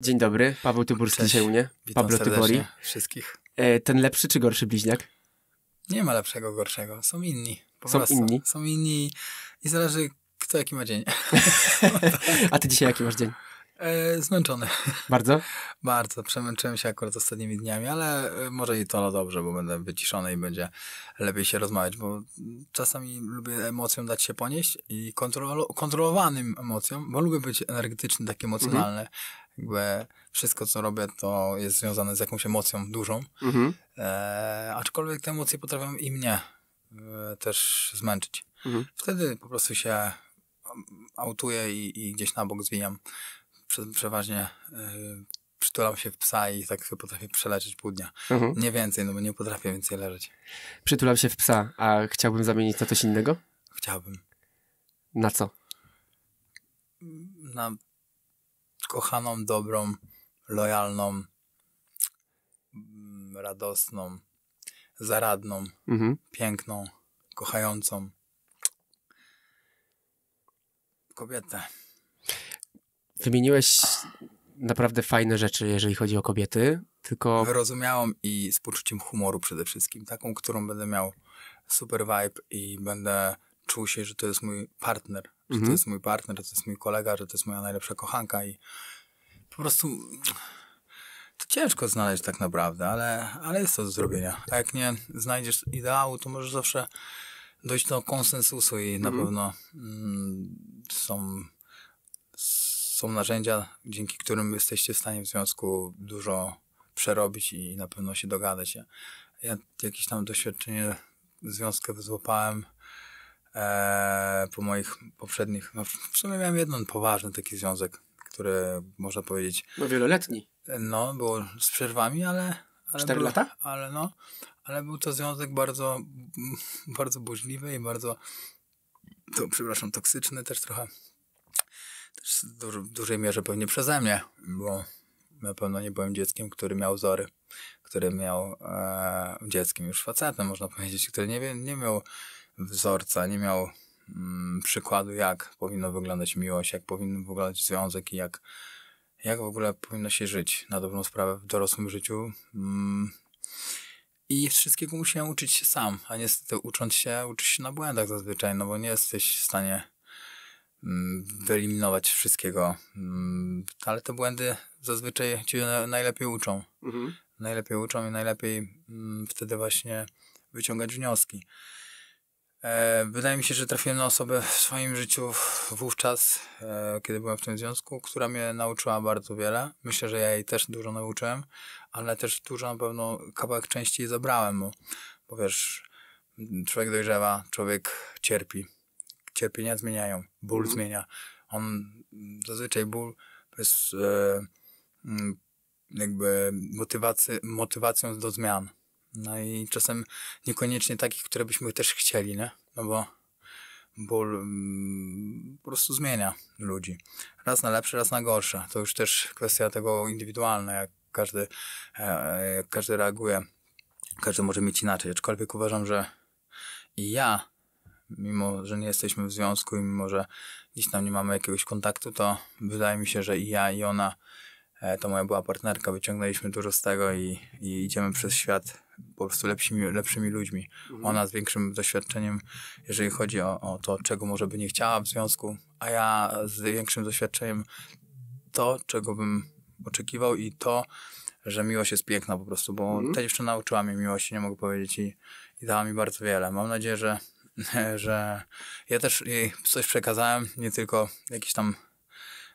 Dzień dobry, Paweł Tyburski się u mnie. Pablo Tybori. wszystkich. E, ten lepszy czy gorszy bliźniak? Nie ma lepszego, gorszego. Są inni. Po są prostu. inni? Są inni i zależy kto jaki ma dzień. A ty dzisiaj jaki masz dzień? E, zmęczony. Bardzo? Bardzo. Przemęczyłem się akurat ostatnimi dniami, ale e, może i to dobrze, bo będę wyciszony i będzie lepiej się rozmawiać, bo czasami lubię emocjom dać się ponieść i kontrolo- kontrolowanym emocjom, bo lubię być energetyczny, taki mhm. emocjonalny. Mhm jakby wszystko, co robię, to jest związane z jakąś emocją dużą. Mhm. E, aczkolwiek te emocje potrafią i mnie e, też zmęczyć. Mhm. Wtedy po prostu się autuję i, i gdzieś na bok zwijam. Prze, przeważnie e, przytulam się w psa i tak sobie potrafię przeleczyć pół dnia. Mhm. Nie więcej, no bo nie potrafię więcej leżeć. Przytulam się w psa, a chciałbym zamienić na coś innego? Chciałbym. Na co? Na kochaną, dobrą, lojalną, radosną, zaradną, mhm. piękną, kochającą kobietę. Wymieniłeś naprawdę fajne rzeczy, jeżeli chodzi o kobiety, tylko... Wyrozumiałą i z poczuciem humoru przede wszystkim. Taką, którą będę miał super vibe i będę czuł się, że to jest mój partner że to mhm. jest mój partner, że to jest mój kolega, że to jest moja najlepsza kochanka i po prostu to ciężko znaleźć tak naprawdę, ale, ale jest to do zrobienia. A jak nie znajdziesz ideału, to możesz zawsze dojść do konsensusu i na mhm. pewno mm, są, są narzędzia, dzięki którym jesteście w stanie w związku dużo przerobić i na pewno się dogadać. Ja, ja jakieś tam doświadczenie związkę złapałem E, po moich poprzednich, no w sumie miałem jeden poważny taki związek, który można powiedzieć... No wieloletni. No, był z przerwami, ale... ale Cztery był, lata? Ale no, ale był to związek bardzo, bardzo burzliwy i bardzo, to, przepraszam, toksyczny też trochę, też w, duży, dużej mierze pewnie przeze mnie, bo na pewno nie byłem dzieckiem, który miał wzory, który miał e, dzieckiem już facetem, można powiedzieć, który nie, nie miał wzorca, nie miał mm, przykładu, jak powinno wyglądać miłość, jak powinien wyglądać związek i jak, jak w ogóle powinno się żyć na dobrą sprawę w dorosłym życiu. Mm. I wszystkiego musiałem uczyć się sam, a niestety ucząc się, uczysz się na błędach zazwyczaj, no bo nie jesteś w stanie mm, wyeliminować wszystkiego. Mm, ale te błędy zazwyczaj cię najlepiej uczą. Mhm. Najlepiej uczą i najlepiej mm, wtedy właśnie wyciągać wnioski. E, wydaje mi się, że trafiłem na osobę w swoim życiu wówczas, e, kiedy byłem w tym związku, która mnie nauczyła bardzo wiele. Myślę, że ja jej też dużo nauczyłem, ale też dużo na pewno kawałek części zabrałem mu. Bo wiesz, człowiek dojrzewa, człowiek cierpi. Cierpienia zmieniają, ból mm. zmienia. On zazwyczaj ból jest e, jakby motywacją do zmian. No i czasem niekoniecznie takich, które byśmy też chcieli, nie? No bo ból mm, po prostu zmienia ludzi. Raz na lepsze, raz na gorsze. To już też kwestia tego indywidualna, jak każdy, e, jak każdy reaguje. Każdy może mieć inaczej, aczkolwiek uważam, że i ja, mimo że nie jesteśmy w związku i mimo że dziś tam nie mamy jakiegoś kontaktu, to wydaje mi się, że i ja, i ona, e, to moja była partnerka, wyciągnęliśmy dużo z tego i, i idziemy przez świat po prostu lepsimi, lepszymi ludźmi. Mhm. Ona z większym doświadczeniem, jeżeli chodzi o, o to, czego może by nie chciała w związku, a ja z większym doświadczeniem to, czego bym oczekiwał i to, że miłość jest piękna po prostu, bo mhm. ta dziewczyna nauczyła mnie miłości, nie mogę powiedzieć, i, i dała mi bardzo wiele. Mam nadzieję, że, że ja też jej coś przekazałem, nie tylko jakiś tam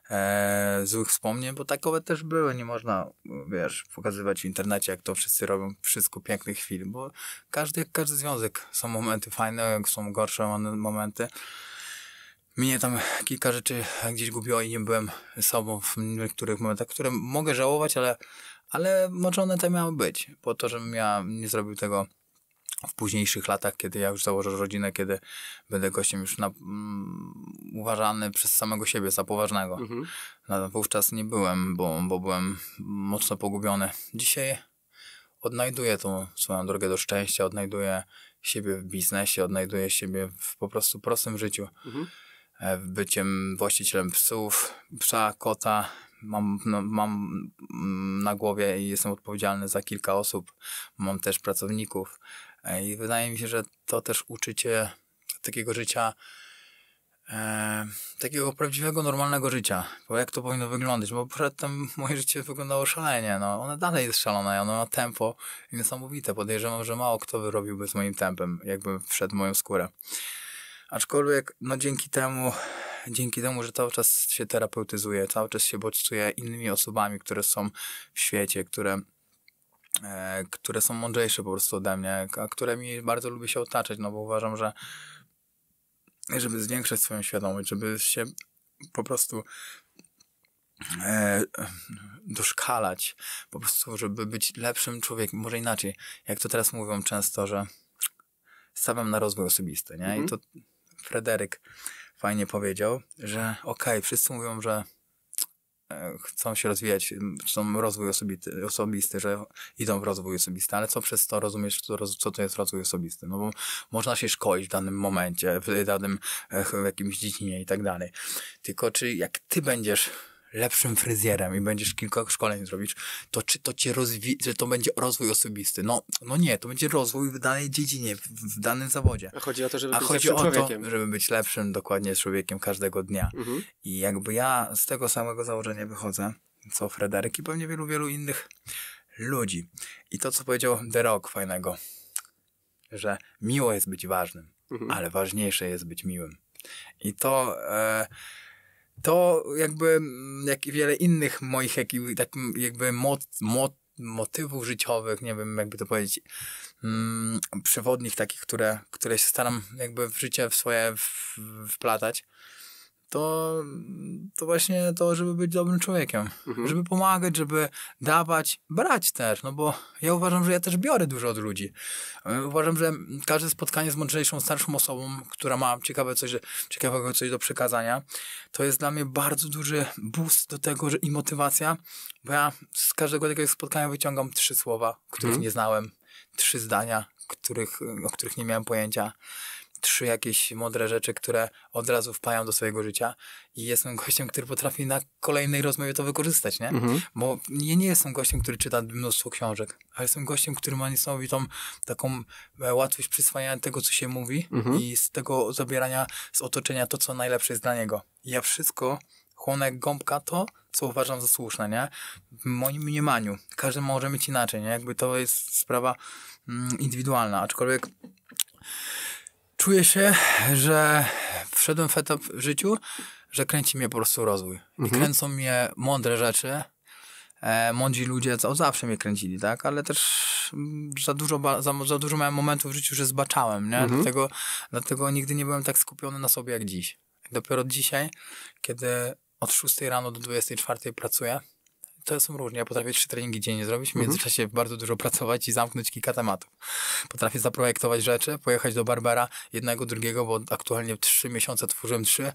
e, złych wspomnień, bo takowe też były. Nie można, wiesz, pokazywać w internecie, jak to wszyscy robią, wszystko pięknych chwil, bo każdy, każdy związek są momenty fajne, jak są gorsze momenty. Mnie tam kilka rzeczy gdzieś gubiło i nie byłem sobą w niektórych momentach, które mogę żałować, ale, ale może one te tak miały być, po to, żebym ja nie zrobił tego w późniejszych latach, kiedy ja już założę rodzinę, kiedy będę gościem już na, um, uważany przez samego siebie za poważnego. Mhm. wówczas nie byłem, bo, bo byłem mocno pogubiony. Dzisiaj odnajduję tą swoją drogę do szczęścia, odnajduję siebie w biznesie, odnajduję siebie w po prostu prostym życiu. Mhm. E, byciem właścicielem psów, psa, kota, mam, no, mam mm, na głowie i jestem odpowiedzialny za kilka osób. Mam też pracowników. E, I wydaje mi się, że to też uczycie takiego życia, e, takiego prawdziwego, normalnego życia. Bo jak to powinno wyglądać? Bo przedtem moje życie wyglądało szalenie. No, ono dalej jest szalone, ono ma tempo niesamowite. Podejrzewam, że mało kto wyrobiłby z moim tempem, jakby wszedł moją skórę. Aczkolwiek, no dzięki temu, dzięki temu, że cały czas się terapeutyzuję, cały czas się bodźcuję innymi osobami, które są w świecie, które E, które są mądrzejsze po prostu ode mnie, a którymi bardzo lubię się otaczać, no bo uważam, że żeby zwiększać swoją świadomość, żeby się po prostu e, doszkalać, po prostu, żeby być lepszym człowiekiem, może inaczej, jak to teraz mówią często, że stawiam na rozwój osobisty, nie? I mhm. to Frederyk fajnie powiedział, że okej, okay, wszyscy mówią, że chcą się rozwijać, są rozwój osobisty, że idą w rozwój osobisty, ale co przez to rozumiesz, co to jest rozwój osobisty? No bo można się szkolić w danym momencie, w danym e, w jakimś dziedzinie i tak dalej. Tylko czy jak ty będziesz lepszym fryzjerem i będziesz kilka szkoleń zrobisz, to czy to cię rozwi- że to będzie rozwój osobisty? No, no nie, to będzie rozwój w danej dziedzinie, w, w danym zawodzie. A chodzi o to, żeby A być chodzi lepszym o człowiekiem. to, żeby być lepszym dokładnie człowiekiem każdego dnia. Mhm. I jakby ja z tego samego założenia wychodzę, co Frederik i pewnie wielu, wielu innych ludzi. I to, co powiedział The Rock fajnego, że miło jest być ważnym, mhm. ale ważniejsze jest być miłym. I to... E, to jakby, mm, jak i wiele innych moich tak, mm, jakby, tak jakby mot, mot, motywów życiowych, nie wiem jakby to powiedzieć, mm, przewodnich takich, które, które się staram jakby w życie w swoje w, wplatać, to, to właśnie to, żeby być dobrym człowiekiem, mhm. żeby pomagać, żeby dawać, brać też, no bo ja uważam, że ja też biorę dużo od ludzi. E, uważam, że każde spotkanie z mądrzejszą, starszą osobą, która ma ciekawe coś, ciekawego coś do przekazania, to jest dla mnie bardzo duży boost do tego że, i motywacja, bo ja z każdego takiego spotkania wyciągam trzy słowa, których mhm. nie znałem, trzy zdania, których, o których nie miałem pojęcia trzy jakieś mądre rzeczy, które od razu wpają do swojego życia i jestem gościem, który potrafi na kolejnej rozmowie to wykorzystać, nie? Mhm. Bo ja nie jestem gościem, który czyta mnóstwo książek, a jestem gościem, który ma niesamowitą taką e, łatwość przyswajania tego, co się mówi mhm. i z tego zabierania z otoczenia to, co najlepsze jest dla niego. I ja wszystko chłonę gąbka to, co uważam za słuszne, nie? W moim mniemaniu. Każdy może mieć inaczej, nie? Jakby to jest sprawa mm, indywidualna, aczkolwiek czuję się, że wszedłem w etap w życiu, że kręci mnie po prostu rozwój. Mhm. I kręcą mnie mądre rzeczy. E, ludzie co, zawsze mnie kręcili, tak? Ale też mm, za dużo, za, za dużo miałem momentów w życiu, że zbaczałem, nie? Mhm. Dlatego, dlatego nigdy nie byłem tak skupiony na sobie jak dziś. Dopiero dzisiaj, kiedy od 6 rano do 24 pracuję, to są różnie. Ja potrafię trzy treningi dziennie zrobić, w mhm. międzyczasie mhm. bardzo dużo pracować i zamknąć kilka tematów. Potrafię zaprojektować rzeczy, pojechać do Barbera jednego, drugiego, bo aktualnie trzy miesiące tworzyłem trzy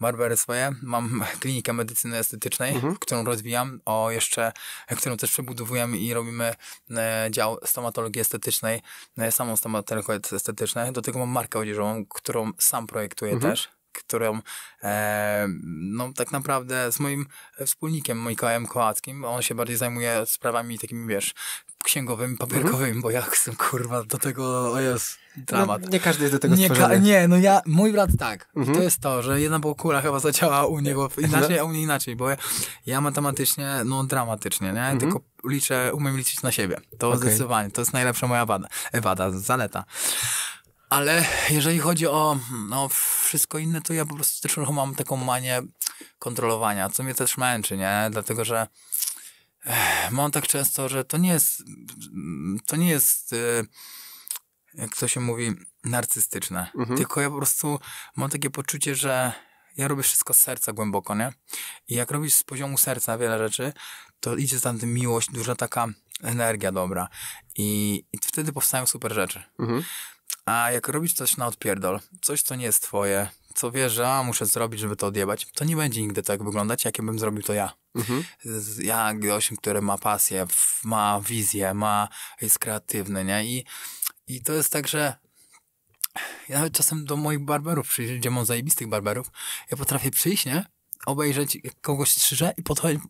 Barbery swoje. Mam klinikę medycyny estetycznej, mhm. którą rozwijam, o jeszcze, którą też przebudowujemy i robimy e, dział stomatologii estetycznej, e, samą stomatologię estetyczną. Do tego mam markę odzieżową, którą sam projektuję mhm. też którą e, no, tak naprawdę z moim e, wspólnikiem, Mikołem Kołackim, on się bardziej zajmuje sprawami takimi, wiesz, księgowymi, papierkowymi, mm -hmm. bo ja jestem, kurwa, do tego, o jest no, dramat. No, nie każdy jest do tego nie, Nie, no ja, mój brat tak. Mm -hmm. To jest to, że jedna półkula chyba zadziała u niego inaczej, a u mnie inaczej, bo ja, ja matematycznie, no dramatycznie, nie? Mm -hmm. Tylko liczę, umiem liczyć na siebie. To okay. zdecydowanie, to jest najlepsza moja wada, wada zaleta. Ale jeżeli chodzi o no, wszystko inne, to ja po prostu też mam taką manię kontrolowania, co mnie też męczy, nie? Dlatego, że mam tak często, że to nie jest, to nie jest, y, jak to się mówi, narcystyczne. Mhm. Tylko ja po prostu mam takie poczucie, że ja robię wszystko z serca głęboko, nie? I jak robisz z poziomu serca wiele rzeczy, to idzie za tym miłość, duża taka energia dobra. I, i wtedy powstają super rzeczy. Mhm. A jak robisz coś na odpierdol, coś co nie jest twoje, co wiesz, że a, muszę zrobić, żeby to odjebać, to nie będzie nigdy tak wyglądać, jakie bym zrobił to ja. Mhm. Ja, który ma pasję, ma wizję, ma, jest kreatywny, nie? I, i to jest tak, że ja nawet czasem do moich barberów przyjdzie, gdzie mam zajebistych barberów, ja potrafię przyjść, nie? obejrzeć kogoś strzyże i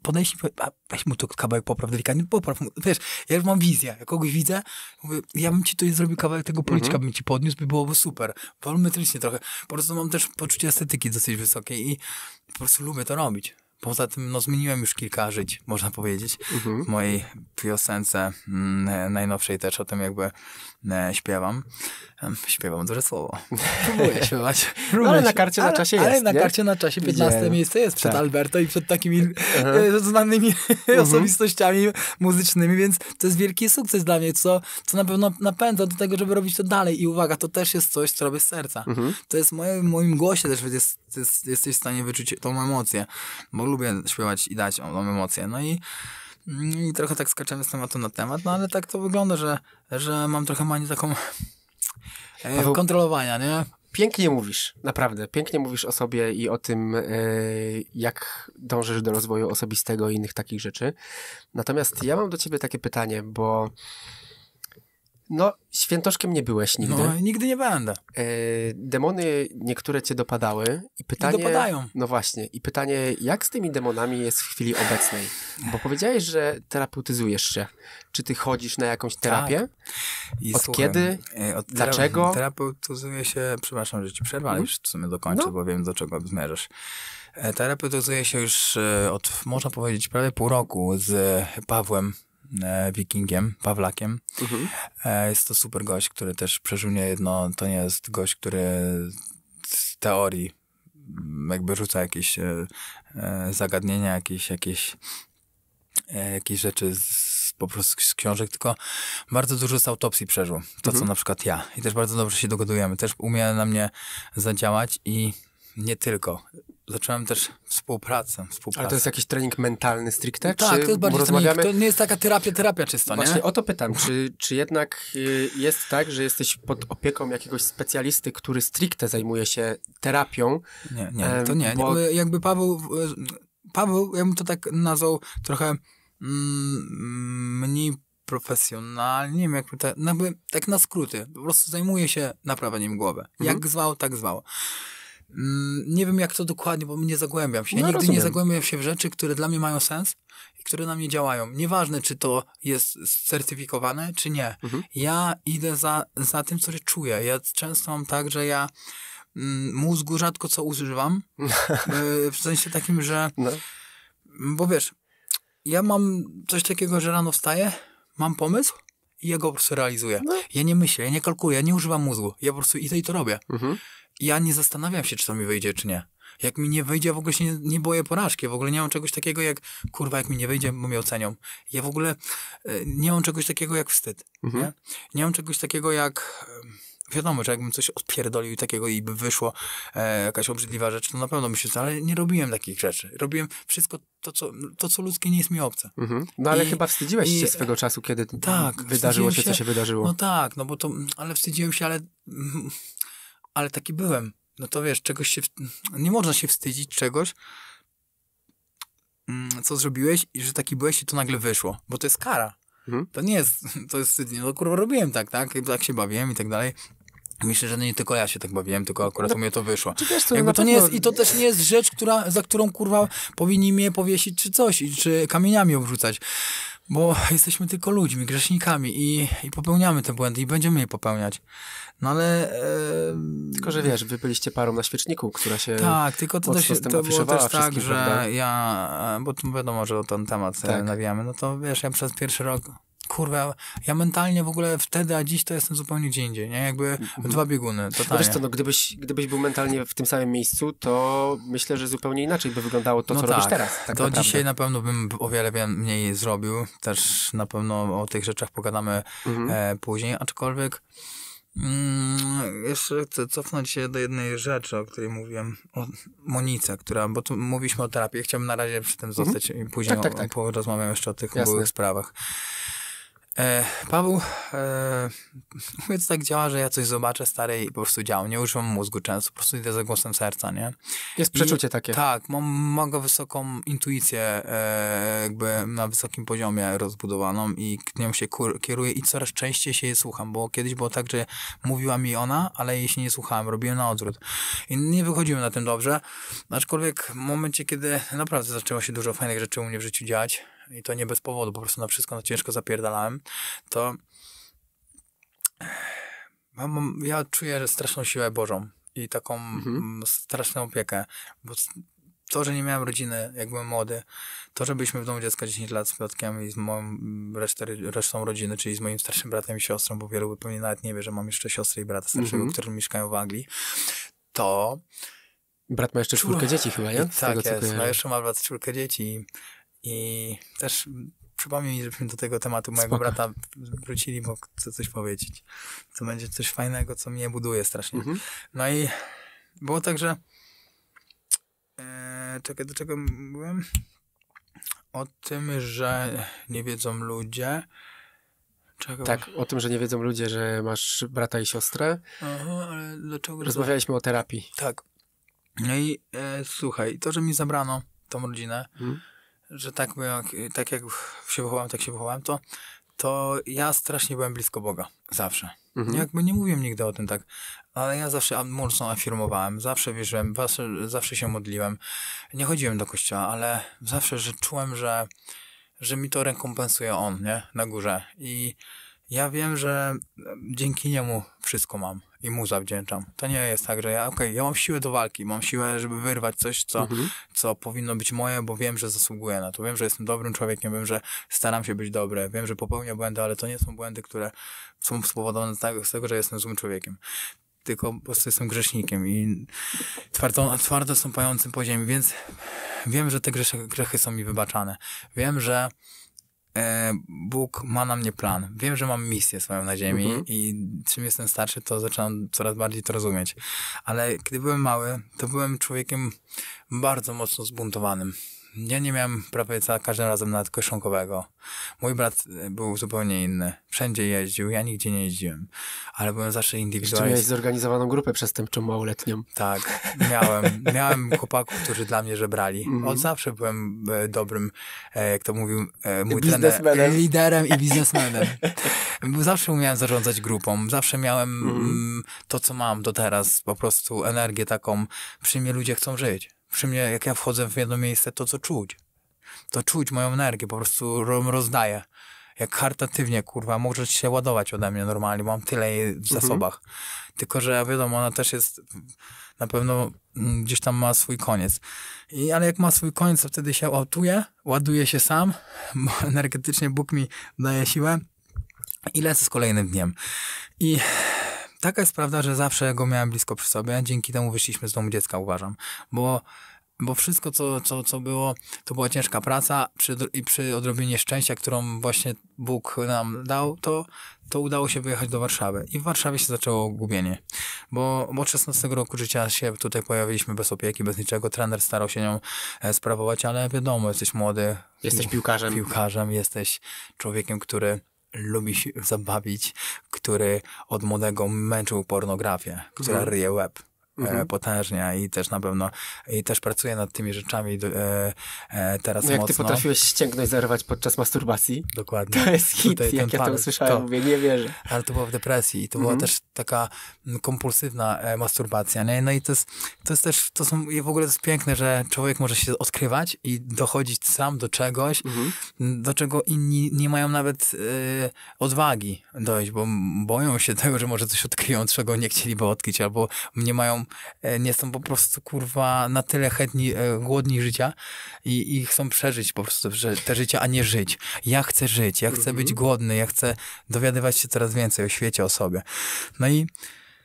podejść i powiedzieć, a weź mu to kawałek popraw delikatnie, no, popraw mu. Wiesz, ja już mam wizję, jak kogoś widzę, mówię, ja bym ci tutaj zrobił kawałek tego policzka, mm -hmm. bym ci podniósł, by byłoby super. Wolumetrycznie trochę. Po prostu mam też poczucie estetyki dosyć wysokiej i po prostu lubię to robić. Poza tym, no, zmieniłem już kilka żyć, można powiedzieć, mhm. w mojej piosence m, mm, najnowszej też o tym jakby m, e, śpiewam. śpiewam duże słowo. Próbuję śpiewać. no, ale na karcie ale, na czasie jest, Ale na karcie na czasie 15 nie. miejsce jest przed tak. Alberto i przed takimi mhm. znanymi mhm. osobistościami muzycznymi, więc to jest wielki sukces dla mnie, co, co na pewno napędza do tego, żeby robić to dalej. I uwaga, to też jest coś, co robię z serca. Mhm. To jest moje, w moim głosie też jest, jest, jesteś w stanie wyczuć tą emocję, bo lubię śpiewać i dać, mam emocje. No i mm, i trochę tak skaczemy z tematu na temat, no ale tak to wygląda, że, że mam trochę manię taką e, Paweł, kontrolowania, nie? Pięknie mówisz, naprawdę. Pięknie mówisz o sobie i o tym, e, jak dążysz do rozwoju osobistego i innych takich rzeczy. Natomiast ja mam do ciebie takie pytanie, bo no, świętoszkiem nie byłeś no, nigdy. No, nigdy nie będę. E, demony niektóre cię dopadały i pytanie... Nie dopadają. No właśnie. I pytanie, jak z tymi demonami jest w chwili obecnej? Bo powiedziałeś, że terapeutyzujesz się. Czy ty chodzisz na jakąś tak. terapię? Tak. I od słucham, kiedy? E, od dlaczego? Terapeutyzuję się... Przepraszam, że ci przerwę, no. już w sumie dokończę, no. bo wiem, do czego zmierzasz. E, terapeutyzuję się już e, od, można powiedzieć, prawie pół roku z Pawłem E, wikingiem, Pawlakiem. Mhm. E, jest to super gość, który też przeżył nie jedno. To nie jest gość, który z teorii jakby rzuca jakieś e, zagadnienia, jakieś, jakieś, jakieś rzeczy z po prostu z książek, tylko bardzo dużo z autopsji przeżył. To, mhm. co na przykład ja. I też bardzo dobrze się dogodujemy. Też umie na mnie zadziałać i nie tylko zacząłem też współpracę, współpracę. Ale to jest jakiś trening mentalny stricte? Tak, czy to jest bardziej rozmawiamy... to nie jest taka terapia, terapia czysto, Właśnie nie? o to pytam, czy, czy jednak y, jest tak, że jesteś pod opieką jakiegoś specjalisty, który stricte zajmuje się terapią? Nie, nie, to nie. Bo... Jakby Paweł, e, Paweł, ja bym to tak nazwał trochę mm, mniej profesjonalnie, nie wiem jak tak, no jakby, tak na skróty, po prostu zajmuje się naprawieniem głowy. Jak mhm. zwał, tak zwał. Mm, nie wiem jak to dokładnie, bo nie zagłębiam się. Ja no, nigdy rozumiem. nie zagłębiam się w rzeczy, które dla mnie mają sens i które na mnie działają. Nieważne, czy to jest certyfikowane, czy nie. Mhm. Ja idę za, za tym, co czuję. Ja często mam tak, że ja mm, mózgu rzadko co używam. Y, w sensie takim, że... No. Bo wiesz, ja mam coś takiego, że rano wstaję, mam pomysł, i ja go po prostu realizuję. No. Ja nie myślę, ja nie kalkuluję, ja nie używam mózgu. Ja po prostu idę i to robię. Mhm ja nie zastanawiam się, czy to mi wyjdzie, czy nie. Jak mi nie wyjdzie, w ogóle się nie, nie boję porażki. W ogóle nie mam czegoś takiego jak, kurwa, jak mi nie wyjdzie, bo mnie ocenią. Ja w ogóle e, nie mam czegoś takiego jak wstyd. Mhm. Nie? nie mam czegoś takiego jak e, wiadomo, że jakbym coś odpierdolił takiego i by wyszło e, jakaś obrzydliwa rzecz, to na pewno bym się ale nie robiłem takich rzeczy. Robiłem wszystko to, co, to, co ludzkie nie jest mi obce. Mhm. No ale I, chyba wstydziłeś i, się swego czasu, kiedy tak, wydarzyło się, co się wydarzyło. No tak, no bo to, ale wstydziłem się, ale mm, ale taki byłem. No to wiesz, czegoś się. Nie można się wstydzić czegoś, mm, co zrobiłeś i że taki byłeś i to nagle wyszło, bo to jest kara. Mhm. To nie jest, to jest wstydnie. No kurwa, robiłem tak, tak? I tak się bawiłem i tak dalej. Myślę, że no nie tylko ja się tak bawiłem, tylko akurat no, mnie to wyszło. co, Jakby to nie jest, I to też nie jest rzecz, która, za którą kurwa powinni mnie powiesić czy coś, czy kamieniami obrzucać bo jesteśmy tylko ludźmi, grzesznikami i, i popełniamy te błędy i będziemy je popełniać. No ale... E... Tylko, że wiesz, wy byliście parą na świeczniku, która się Tak, tylko to, się, to było też tak, że prawda? ja... Bo tu wiadomo, że o ten temat e, tak. nawijamy. No to wiesz, ja przez pierwszy rok kurwa, ja mentalnie w ogóle wtedy, a dziś to jestem zupełnie gdzie indziej, nie? Jakby mhm. dwa bieguny, no totalnie. wiesz co, no gdybyś, gdybyś był mentalnie w tym samym miejscu, to myślę, że zupełnie inaczej by wyglądało to, no co tak. robisz teraz. Tak to naprawdę. dzisiaj na pewno bym o wiele mniej zrobił, też na pewno o tych rzeczach pogadamy mhm. e, później, aczkolwiek Mm, jeszcze chcę cofnąć się do jednej rzeczy, o której mówiłem, o Monice, która, bo tu mówiliśmy o terapii, chciałbym na razie przy tym mhm. zostać mhm. i później tak, tak, tak. porozmawiam jeszcze o tych Jasne. byłych sprawach. E, Paweł, e, więc tak działa, że ja coś zobaczę starej i po prostu działam. Nie używam mózgu często, po prostu idę za głosem serca, nie? Jest przeczucie I, takie. Tak, mam mega wysoką intuicję, e, jakby na wysokim poziomie rozbudowaną i nią się kur, kieruję i coraz częściej się jej słucham, bo kiedyś było tak, że mówiła mi ona, ale jej się nie słuchałem, robiłem na odwrót. I nie wychodziłem na tym dobrze, aczkolwiek w momencie, kiedy naprawdę zaczęło się dużo fajnych rzeczy u mnie w życiu dziać, i to nie bez powodu, po prostu na wszystko na ciężko zapierdalałem, to ja czuję straszną siłę Bożą i taką mhm. straszną opiekę, bo to, że nie miałem rodziny, jak byłem młody, to, że byliśmy w domu dziecka 10 lat z Piotkiem i z moją resztę, resztą rodziny, czyli z moim starszym bratem i siostrą, bo wielu pewnie nawet nie wie, że mam jeszcze siostrę i brata starszego, mm -hmm. którzy mieszkają w Anglii, to... Brat ma jeszcze czwórkę dzieci chyba, nie? Z tak tego, jest, jeszcze ma brat czwórkę dzieci i też przypomnij mi, żebyśmy do tego tematu mojego Spoko. brata wrócili, bo chcę coś powiedzieć. Co będzie coś fajnego, co mnie buduje strasznie. Mhm. No i było tak, że e, czekaj, do czego byłem? O tym, że nie wiedzą ludzie. Czego? Tak, o tym, że nie wiedzą ludzie, że masz brata i siostrę. Aha, ale dlaczego? Rozmawialiśmy o terapii. Tak. No i e, słuchaj, to, że mi zabrano tą rodzinę, hmm że tak, jak, tak jak się wychowałem, tak się wychowałem, to, to ja strasznie byłem blisko Boga. Zawsze. Mhm. Jakby nie mówiłem nigdy o tym tak, ale ja zawsze mocno afirmowałem, zawsze wierzyłem, zawsze, zawsze się modliłem. Nie chodziłem do kościoła, ale zawsze, że czułem, że, że mi to rekompensuje On, nie? Na górze. I ja wiem, że dzięki niemu wszystko mam i mu zawdzięczam. To nie jest tak, że ja, okej, okay, ja mam siłę do walki, mam siłę, żeby wyrwać coś, co, mhm. co powinno być moje, bo wiem, że zasługuję na to. Wiem, że jestem dobrym człowiekiem, wiem, że staram się być dobry, wiem, że popełnię błędy, ale to nie są błędy, które są spowodowane tak, z tego, że jestem złym człowiekiem tylko po prostu jestem grzesznikiem i twardo, twardo stąpającym po ziemi, więc wiem, że te grzechy, grzechy są mi wybaczane. Wiem, że E, Bóg ma na mnie plan. Wiem, że mam misję swoją na ziemi mhm. i czym jestem starszy, to zaczynam coraz bardziej to rozumieć. Ale kiedy byłem mały, to byłem człowiekiem bardzo mocno zbuntowanym ja nie miałem prawie za każdym razem nawet koszulkowego. Mój brat e, był zupełnie inny. Wszędzie jeździł, ja nigdzie nie jeździłem. Ale byłem zawsze indywidualistą. Miałeś zorganizowaną grupę przestępczą małoletnią. Tak, miałem. miałem chłopaków, którzy dla mnie żebrali. Mm -hmm. Od zawsze byłem e, dobrym, jak e, to mówił mój trener, liderem i biznesmenem. zawsze umiałem zarządzać grupą. Zawsze miałem mhm. mm -hmm. to, co mam do teraz. Po prostu energię taką. Przy mnie ludzie chcą żyć przy mnie, jak ja wchodzę w jedno miejsce, to co czuć? To czuć moją energię, po prostu rozdaję. Jak hartatywnie kurwa, możesz się ładować ode mnie normalnie, mam tyle jej w mhm. zasobach. Mhm. Tylko, że wiadomo, ona też jest, na pewno mm, gdzieś tam ma swój koniec. I, ale jak ma swój koniec, to wtedy się autuje, ładuje się sam, bo energetycznie Bóg mi daje siłę i lecę z kolejnym dniem. I Taka jest prawda, że zawsze go miałem blisko przy sobie. Dzięki temu wyszliśmy z domu dziecka, uważam. Bo bo wszystko, co, co, co było, to była ciężka praca przy, i przy odrobinie szczęścia, którą właśnie Bóg nam dał, to, to udało się wyjechać do Warszawy. I w Warszawie się zaczęło gubienie, bo, bo od 16 roku życia się tutaj pojawiliśmy bez opieki, bez niczego. Trener starał się nią e, sprawować, ale wiadomo, jesteś młody. Jesteś piłkarzem. Piłkarzem, jesteś człowiekiem, który lubi się zabawić, który od młodego męczył pornografię, która mhm. ryje łeb. E, mhm. potężnie i też na pewno i też pracuje nad tymi rzeczami e, e, teraz no jak mocno. ty potrafiłeś ścięgno zerwać podczas masturbacji? Dokładnie. To jest hit, Tutaj jak ja to usłyszałem, to, mówię, nie wierzę. Ale to było w depresji i to mhm. było też taka mm, kompulsywna e, masturbacja, nie? No i to jest, to jest też, to są, w ogóle to jest piękne, że człowiek może się odkrywać i dochodzić sam do czegoś, mhm. do czego inni nie mają nawet y, odwagi dojść, bo boją się tego, że może coś odkryją, czego nie chcieliby odkryć, albo nie mają, e, nie są po prostu, kurwa, na tyle chętni, głodni życia i, i chcą przeżyć po prostu te życia, a nie żyć. Ja chcę żyć, ja chcę mhm. być głodny, ja chcę dowiadywać się coraz więcej o świecie, o sobie. No i,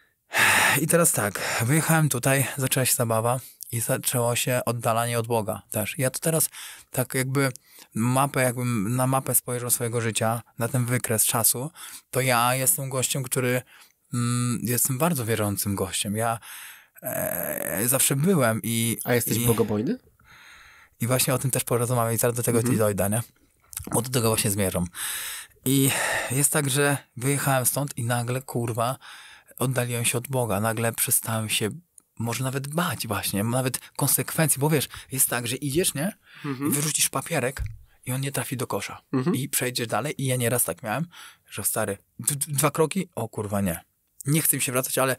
i teraz tak, wyjechałem tutaj, zaczęła się zabawa i zaczęło się oddalanie od Boga też. Ja to teraz tak jakby mapę, jakbym na mapę spojrzał swojego życia, na ten wykres czasu, to ja jestem gościem, który mm, jestem bardzo wierzącym gościem. Ja e, zawsze byłem i... A jesteś i, bogobojny? I właśnie o tym też porozmawiamy i zaraz do tego mm -hmm. dojdę, nie? Bo do tego właśnie zmierzam. I jest tak, że wyjechałem stąd i nagle, kurwa, oddaliłem się od Boga. Nagle przestałem się może nawet bać właśnie, nawet konsekwencji, bo wiesz, jest tak, że idziesz, nie? Mhm. Wyrzucisz papierek i on nie trafi do kosza. Mhm. I przejdziesz dalej i ja nieraz tak miałem, że stary, dwa kroki, o kurwa nie. Nie chcę mi się wracać, ale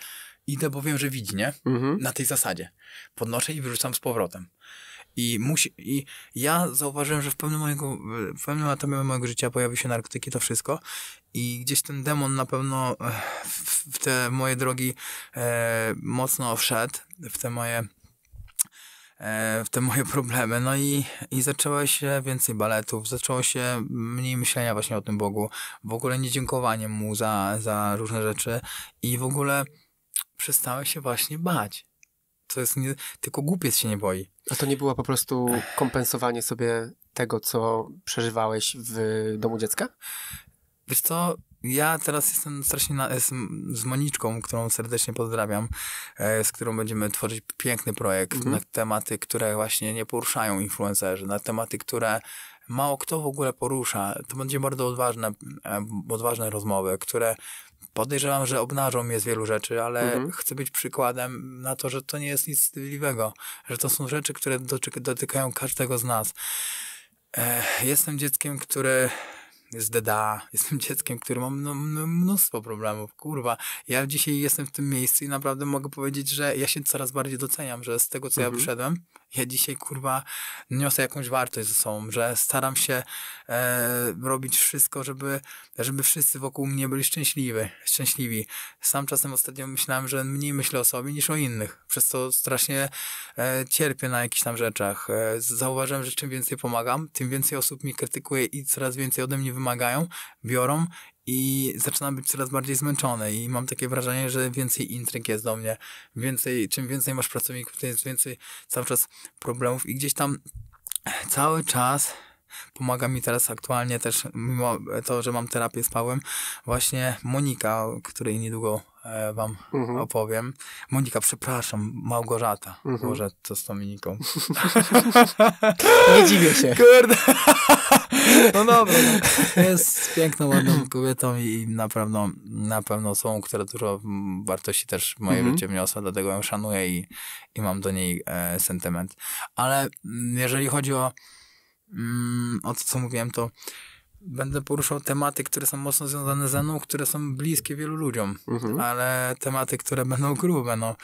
idę, bo wiem, że widzi, nie? Mhm. Na tej zasadzie. Podnoszę i wyrzucam z powrotem. I, musi, I ja zauważyłem, że w pewnym, mojego, w pewnym etapie mojego życia pojawiły się narkotyki, to wszystko. I gdzieś ten demon na pewno w, te moje drogi e, mocno wszedł, w te moje e, w te moje problemy. No i, i zaczęło się więcej baletów, zaczęło się mniej myślenia właśnie o tym Bogu, w ogóle nie dziękowanie mu za, za różne rzeczy i w ogóle przestałem się właśnie bać to jest nie, tylko głupiec się nie boi. A to nie było po prostu kompensowanie sobie tego, co przeżywałeś w domu dziecka? Wiesz co, ja teraz jestem strasznie na, z, z Moniczką, którą serdecznie pozdrawiam, e, z którą będziemy tworzyć piękny projekt mhm. na tematy, które właśnie nie poruszają influencerzy, na tematy, które mało kto w ogóle porusza. To będzie bardzo odważne, e, odważne rozmowy, które podejrzewam, że obnażą mnie z wielu rzeczy, ale mhm. chcę być przykładem na to, że to nie jest nic wstydliwego, że to są rzeczy, które dotykają każdego z nas. Jestem dzieckiem, które jest DDA, jestem dzieckiem, który mam mnóstwo problemów, kurwa. Ja dzisiaj jestem w tym miejscu i naprawdę mogę powiedzieć, że ja się coraz bardziej doceniam, że z tego, co mhm. ja wyszedłem, ja dzisiaj kurwa niosę jakąś wartość ze sobą, że staram się e, robić wszystko, żeby, żeby wszyscy wokół mnie byli szczęśliwi, szczęśliwi. Sam czasem ostatnio myślałem, że mniej myślę o sobie niż o innych, przez co strasznie e, cierpię na jakichś tam rzeczach. E, zauważyłem, że czym więcej pomagam, tym więcej osób mi krytykuje i coraz więcej ode mnie wymagają, biorą i zaczynam być coraz bardziej zmęczony i mam takie wrażenie, że więcej intryg jest do mnie, więcej, czym więcej masz pracowników, to jest więcej cały czas problemów i gdzieś tam cały czas pomaga mi teraz aktualnie też, mimo to, że mam terapię z Pawłem, właśnie Monika, o której niedługo e, wam mhm. opowiem. Monika, przepraszam, Małgorzata. Mhm. Boże, co z Dominiką? Nie dziwię się. Kurde. No dobra, no. jest piękną, ładną kobietą i na pewno, na pewno osobą, która dużo wartości też w mojej mm -hmm. życie wniosła, dlatego ją szanuję i, i mam do niej e, sentyment. Ale mm, jeżeli chodzi o, mm, o to, co mówiłem, to będę poruszał tematy, które są mocno związane ze mną, które są bliskie wielu ludziom, mhm. ale tematy, które będą grube, no,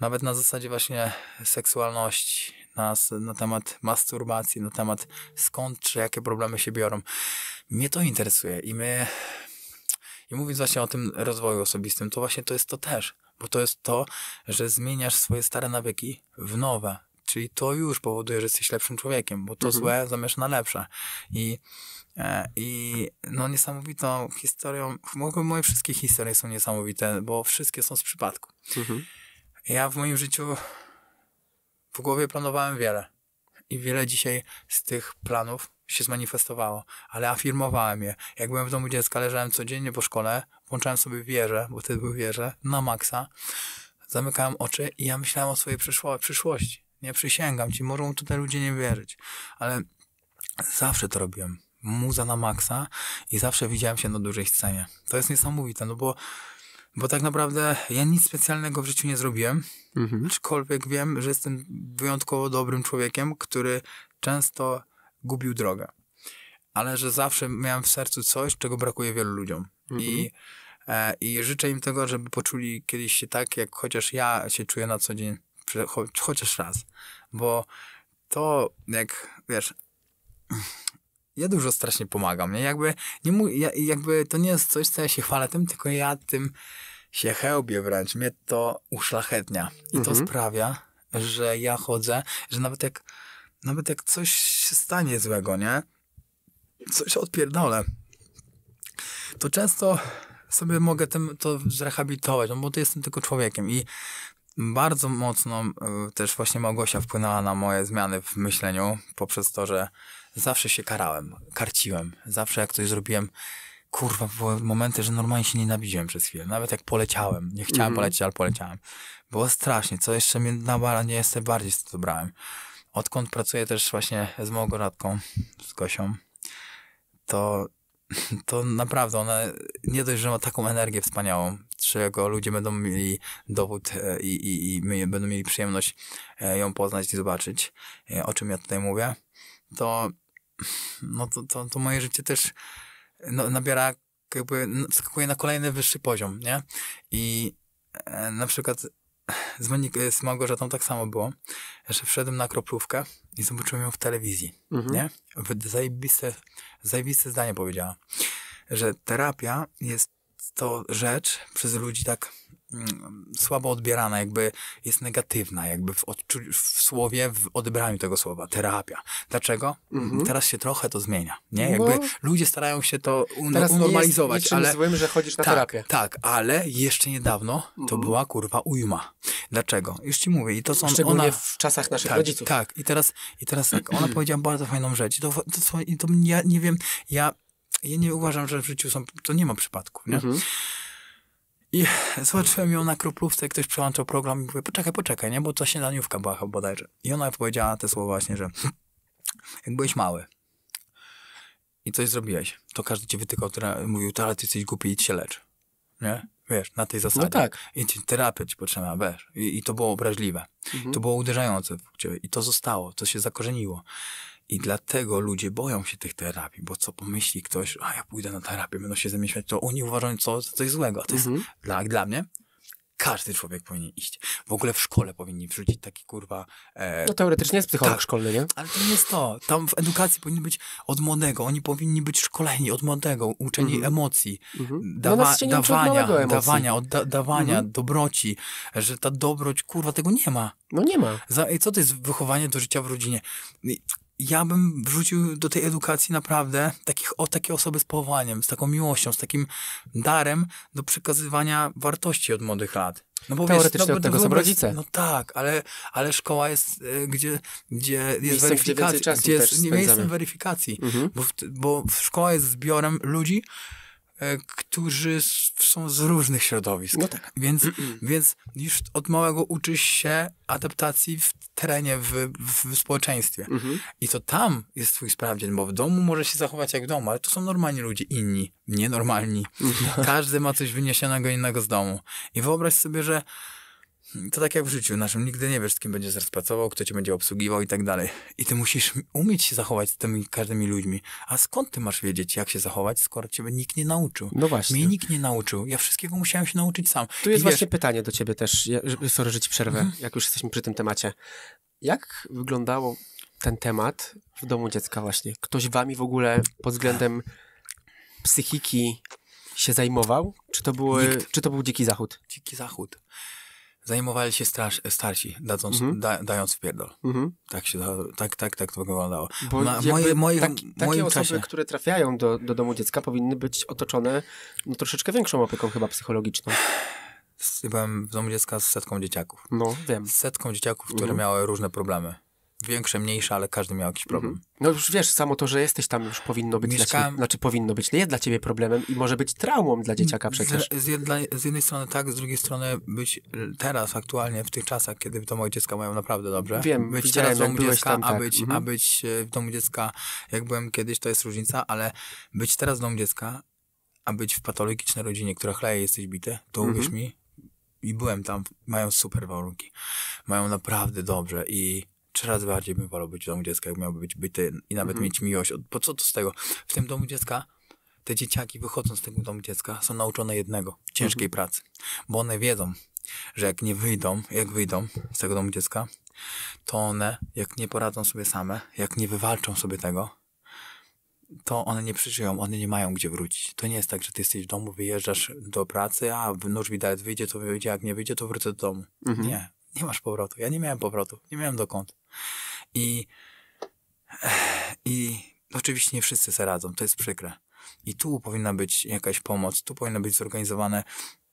nawet na zasadzie właśnie seksualności, nas na temat masturbacji, na temat skąd czy jakie problemy się biorą. Mnie to interesuje i my. I mówiąc właśnie o tym rozwoju osobistym, to właśnie to jest to też, bo to jest to, że zmieniasz swoje stare nawyki w nowe. Czyli to już powoduje, że jesteś lepszym człowiekiem, bo to mhm. złe zamiesz na lepsze. I, e, I no niesamowitą historią, moje wszystkie historie są niesamowite, bo wszystkie są z przypadku. Mhm. Ja w moim życiu w głowie planowałem wiele. I wiele dzisiaj z tych planów się zmanifestowało, ale afirmowałem je. Jak byłem w domu dziecka, leżałem codziennie po szkole, włączałem sobie wieże, bo wtedy były wieże, na maksa, zamykałem oczy i ja myślałem o swojej przyszło przyszłości. Nie przysięgam ci, mogą tutaj ludzie nie wierzyć, ale zawsze to robiłem. Muza na maksa i zawsze widziałem się na dużej scenie. To jest niesamowite, no bo bo tak naprawdę ja nic specjalnego w życiu nie zrobiłem, mhm. aczkolwiek wiem, że jestem wyjątkowo dobrym człowiekiem, który często gubił drogę. Ale że zawsze miałem w sercu coś, czego brakuje wielu ludziom. Mhm. I, e, I życzę im tego, żeby poczuli kiedyś się tak, jak chociaż ja się czuję na co dzień, cho chociaż raz. Bo to, jak wiesz, ja dużo strasznie pomagam, nie? Jakby, nie mu, ja, jakby to nie jest coś, co ja się chwalę tym, tylko ja tym się hełbię wręcz. Mnie to uszlachetnia. I mhm. to sprawia, że ja chodzę, że nawet jak, nawet jak coś się stanie złego, nie? Coś odpierdolę. To często sobie mogę tym, to zrehabilitować, no bo to jestem tylko człowiekiem i bardzo mocno e, też właśnie Małgosia wpłynęła na moje zmiany w myśleniu poprzez to, że zawsze się karałem, karciłem. Zawsze jak coś zrobiłem, kurwa, były momenty, że normalnie się nienawidziłem przez chwilę. Nawet jak poleciałem, nie chciałem mm -hmm. polecieć, ale poleciałem. Było strasznie, co jeszcze mnie nawala, nie jestem bardziej z dobrałem. Odkąd pracuję też właśnie z Małgorzatką, z Gosią, to, to naprawdę ona nie dość, że ma taką energię wspaniałą, czego ludzie będą mieli dowód e, i, i, i my będą mieli przyjemność e, ją poznać i zobaczyć, e, o czym ja tutaj mówię to, no to, to, to moje życie też no, nabiera, jakby no, skakuje na kolejny wyższy poziom, nie? I e, na przykład z, Monik- z Małgorzatą tak samo było, że wszedłem na kroplówkę i zobaczyłem ją w telewizji, mhm. nie? Zajebiste, zajebiste zdanie powiedziała, że terapia jest to rzecz przez ludzi tak słabo odbierana, jakby jest negatywna, jakby w, odczu- w słowie, w odebraniu tego słowa, terapia. Dlaczego? Mhm. Teraz się trochę to zmienia, nie? No. Jakby no. ludzie starają się to un- Teraz unormalizować. Teraz ale złym, że chodzisz na tak, terapię. Tak, ale jeszcze niedawno to mhm. była kurwa ujma. Dlaczego? Już ci mówię. I to, co Szczególnie ona... w czasach naszych tak, rodziców. Tak, i teraz, i teraz tak, ona powiedziała bardzo fajną rzecz. I to, to, to, to ja nie wiem, ja, ja nie uważam, że w życiu są, to nie ma przypadku, nie? Mhm. I zobaczyłem ją na kroplówce, ktoś przełączał program i mówię, poczekaj, poczekaj, nie? Bo to śniadaniówka była chyba bodajże. I ona powiedziała te słowa właśnie, że jak byłeś mały i coś zrobiłeś, to każdy ci wytykał, mówił, teraz ty jesteś głupi, idź się lecz. Nie? Wiesz, na tej zasadzie. No tak. I terapia ci potrzebna, wiesz. I, I, to było obraźliwe. Mhm. To było uderzające w ciebie. I to zostało, to się zakorzeniło. I dlatego ludzie boją się tych terapii, bo co pomyśli ktoś, a ja pójdę na terapię, będą się zamieślać, to oni uważają co, za coś złego. A to jest dla, mhm. dla mnie każdy człowiek powinien iść. W ogóle w szkole powinni wrzucić taki kurwa. E... No teoretycznie jest psycholog tak, szkolny, nie? Ale to nie jest to. Tam w edukacji powinni być od młodego, oni powinni być szkoleni od młodego, uczeni mm -hmm. emocji, mhm. No dawa no dawania, emocji. dawania, dawania mm -hmm. dobroci, że ta dobroć, kurwa, tego nie ma. No nie ma. Za, co to jest wychowanie do życia w rodzinie? ja bym wrzucił do tej edukacji naprawdę takich, o takie osoby z powołaniem, z taką miłością, z takim darem do przekazywania wartości od młodych lat. No bo Teoretycznie wiesz, no, od tego są rodzice. No tak, ale, ale szkoła jest, e, gdzie, gdzie jest miejscem, weryfikacja, gdzie, gdzie jest, miejscem weryfikacji, mhm. bo, w, bo szkoła jest zbiorem ludzi, E, którzy są z różnych środowisk. No tak. Więc, więc już od małego uczysz się adaptacji w terenie, w, w społeczeństwie. Mhm. I to tam jest twój sprawdzian, bo w domu może się zachować jak w domu, ale to są normalni ludzie, inni, nienormalni. Mhm. Każdy ma coś wyniesionego innego z domu. I wyobraź sobie, że to tak jak w życiu naszym, nigdy nie wiesz, z kim będziesz pracował, kto cię będzie obsługiwał i tak dalej. I ty musisz umieć się zachować z tymi każdymi ludźmi. A skąd ty masz wiedzieć, jak się zachować, skoro ciebie nikt nie nauczył? No właśnie. Mnie nikt nie nauczył. Ja wszystkiego musiałem się nauczyć sam. Tu jest I właśnie wiesz... pytanie do ciebie też, żeby sorry, że ci przerwę, mhm. jak już jesteśmy przy tym temacie. Jak wyglądało ten temat w domu dziecka właśnie? Ktoś wami w ogóle pod względem psychiki się zajmował? Czy to, były, czy to był dziki zachód? Dziki zachód zajmowali się starsi, starsi dadząc, mm -hmm. da, dając w pierdol. Mm -hmm. Tak się tak, tak, tak to wyglądało. Bo Na, moje, moje, tak, takie osoby, czasie... które trafiają do, do domu dziecka, powinny być otoczone no, troszeczkę większą opieką chyba psychologiczną. Byłem w domu dziecka z setką dzieciaków. No, wiem. Z setką dzieciaków, które mm -hmm. miały różne problemy. Większe, mniejsze, ale każdy miał jakiś problem. Mhm. No już wiesz, samo to, że jesteś tam już powinno być Mieszka... dla ciebie, znaczy powinno być, nie jest dla ciebie problemem i może być traumą dla dzieciaka przecież. Z, z, jedna, z jednej strony tak, z drugiej strony być teraz, aktualnie, w tych czasach, kiedy w domu dziecka mają naprawdę dobrze. Wiem, być teraz w domu dziecka, tam, tak. a, mhm. być, mhm. a być w domu dziecka, jak byłem kiedyś, to jest różnica, ale być teraz w domu dziecka, a być w patologicznej rodzinie, która chleje, jesteś bity, to mhm. uwierz mi, i byłem tam, mają super warunki. Mają naprawdę dobrze i trzy znaczy, razy bardziej bym wolał być w domu dziecka, jak miałby być byty i nawet mhm. mieć miłość. Po co to z tego? W tym domu dziecka te dzieciaki wychodząc z tego domu dziecka są nauczone jednego, ciężkiej mhm. pracy. Bo one wiedzą, że jak nie wyjdą, jak wyjdą z tego domu dziecka, to one, jak nie poradzą sobie same, jak nie wywalczą sobie tego, to one nie przeżyją, one nie mają gdzie wrócić. To nie jest tak, że ty jesteś w domu, wyjeżdżasz do pracy, a nóż widać wyjdzie, to wyjdzie, jak nie wyjdzie, to wrócę do domu. Mhm. Nie nie masz powrotu. Ja nie miałem powrotu, nie miałem dokąd. I, i oczywiście nie wszyscy sobie radzą, to jest przykre. I tu powinna być jakaś pomoc, tu powinno być zorganizowane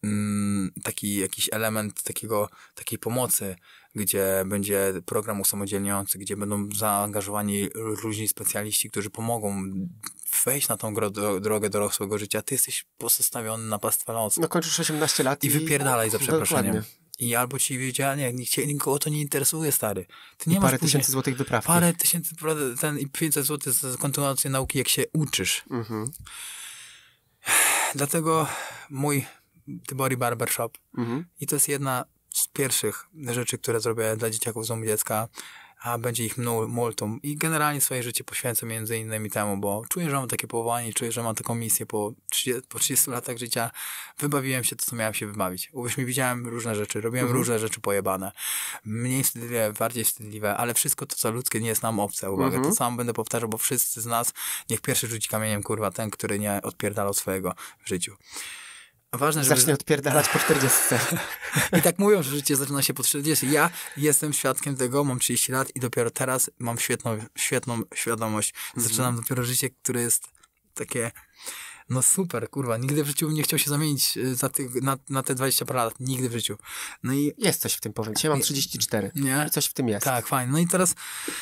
mm, taki jakiś element takiego, takiej pomocy, gdzie będzie program usamodzielniający, gdzie będą zaangażowani różni specjaliści, którzy pomogą wejść na tą drogę dorosłego życia. Ty jesteś pozostawiony na pastwę losu. No kończysz 18 lat i, i wypierdalaj za przeproszeniem. Dokładnie. I albo ci wiedzieli, nie, nie, nikogo to nie interesuje, stary. Ty nie I parę tysięcy złotych wyprawki. Parę tysięcy, ten i 500 złotych za kontynuację nauki, jak się uczysz. Mhm. Dlatego mój Tybori Barbershop mhm. i to jest jedna z pierwszych rzeczy, które zrobię dla dzieciaków z domu dziecka a będzie ich multum. I generalnie swoje życie poświęcę między innymi temu, bo czuję, że mam takie powołanie, czuję, że mam taką misję. Po 30, po 30 latach życia wybawiłem się to, co miałem się wybawić. Uwierz mi, widziałem różne rzeczy, robiłem mhm. różne rzeczy pojebane. Mniej wstydliwe, bardziej wstydliwe, ale wszystko to, co ludzkie, nie jest nam obce. Uwaga, mhm. to sam będę powtarzał, bo wszyscy z nas, niech pierwszy rzuci kamieniem, kurwa, ten, który nie odpierdalał swojego w życiu. Ważne, żeby... Zacznie odpierdalać po 40. I tak mówią, że życie zaczyna się po 40. Ja jestem świadkiem tego, mam 30 lat i dopiero teraz mam świetną, świetną świadomość. Zaczynam mm. dopiero życie, które jest takie no super, kurwa, nigdy w życiu bym nie chciał się zamienić y, za ty, na, na te 20 parę lat, nigdy w życiu. No i... Jest coś w tym, powiem ci, ja mam 34. Nie? Coś w tym jest. Tak, fajnie. No i teraz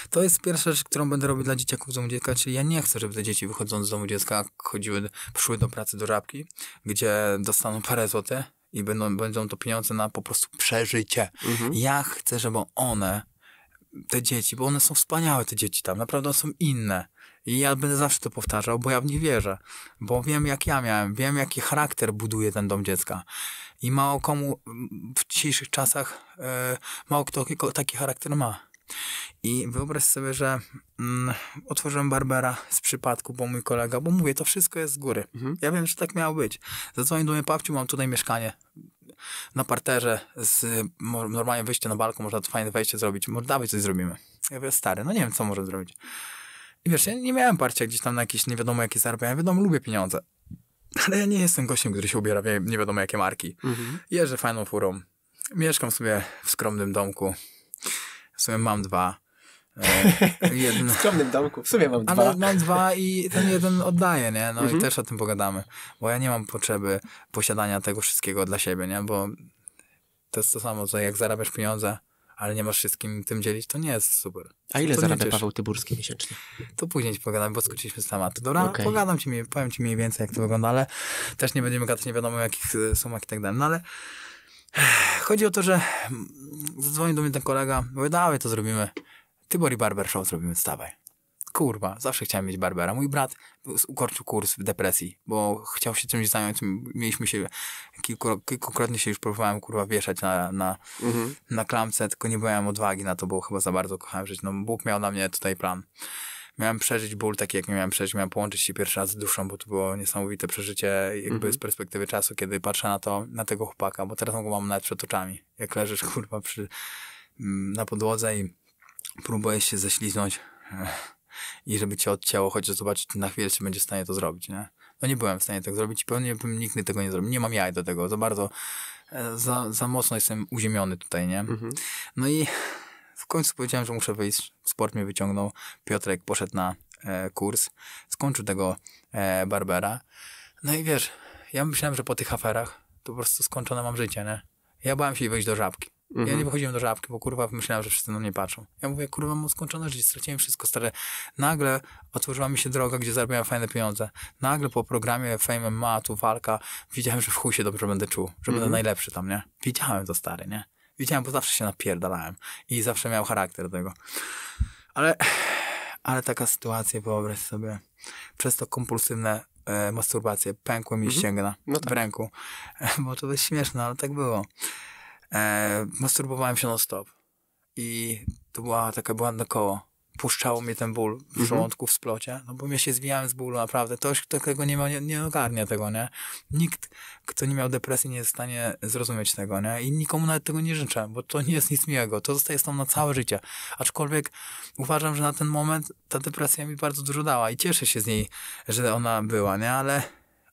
to jest pierwsza rzecz, którą będę robił dla dzieciaków z domu dziecka, czyli ja nie chcę, żeby te dzieci wychodząc z domu dziecka chodziły, poszły do pracy do rabki, gdzie dostaną parę złotych i będą, będą to pieniądze na po prostu przeżycie. Mhm. Ja chcę, żeby one te dzieci, bo one są wspaniałe, te dzieci tam, naprawdę są inne. I ja będę zawsze to powtarzał, bo ja w nie wierzę. Bo wiem, jak ja miałem, wiem, jaki charakter buduje ten dom dziecka. I mało komu w dzisiejszych czasach, yy, mało kto taki charakter ma. I wyobraź sobie, że mm, otworzyłem Barbera z przypadku, bo mój kolega, bo mówię, to wszystko jest z góry. Mhm. Ja wiem, że tak miało być. Zadzwonił do mnie papciu, mam tutaj mieszkanie na parterze, z, normalnym wejściem na balkon, można fajne wejście zrobić, może dawać coś zrobimy. Ja mówię, stary, no nie wiem, co może zrobić. I wiesz, ja nie miałem parcia gdzieś tam na jakieś nie wiadomo jakie zarabiałem. Wiadomo, lubię pieniądze. Ale ja nie jestem gościem, który się ubiera w nie wiadomo jakie marki. Mhm. Jeżdżę fajną furą. Mieszkam sobie w skromnym domku. W sumie mam dwa. E, jeden... W skromnym domku, w sumie mam no, dwa. Ale mam dwa i ten jeden oddaję, nie? No mhm. i też o tym pogadamy. Bo ja nie mam potrzeby posiadania tego wszystkiego dla siebie, nie? Bo to jest to samo, co jak zarabiasz pieniądze, ale nie masz się z kim tym dzielić, to nie jest super. A ile zarabia Paweł Tyburski miesięcznie? To później ci pogadam, bo skończyliśmy z tematu. Dobra, okay. pogadam ci, powiem ci mniej więcej, jak to wygląda, ale też nie będziemy gadać nie wiadomo jakich y, sumach i tak dalej, no ale chodzi o to, że zadzwonił do mnie ten kolega, mówię, dawaj to zrobimy, Tybor i Barber Show zrobimy, stawaj kurwa, zawsze chciałem mieć Barbera. Mój brat ukończył kurs w depresji, bo chciał się czymś zająć. Mieliśmy się, kilku, kilkukrotnie się już próbowałem, kurwa, wieszać na, na, mhm. na klamce, tylko nie miałem odwagi na to, bo chyba za bardzo kochałem żyć. No, Bóg miał na mnie tutaj plan. Miałem przeżyć ból taki, jak nie miałem przeżyć. Miałem połączyć się pierwszy raz z duszą, bo to było niesamowite przeżycie jakby mhm. z perspektywy czasu, kiedy patrzę na to, na tego chłopaka, bo teraz go mam nawet przed oczami. Jak leżysz, kurwa, przy, mm, na podłodze i próbujesz się ześliznąć i żeby cię odcięło, chociaż zobaczyć na chwilę, czy będziesz w stanie to zrobić, nie? No nie byłem w stanie tego zrobić i pewnie bym nigdy tego nie zrobił. Nie mam jaj do tego, za bardzo, e, za, za mocno jestem uziemiony tutaj, nie? Mhm. No i w końcu powiedziałem, że muszę wyjść, sport mnie wyciągnął, Piotrek poszedł na e, kurs, skończył tego e, Barbera, no i wiesz, ja myślałem, że po tych aferach to po prostu skończone mam życie, nie? Ja bałem się wejść do żabki. Mhm. Ja nie mhm. wychodziłem do żabki, bo kurwa myślałem, że wszyscy na mnie patrzą. Ja mówię, kurwa, mam skończone życie, straciłem wszystko, stare. Nagle otworzyła mi się droga, gdzie zarabiałem fajne pieniądze. Nagle po programie Fame ma tu walka, widziałem, że w chuj się dobrze będę czuł, że mhm. będę najlepszy tam, nie? Widziałem to, stary, nie? Widziałem, bo zawsze się napierdalałem i zawsze miałem charakter tego. Ale, ale taka sytuacja, wyobraź sobie, przez to kompulsywne e, masturbacje, pękły mi mhm. ścięgna no tak. w ręku. Bo to jest śmieszne, ale tak było e, masturbowałem się non-stop. I to była taka błędne koło. Puszczało mnie ten ból w mhm. żołądku, w splocie, no bo ja się zwijałem z bólu, naprawdę. Ktoś, kto tego nie ma, nie, nie ogarnia tego, nie? Nikt, kto nie miał depresji, nie jest w stanie zrozumieć tego, nie? I nikomu nawet tego nie życzę, bo to nie jest nic miłego. To zostaje z tą na całe życie. Aczkolwiek uważam, że na ten moment ta depresja mi bardzo dużo dała i cieszę się z niej, że ona była, nie? Ale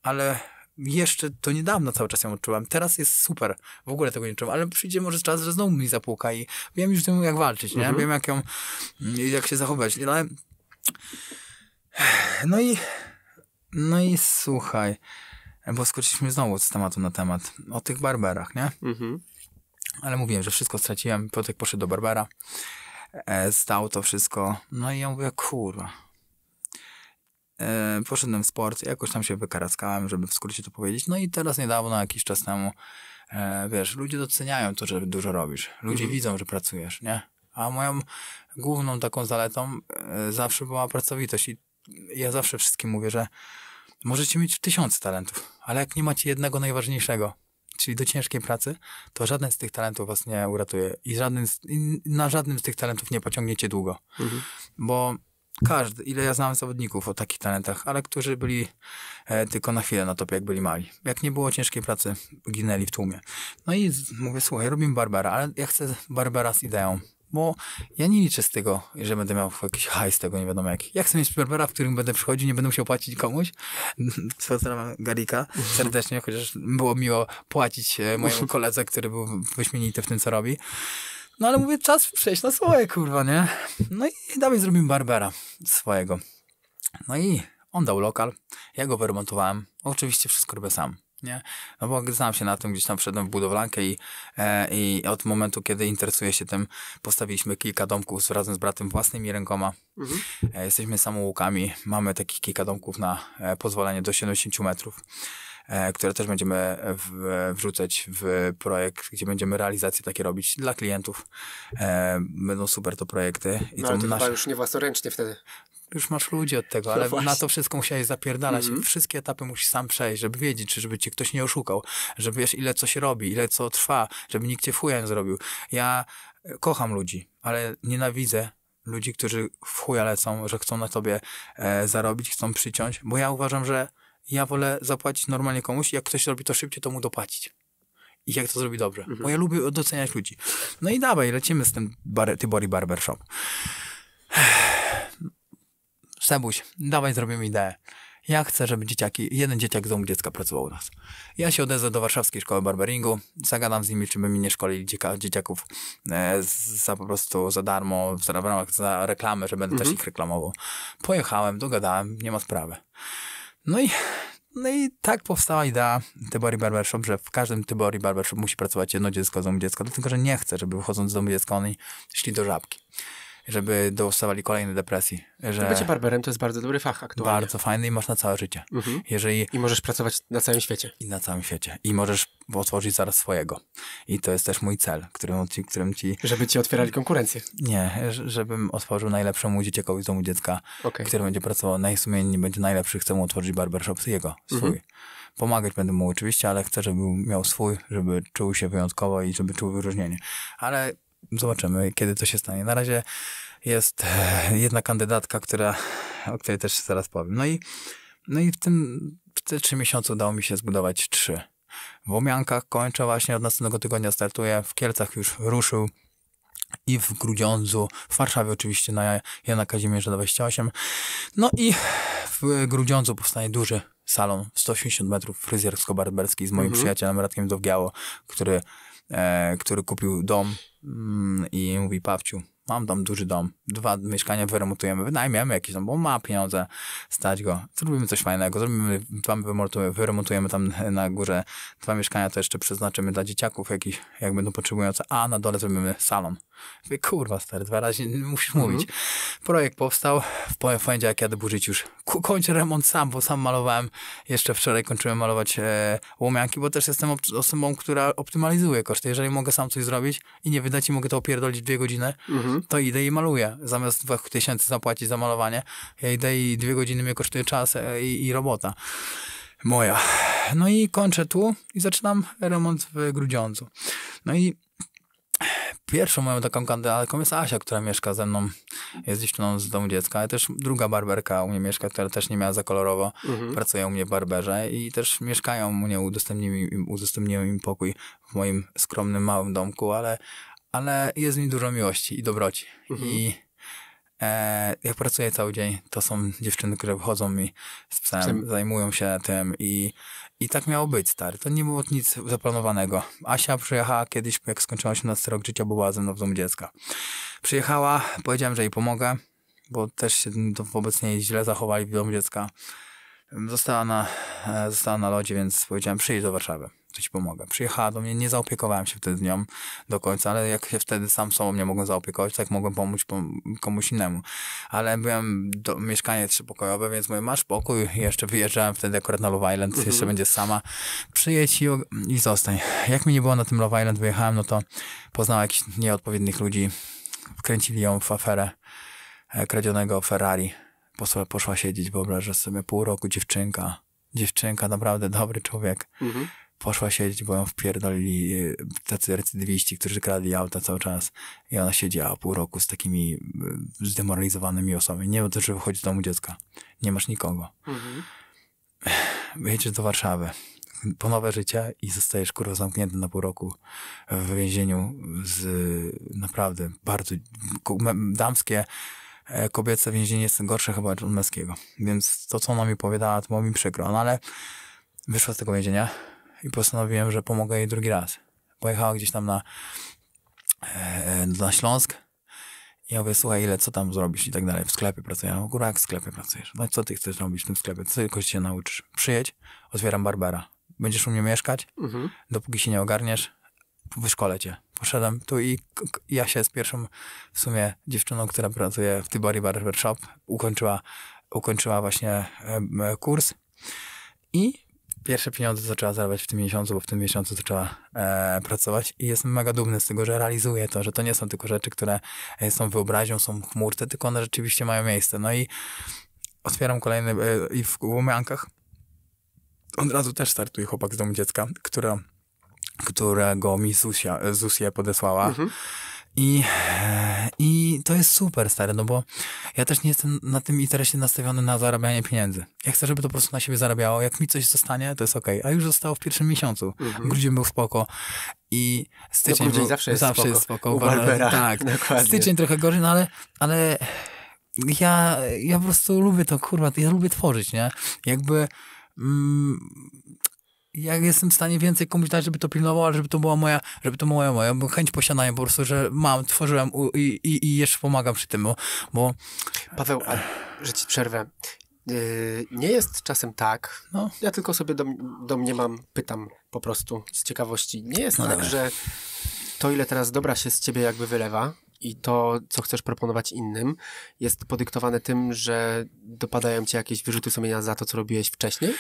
ale jeszcze to niedawno cały czas ją odczułem. Teraz jest super. W ogóle tego nie czułem, ale przyjdzie może czas, że znowu mi zapłuka i wiem już tym, jak walczyć, nie? Mhm. Wiem, jak ją, jak się zachować, ale... No i... No i słuchaj, bo skoczyliśmy znowu z tematu na temat, o tych barberach, nie? Mhm. Ale mówiłem, że wszystko straciłem, Piotrek poszedł do barbera, e, stał to wszystko, no i ja mówię, kurwa, E, poszedłem w sport, jakoś tam się wykaraskałem, żeby w skrócie to powiedzieć. No i teraz niedawno, jakiś czas temu, e, wiesz, ludzie doceniają to, że dużo robisz. Ludzie mhm. widzą, że pracujesz, nie? A moją główną taką zaletą e, zawsze była pracowitość i ja zawsze wszystkim mówię, że możecie mieć tysiące talentów, ale jak nie macie jednego najważniejszego, czyli do ciężkiej pracy, to żaden z tych talentów was nie uratuje i, żaden, z, i na żadnym z tych talentów nie pociągniecie długo. Mhm. Bo każdy, ile ja znałem zawodników o takich talentach, ale którzy byli e, tylko na chwilę na topie, jak byli mali. Jak nie było ciężkiej pracy, ginęli w tłumie. No i mówię, słuchaj, robimy Barbera, ale ja chcę Barbera z ideą bo ja nie liczę z tego, że będę miał jakiś hajs tego, nie wiadomo jaki. Ja chcę mieć Berbera, w którym będę przychodził, nie będę musiał płacić komuś. Pozdrawiam Garika serdecznie, chociaż było miło płacić e, mojemu koledze, który był wyśmienity w tym, co robi. No ale mówię, czas przejść na swoje, kurwa, nie? No i Dawid zrobimy Barbera swojego. No i on dał lokal, ja go wyremontowałem. Oczywiście wszystko robię sam. Nie? No bo znam się na tym, gdzieś tam wszedłem w budowlankę i, e, i od momentu, kiedy interesuję się tym, postawiliśmy kilka domków razem z bratem własnymi rękoma. Mhm. E, jesteśmy samołukami, mamy takich kilka domków na e, pozwolenie do 70 metrów. E, które też będziemy e, wrzucać w projekt, gdzie będziemy realizacje takie robić dla klientów. E, będą super to projekty. I no, to, to już nie własnoręcznie wtedy już masz ludzi od tego, no ale na to wszystko musiałeś zapierdalać. Mm -hmm. Wszystkie etapy musisz sam przejść, żeby wiedzieć, czy żeby cię ktoś nie oszukał, żeby wiesz, ile co się robi, ile co trwa, żeby nikt cię nie zrobił. Ja kocham ludzi, ale nienawidzę ludzi, którzy w chuja lecą, że chcą na tobie e, zarobić, chcą przyciąć, bo ja uważam, że ja wolę zapłacić normalnie komuś, jak ktoś robi to szybciej, to mu dopłacić. I jak to zrobi dobrze. Mhm. Bo ja lubię doceniać ludzi. No i dawaj, lecimy z tym bar Tybori Barbershop. Sebuś, dawaj zrobimy ideę. Ja chcę, żeby dzieciaki, jeden dzieciak z domu dziecka pracował u nas. Ja się odezwę do warszawskiej szkoły barberingu, zagadam z nimi, czy by mi nie szkolili dzieciaków e, za po prostu za darmo, w ramach za reklamy, że będę mhm. też ich reklamował. Pojechałem, dogadałem, nie ma sprawy. No i, no i tak powstała idea Tybori Barbershop, że w każdym Tybori Barbershop musi pracować jedno dziecko z domu dziecka, dlatego że nie chce, żeby wychodząc z domu dziecka oni szli do żabki żeby doustawali kolejne depresji. Że bycie barberem to jest bardzo dobry fach aktualnie. Bardzo fajny i masz na całe życie. Mhm. Jeżeli... I możesz pracować na całym świecie. I na całym świecie. I możesz otworzyć zaraz swojego. I to jest też mój cel, którym ci... Którym ci... Żeby ci otwierali konkurencję. Nie, żebym otworzył najlepszemu dzieciakowi z domu dziecka, okay. który będzie pracował najsumienniej, będzie najlepszy, chcę mu otworzyć barbershop jego, swój. Mhm. Pomagać będę mu oczywiście, ale chcę, żeby miał swój, żeby czuł się wyjątkowo i żeby czuł wyróżnienie. Ale zobaczymy, kiedy to się stanie. Na razie jest e, jedna kandydatka, która, o której też zaraz powiem. No i, no i w, tym, w te trzy miesiące udało mi się zbudować trzy. W Łomiankach kończę właśnie, od następnego tygodnia startuję, w Kielcach już ruszył i w Grudziądzu, w Warszawie oczywiście na Jana Kazimierza 28. No i w Grudziądzu powstanie duży salon 180 metrów fryzjersko-barberski z moim mhm. przyjacielem Radkiem Dowgiało, który E, który kupił dom mm, i mówi, Pawciu, mam dom duży dom, dwa mieszkania wyremontujemy, wynajmiemy jakieś tam, bo ma pieniądze, stać go, zrobimy coś fajnego, zrobimy, dwa wyremontujemy tam na górze dwa mieszkania, to jeszcze przeznaczymy dla dzieciaków jakiś, jak będą potrzebujące, a na dole zrobimy salon. Mówię, kurwa stary, dwa razy musisz mhm. mówić. Projekt powstał, w poniedziałek jadę burzyć już, kończę remont sam, bo sam malowałem, jeszcze wczoraj kończyłem malować e, łomianki, bo też jestem osobą, która optymalizuje koszty. Jeżeli mogę sam coś zrobić i nie wydać i mogę to opierdolić dwie godziny, mhm Mhm. to idę i maluję. Zamiast 2000 zapłacić za malowanie, ja idę i dwie godziny mnie kosztuje czas e, i, i robota moja. No i kończę tu i zaczynam remont w Grudziądzu. No i pierwszą moją taką kandydatką jest Asia, która mieszka ze mną, jest dziewczyną z domu dziecka, ale też druga barberka u mnie mieszka, która też nie miała za kolorowo, mhm. u mnie barberze i też mieszkają u mnie, udostępniłem im, udostępniłem im pokój w moim skromnym, małym domku, ale, ale jest w nim dużo miłości i dobroci. Mhm. I e, jak pracuję cały dzień, to są dziewczyny, które wchodzą mi z psem, Czym? zajmują się tym i, i tak miało być, stary. To nie było nic zaplanowanego. Asia przyjechała kiedyś, jak skończyła 18 rok życia, bo była ze mną w domu dziecka. Przyjechała, powiedziałem, że jej pomogę, bo też się wobec niej źle zachowali w domu dziecka. Została na, e, została na lodzie, więc powiedziałem, przyjdź do Warszawy to ci pomogę. Przyjechała do mnie, nie zaopiekowałem się wtedy nią do końca, ale jak się wtedy sam sobą nie mogłem zaopiekować, tak mogłem pomóc komuś innemu. Ale byłem do, mieszkanie trzypokojowe, więc mówię, masz pokój, jeszcze wyjeżdżałem wtedy akurat na Love Island, mhm. jeszcze będzie sama, przyjedź i, i zostań. Jak mi nie było na tym Love Island, wyjechałem, no to poznałem jakichś nieodpowiednich ludzi, wkręcili ją w aferę e, kradzionego Ferrari. Posła, poszła siedzieć, wyobrażasz sobie, pół roku dziewczynka. Dziewczynka, naprawdę dobry człowiek. Mhm poszła siedzieć, bo ją wpierdolili y, tacy recydywiści, którzy kradli auta cały czas i ona siedziała pół roku z takimi y, zdemoralizowanymi osobami. Nie to, że wychodzi z domu dziecka. Nie masz nikogo. Mhm. do Warszawy po nowe życie i zostajesz kurwa zamknięty na pół roku w więzieniu z y, naprawdę bardzo damskie e, kobiece więzienie jest gorsze chyba od męskiego. Więc to, co ona mi powiadała, to było mi przykro. No ale wyszła z tego więzienia, i postanowiłem, że pomogę jej drugi raz. Pojechała gdzieś tam na, e, na Śląsk i ja mówię, słuchaj, ile, co tam zrobisz i tak dalej. W sklepie pracuję. No, jak w sklepie pracujesz? No co ty chcesz robić w tym sklepie? Co jakoś się nauczysz? Przyjedź, otwieram Barbera. Będziesz u mnie mieszkać, mhm. dopóki się nie ogarniesz, wyszkolę cię. Poszedłem tu i ja się z pierwszą w sumie dziewczyną, która pracuje w Tibori Barber Shop, ukończyła, ukończyła właśnie e, kurs i pierwsze pieniądze zaczęła zarabiać w tym miesiącu, bo w tym miesiącu zaczęła e, pracować i jestem mega dumny z tego, że realizuje to, że to nie są tylko rzeczy, które e, są wyobraźnią, są chmurte, tylko one rzeczywiście mają miejsce. No i otwieram kolejny e, i w Łomiankach od razu też startuje chłopak z domu dziecka, która, którego mi Zusia, Zusie podesłała. Mhm i, I to jest super, stary, no bo ja też nie jestem na tym interesie nastawiony na zarabianie pieniędzy. Ja chcę, żeby to po prostu na siebie zarabiało. Jak mi coś zostanie, to jest okej. Okay. A już zostało w pierwszym miesiącu. Mhm. Grudzień był spoko. I no, styczeń no, był, zawsze jest zawsze spoko. Jest spoko. U Barbera, tak, dokładnie. Styczeń trochę gorzej, no ale, ale ja, ja po prostu lubię to, kurwa, ja lubię tworzyć, nie? Jakby... Mm, ja jestem w stanie więcej komuś dać, żeby to pilnował, ale żeby to była moja, żeby to moja, moja chęć posiadania po prostu, że mam, tworzyłem i, i, i jeszcze pomagam przy tym, bo... bo... Paweł, a, że ci przerwę. Yy, nie jest czasem tak, no. ja tylko sobie do, do mnie mam, pytam po prostu z ciekawości. Nie jest no tak, dobra. że to ile teraz dobra się z ciebie jakby wylewa, i to, co chcesz proponować innym, jest podyktowane tym, że dopadają ci jakieś wyrzuty sumienia za to, co robiłeś wcześniej?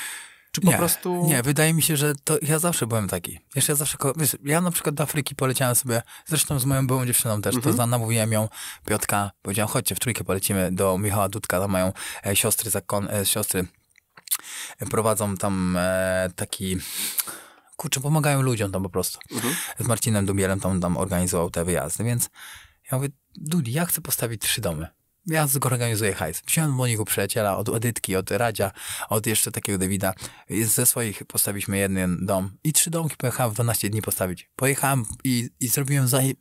Czy po nie, prostu... Nie, wydaje mi się, że to ja zawsze byłem taki. jeszcze ja zawsze... Wiesz, ja na przykład do Afryki poleciałem sobie, zresztą z moją byłą dziewczyną też, mm -hmm. to znam, mhm. namówiłem ją, Piotka, powiedziałem, chodźcie, w trójkę polecimy do Michała Dudka, tam mają e, siostry, zakon, e, siostry e, prowadzą tam e, taki kurczę, pomagają ludziom tam po prostu. Mhm. Z Marcinem Dubielem tam, tam organizował te wyjazdy, więc ja mówię, Dudi, ja chcę postawić trzy domy ja zorganizuję hajs. Wziąłem mojego przyjaciela od Edytki, od Radzia, od jeszcze takiego Dawida. Ze swoich postawiliśmy jeden dom i trzy domki pojechałem w 12 dni postawić. Pojechałem i, i zrobiłem za... I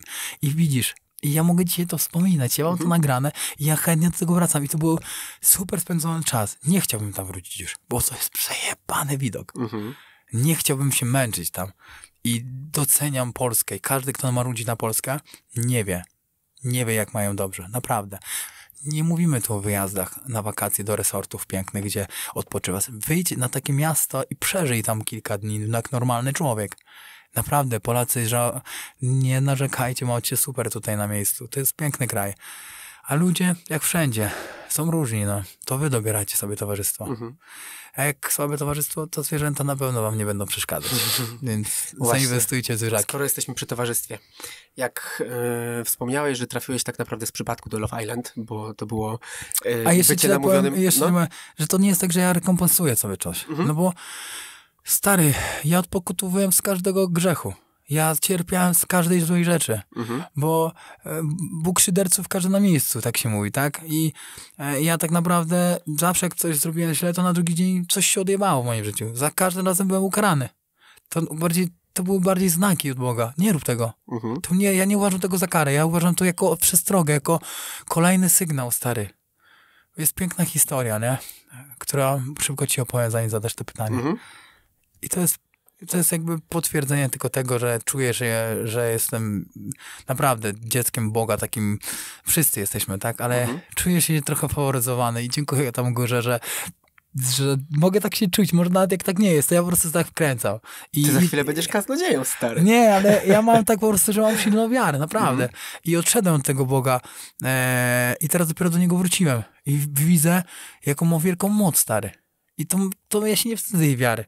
widzisz, i ja mogę dzisiaj to wspominać, ja mam to mhm. nagrane i ja chętnie do tego wracam. I to był super spędzony czas. Nie chciałbym tam wrócić już, bo to jest przejebany widok. Mhm. Nie chciałbym się męczyć tam. I doceniam Polskę. I każdy, kto ma ludzi na Polskę, nie wie. Nie wie, jak mają dobrze. Naprawdę nie mówimy tu o wyjazdach na wakacje do resortów pięknych, gdzie odpoczywasz. Wyjdź na takie miasto i przeżyj tam kilka dni, jak normalny człowiek. Naprawdę, Polacy, że nie narzekajcie, macie super tutaj na miejscu. To jest piękny kraj. A ludzie, jak wszędzie, są różni, no. To wy dobieracie sobie towarzystwo. Mhm. A jak słabe towarzystwo, to zwierzęta na pewno wam nie będą przeszkadzać. Więc zainwestujcie w zwierzaki. Skoro jesteśmy przy towarzystwie. Jak e, wspomniałeś, że trafiłeś tak naprawdę z przypadku do Love Island, bo to było e, A jeszcze bycie namówionym... Powiem, jeszcze no? że to nie jest tak, że ja rekompensuję sobie coś. Mhm. No bo stary, ja odpokutowałem z każdego grzechu. Ja cierpiałem z każdej złej rzeczy, mhm. bo e, Bóg szyderców każe na miejscu, tak się mówi, tak? I e, ja tak naprawdę zawsze jak coś zrobiłem źle, to na drugi dzień coś się odjebało w moim życiu. Za każdym razem byłem ukarany. To bardziej to były bardziej znaki od Boga. Nie rób tego. Mhm. To nie, ja nie uważam tego za karę. Ja uważam to jako przestrogę, jako kolejny sygnał, stary. Jest piękna historia, nie? Która szybko ci opowiem, zanim zadasz to pytanie. Mhm. I to jest to jest jakby potwierdzenie tylko tego, że czuję, że, że jestem naprawdę dzieckiem Boga, takim wszyscy jesteśmy, tak? Ale mhm. czuję się trochę faworyzowany i dziękuję tam górze, że że mogę tak się czuć, może nawet jak tak nie jest, to ja po prostu tak wkręcam. I, Ty za chwilę będziesz kaznodzieją, stary. Nie, ale ja mam tak po prostu, że mam silną wiarę, naprawdę. Mm. I odszedłem od tego Boga e, i teraz dopiero do Niego wróciłem. I widzę, jaką ma wielką moc, stary. I to, to ja się nie wstydzę jej wiary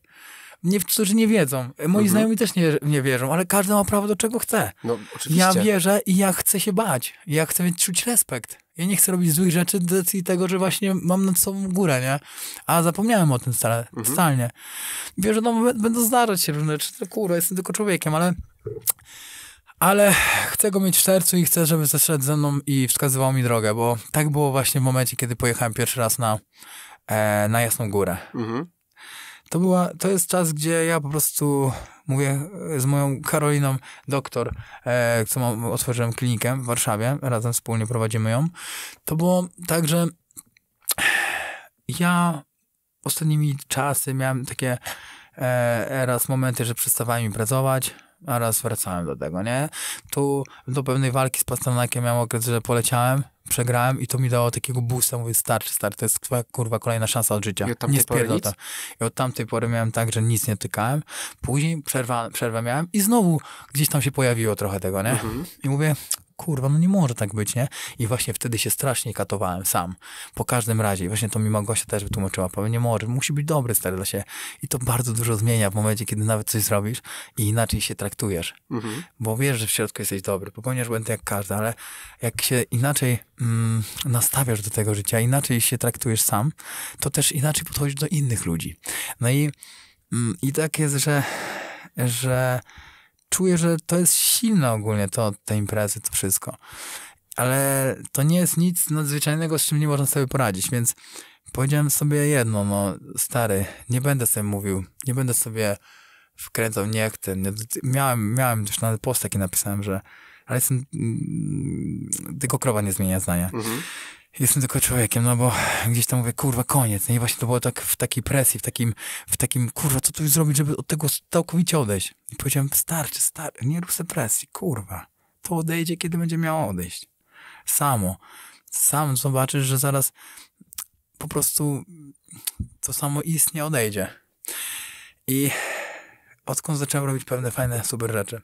którzy nie wiedzą. Moi mhm. znajomi też nie, nie wierzą, ale każdy ma prawo do czego chce. No, oczywiście. Ja wierzę i ja chcę się bać. Ja chcę mieć, czuć respekt. Ja nie chcę robić złych rzeczy z decyzji tego, że właśnie mam nad sobą górę, nie? A zapomniałem o tym stale, mhm. totalnie. wierzę że no, będą zdarzać się różne rzeczy. No kurwa, jestem tylko człowiekiem, ale ale chcę go mieć w sercu i chcę, żeby zeszedł ze mną i wskazywał mi drogę, bo tak było właśnie w momencie, kiedy pojechałem pierwszy raz na, e, na Jasną Górę. Mhm to, była, to jest czas, gdzie ja po prostu mówię e, z moją Karoliną doktor, e, mam otworzyłem klinikę w Warszawie, razem wspólnie prowadzimy ją. To było tak, że ja ostatnimi czasy miałem takie e, raz momenty, że przestawałem mi pracować, raz wracałem do tego, nie? Tu do pewnej walki z Pasternakiem miałem okres, że poleciałem, przegrałem i to mi dało takiego boosta, mówię, starczy, starczy, to jest twoja, kurwa kolejna szansa od życia. Nie spierdol to. I od tamtej pory miałem tak, że nic nie tykałem. Później przerwa, przerwę miałem i znowu gdzieś tam się pojawiło trochę tego, nie? Mhm. I mówię, kurwa, no nie może tak być, nie? I właśnie wtedy się strasznie katowałem sam. Po każdym razie. I właśnie to mi Małgosia też wytłumaczyła. Powiem, nie może, musi być dobry stary dla siebie. I to bardzo dużo zmienia w momencie, kiedy nawet coś zrobisz i inaczej się traktujesz. Mhm. Bo wiesz, że w środku jesteś dobry. Popełniasz błędy jak każdy, ale jak się inaczej mm, nastawiasz do tego życia, inaczej się traktujesz sam, to też inaczej podchodzisz do innych ludzi. No i, mm, i tak jest, że że czuję, że to jest silne ogólnie to te imprezy, to wszystko. Ale to nie jest nic nadzwyczajnego, z czym nie można sobie poradzić, więc powiedziałem sobie jedno, no stary, nie będę sobie mówił, nie będę sobie wkręcał, niech ten, Nie, miałem, miałem też nawet post taki napisałem, że ale jestem, mm, tylko krowa nie zmienia zdania. Mhm jestem tylko człowiekiem, no bo gdzieś tam mówię, kurwa, koniec. No i właśnie to było tak w takiej presji, w takim, w takim kurwa, co tu zrobić, żeby od tego całkowicie odejść? I powiedziałem, starczy, starczy, nie ruszę presji, kurwa. To odejdzie, kiedy będzie miało odejść. Samo. Sam zobaczysz, że zaraz po prostu to samo istnie odejdzie. I odkąd zacząłem robić pewne fajne, super rzeczy,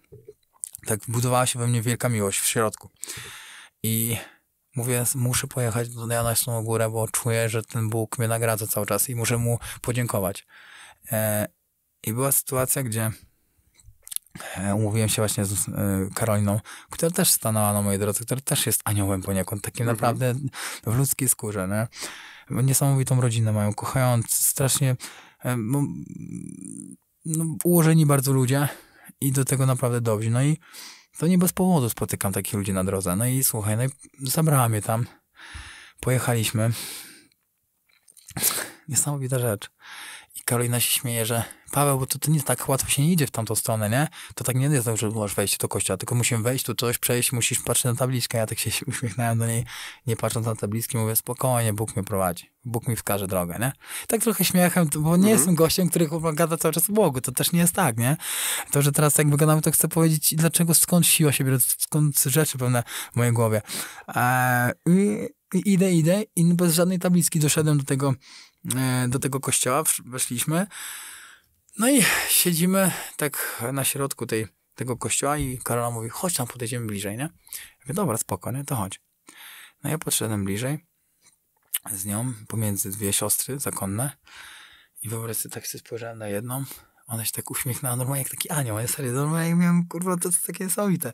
tak budowała się we mnie wielka miłość w środku. I mówię, muszę pojechać do Jana Jasną Górę, bo czuję, że ten Bóg mnie nagradza cały czas i muszę mu podziękować. E, I była sytuacja, gdzie e, umówiłem się właśnie z e, Karoliną, która też stanęła na mojej drodze, która też jest aniołem poniekąd, takim mhm. naprawdę w ludzkiej skórze. Nie? Niesamowitą rodzinę mają, kochając strasznie no, no, ułożeni bardzo ludzie i do tego naprawdę dobrzy. No i to nie bez powodu spotykam takich ludzi na drodze. No i słuchaj, no i zabrała mnie tam. Pojechaliśmy. Niesamowita rzecz. Karolina się śmieje, że Paweł, bo to, to nie tak łatwo się nie idzie w tamtą stronę, nie? To tak nie jest, że masz wejść do kościoła, tylko musimy wejść tu coś przejść, musisz patrzeć na tabliczkę. Ja tak się uśmiechnąłem do niej, nie patrząc na tabliczki, mówię spokojnie, Bóg mnie prowadzi. Bóg mi wskaże drogę, nie? Tak trochę śmiechem, bo nie mhm. jestem gościem, który gada cały czas Błogu, Bogu, to też nie jest tak, nie? To, że teraz jak wygadamy, to chcę powiedzieć, dlaczego, skąd siła się biorę, skąd rzeczy pewne w mojej głowie. Eee, I idę, idę i bez żadnej tabliczki doszedłem do tego E, do tego kościoła, weszliśmy. No i siedzimy tak na środku tej, tego kościoła i Karola mówi, chodź tam, podejdziemy bliżej, nie? Ja mówię, dobra, spokojnie, To chodź. No ja podszedłem bliżej z nią, pomiędzy dwie siostry zakonne i wyobraź sobie, tak sobie spojrzałem na jedną, ona się tak uśmiechnęła, normalnie jak taki anioł, ja serio, normalnie miałem, kurwa, to jest takie niesamowite.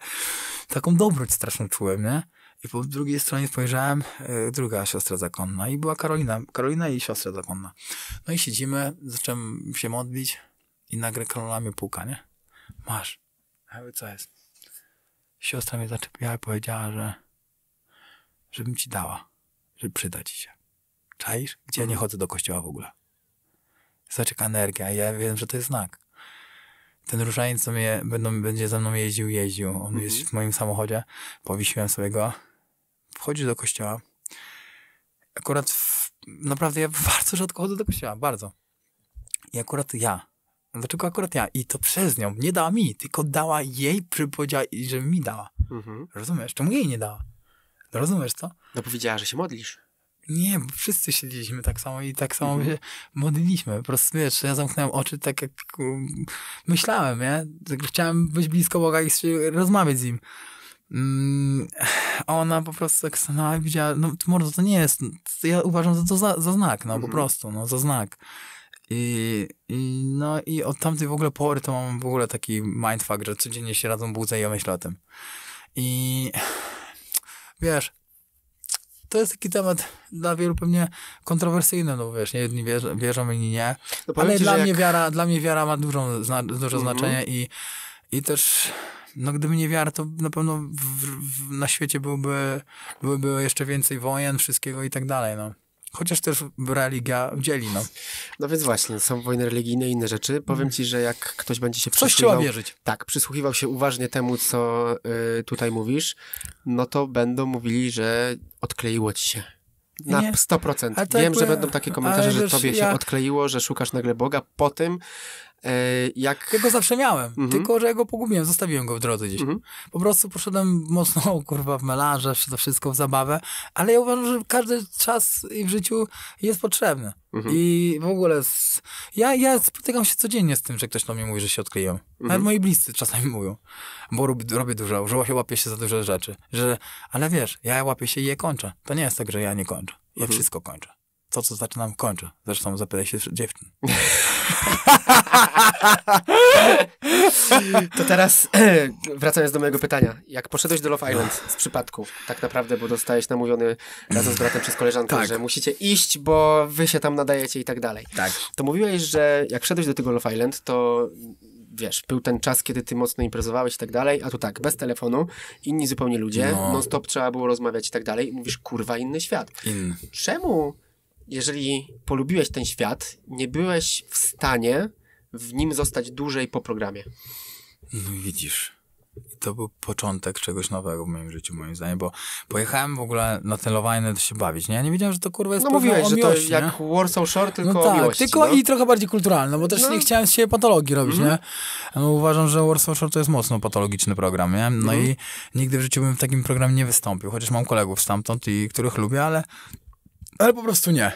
Taką dobroć straszną czułem, nie? I po drugiej stronie spojrzałem, yy, druga siostra zakonna i była Karolina, Karolina i siostra zakonna. No i siedzimy, zacząłem się modlić i nagle Karolina mnie puka, nie? Masz. Ja co jest? Siostra mnie zaczepiła i powiedziała, że żebym ci dała, że przyda ci się. Czaisz? Gdzie ja nie mhm. chodzę do kościoła w ogóle. Zaczeka energia ja wiem, że to jest znak. Ten różaniec, co mnie, będą, będzie ze mną jeździł, jeździł. On mhm. jest w moim samochodzie. Powiesiłem sobie go wchodzi do kościoła. Akurat w, naprawdę ja bardzo rzadko chodzę do kościoła, bardzo. I akurat ja. Dlaczego akurat ja? I to przez nią. Nie dała mi, tylko dała jej, powiedziała, że mi dała. Mhm. Rozumiesz? Czemu jej nie dała? No rozumiesz co? No powiedziała, że się modlisz. Nie, bo wszyscy siedzieliśmy tak samo i tak samo mhm. się modliliśmy. Po prostu wiesz, ja zamknąłem oczy tak jak um, myślałem, nie? Chciałem być blisko Boga i rozmawiać z nim. Mm, ona po prostu tak stanęła i widziała, no to mordo, to nie jest, to ja uważam za to za, za znak, no po mhm. prostu, no za znak. I, I, no i od tamtej w ogóle pory to mam w ogóle taki mindfuck, że codziennie się radzą budzę i ja myślę o tym. I wiesz, to jest taki temat dla wielu pewnie kontrowersyjny, no wiesz, nie jedni wierzą, wierzą inni nie. No ale ci, dla, mnie jak... wiara, dla mnie wiara ma dużą, zna, duże mm -hmm. znaczenie i i też, no gdyby nie wiara, to na pewno w, w, na świecie byłoby, byłoby jeszcze więcej wojen, wszystkiego i tak dalej, no. Chociaż też religia dzieli, no. No więc właśnie, są wojny religijne i inne rzeczy. Powiem mm. ci, że jak ktoś będzie się przysłuchiwał... Coś wierzyć. Tak, przysłuchiwał się uważnie temu, co y, tutaj mówisz, no to będą mówili, że odkleiło ci się. Na nie. 100%. Tak Wiem, że będą takie komentarze, że tobie ja... się odkleiło, że szukasz nagle Boga po tym, E, jak... Ja go zawsze miałem, mm -hmm. tylko że go pogubiłem, zostawiłem go w drodze gdzieś. Mm -hmm. Po prostu poszedłem mocno, kurwa, w melarze, to wszystko w zabawę, ale ja uważam, że każdy czas w życiu jest potrzebny. Mm -hmm. I w ogóle z... ja, ja spotykam się codziennie z tym, że ktoś do mnie mówi, że się odkleiłem. Nawet mhm. moi bliscy czasami mówią, bo robię dużo, że łapię się za duże rzeczy. Że, ale wiesz, ja łapię się i je kończę. To nie jest tak, że ja nie kończę. Ja mhm. wszystko kończę to, co zaczynam, kończę. Zresztą zapytaj się dziewczyn. to teraz wracając do mojego pytania. Jak poszedłeś do Love Island z przypadku, tak naprawdę, bo dostałeś namówiony razem z bratem przez koleżankę, tak. że musicie iść, bo wy się tam nadajecie i tak dalej. Tak. To mówiłeś, że jak szedłeś do tego Love Island, to wiesz, był ten czas, kiedy ty mocno imprezowałeś i tak dalej, a tu tak, bez telefonu, inni zupełnie ludzie, no. non-stop trzeba było rozmawiać i tak dalej. Mówisz, kurwa, inny świat. Czemu jeżeli polubiłeś ten świat, nie byłeś w stanie w nim zostać dłużej po programie. No widzisz. To był początek czegoś nowego w moim życiu, moim zdaniem, bo pojechałem w ogóle na ten Lowajnę się bawić, nie? Ja nie wiedziałem, że to kurwa jest No mówiłeś, że miłości, to jak nie? Warsaw Short, tylko no tak, miłości, tylko no? i trochę bardziej kulturalne, bo też no. nie chciałem z siebie patologii robić, mm. nie? No uważam, że Warsaw Short to jest mocno patologiczny program, nie? No mm. i nigdy w życiu bym w takim programie nie wystąpił, chociaż mam kolegów stamtąd i których lubię, ale ale po prostu nie.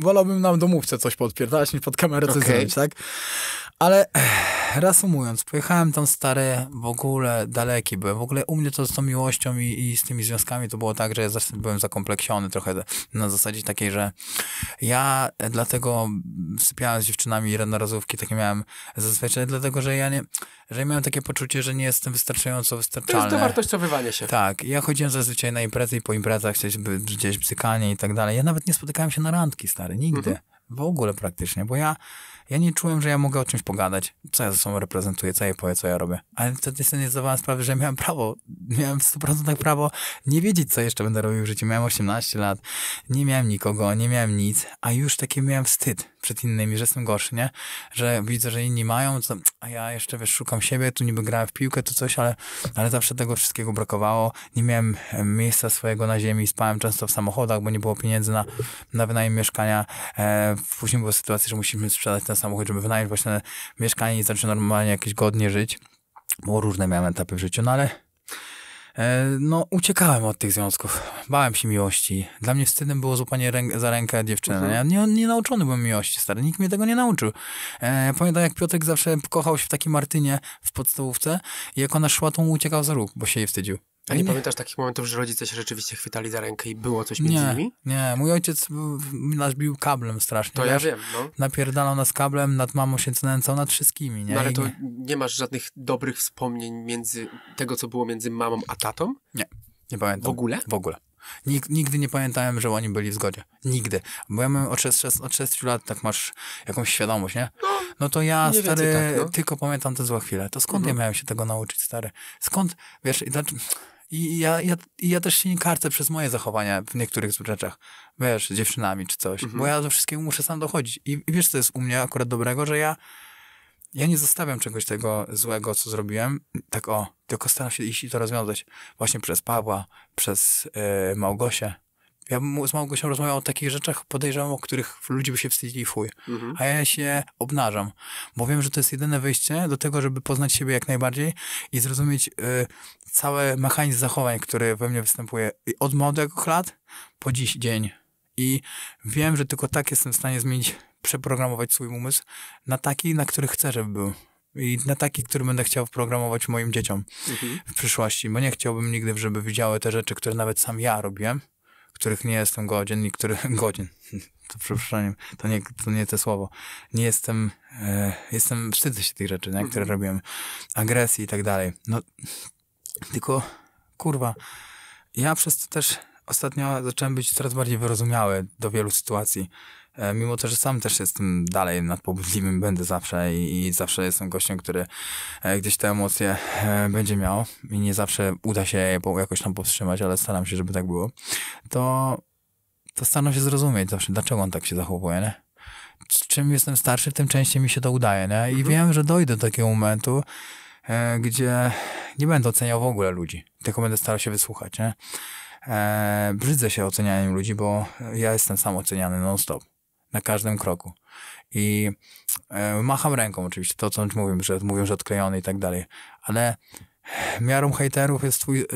Wolałbym nam domówce coś podpierdalać niż pod kamerę okay. coś zrobić, tak? Ale eh, reasumując, pojechałem tam stary, w ogóle daleki byłem. W ogóle u mnie to z tą miłością i, i z tymi związkami to było tak, że ja zawsze byłem zakompleksiony trochę na zasadzie takiej, że ja dlatego sypiałem z dziewczynami razówki takie miałem zazwyczaj, dlatego że ja nie, że miałem takie poczucie, że nie jestem wystarczająco wystarczalny. To jest to wartościowywanie się. Tak, ja chodziłem zazwyczaj na imprezy i po imprezach gdzieś, gdzieś bzykanie i tak dalej. Ja nawet nie spotykałem się na randki, stary, nigdy. Mhm. W ogóle praktycznie, bo ja ja nie czułem, że ja mogę o czymś pogadać, co ja ze sobą reprezentuję, co ja powie, co ja robię. Ale wtedy sobie nie zdawałem sprawy, że miałem prawo, miałem 100% prawo nie wiedzieć, co jeszcze będę robił w życiu. Miałem 18 lat, nie miałem nikogo, nie miałem nic, a już taki miałem wstyd przed innymi, że jestem gorszy, nie? Że widzę, że inni mają, to, a ja jeszcze, wiesz, szukam siebie, tu niby grałem w piłkę, tu coś, ale, ale zawsze tego wszystkiego brakowało. Nie miałem e, miejsca swojego na ziemi, spałem często w samochodach, bo nie było pieniędzy na, na wynajem mieszkania. E, później była sytuacja, że musimy sprzedać ten samochód, żeby wynająć właśnie mieszkanie i zacząć normalnie jakieś godnie żyć. Bo różne miałem etapy w życiu, no ale e, no, uciekałem od tych związków. Bałem się miłości. Dla mnie wstydem było złapanie rę za rękę dziewczyny. Mhm. Ja nie, nie nauczony byłem miłości, stary. Nikt mnie tego nie nauczył. E, pamiętam, jak Piotrek zawsze kochał się w takiej Martynie w podstawówce i jak ona szła, to mu uciekał za róg, bo się jej wstydził. A nie, nie, pamiętasz takich momentów, że rodzice się rzeczywiście chwytali za rękę i było coś między nie, nimi? Nie, mój ojciec nas bił kablem strasznie. To wiesz? ja wiem, no. Napierdano nas kablem, nad mamą się znęcał, nad wszystkimi, nie? No ale I to nie. nie. masz żadnych dobrych wspomnień między tego, co było między mamą a tatą? Nie, nie pamiętam. W ogóle? W ogóle. Nig nigdy nie pamiętałem, że oni byli w zgodzie. Nigdy. Bo ja miałem od 6, 6, od 6 lat tak masz jakąś świadomość, nie? No, no to ja, nie stary, tak, no. tylko pamiętam te złe chwile. To skąd ja mhm. miałem się tego nauczyć, stary? Skąd, wiesz, i dlaczego... I ja, ja, ja też się nie karcę przez moje zachowania w niektórych rzeczach. Wiesz, z dziewczynami czy coś. Bo mhm. ja do wszystkiego muszę sam dochodzić. I, I wiesz, co jest u mnie akurat dobrego, że ja ja nie zostawiam czegoś tego złego, co zrobiłem, tak o, tylko staram się iść i to rozwiązać właśnie przez Pawła, przez yy, Małgosię, ja bym z Małgosią rozmawiał o takich rzeczach, podejrzewam, o których ludzie by się wstydzili fuj. Mhm. A ja się obnażam, bo wiem, że to jest jedyne wyjście do tego, żeby poznać siebie jak najbardziej i zrozumieć y, cały mechanizm zachowań, który we mnie występuje od młodego lat po dziś dzień. I wiem, że tylko tak jestem w stanie zmienić, przeprogramować swój umysł na taki, na który chcę, żeby był i na taki, który będę chciał programować moim dzieciom mhm. w przyszłości, bo nie chciałbym nigdy, żeby widziały te rzeczy, które nawet sam ja robiłem, których nie jestem godzien i których godzien, to przepraszam, to nie, to nie te słowo. Nie jestem, e, jestem, wstydzę się tych rzeczy, nie, które mm -hmm. robiłem, agresji i tak dalej. No, tylko, kurwa, ja przez to też ostatnio zacząłem być coraz bardziej wyrozumiały do wielu sytuacji E, mimo to, że sam też jestem dalej nadpobudliwym, będę zawsze i, i zawsze jestem gościem, który e, gdzieś te emocje e, będzie miał i nie zawsze uda się je jakoś tam powstrzymać, ale staram się, żeby tak było, to, to staram się zrozumieć zawsze, dlaczego on tak się zachowuje, nie? Czym jestem starszy, tym częściej mi się to udaje, nie? I mhm. wiem, że dojdę do takiego momentu, gdzie nie będę oceniał w ogóle ludzi, tylko będę starał się wysłuchać, nie? brzydzę się ocenianiem ludzi, bo ja jestem sam oceniany non-stop na każdym kroku. I e, macham ręką oczywiście, to co mówimy że mówią, że odklejony i tak dalej, ale miarą hejterów jest twój, e,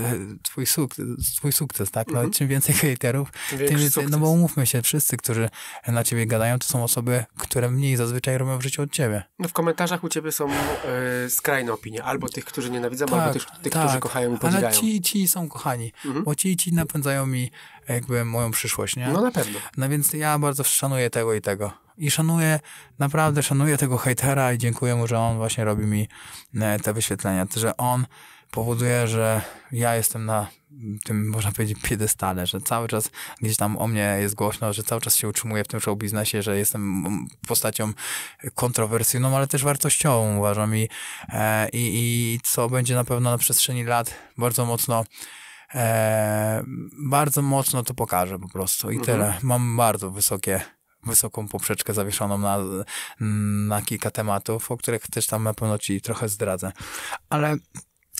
twój, sukces, twój sukces, tak? No, mm Czym więcej hejterów, tym więcej, no bo umówmy się, wszyscy, którzy na ciebie gadają, to są osoby, które mniej zazwyczaj robią w życiu od ciebie. No w komentarzach u ciebie są e, skrajne opinie, albo tych, którzy nienawidzą, tak, albo tych, tych tak. którzy kochają i podziwiają. Ale ci ci są kochani, mhm. bo ci ci napędzają mi jakby moją przyszłość, nie? No na pewno. No więc ja bardzo szanuję tego i tego. I szanuję, naprawdę szanuję tego hejtera i dziękuję mu, że on właśnie robi mi e, te wyświetlenia. Że on powoduje, że ja jestem na tym, można powiedzieć, piedestale, że cały czas gdzieś tam o mnie jest głośno, że cały czas się utrzymuję w tym show biznesie, że jestem postacią kontrowersyjną, ale też wartościową, uważam. I, e, i, i co będzie na pewno na przestrzeni lat bardzo mocno. E, bardzo mocno to pokaże po prostu i mhm. tyle. Mam bardzo wysokie wysoką poprzeczkę zawieszoną na, na kilka tematów, o których też tam na pewno ci trochę zdradzę. Ale...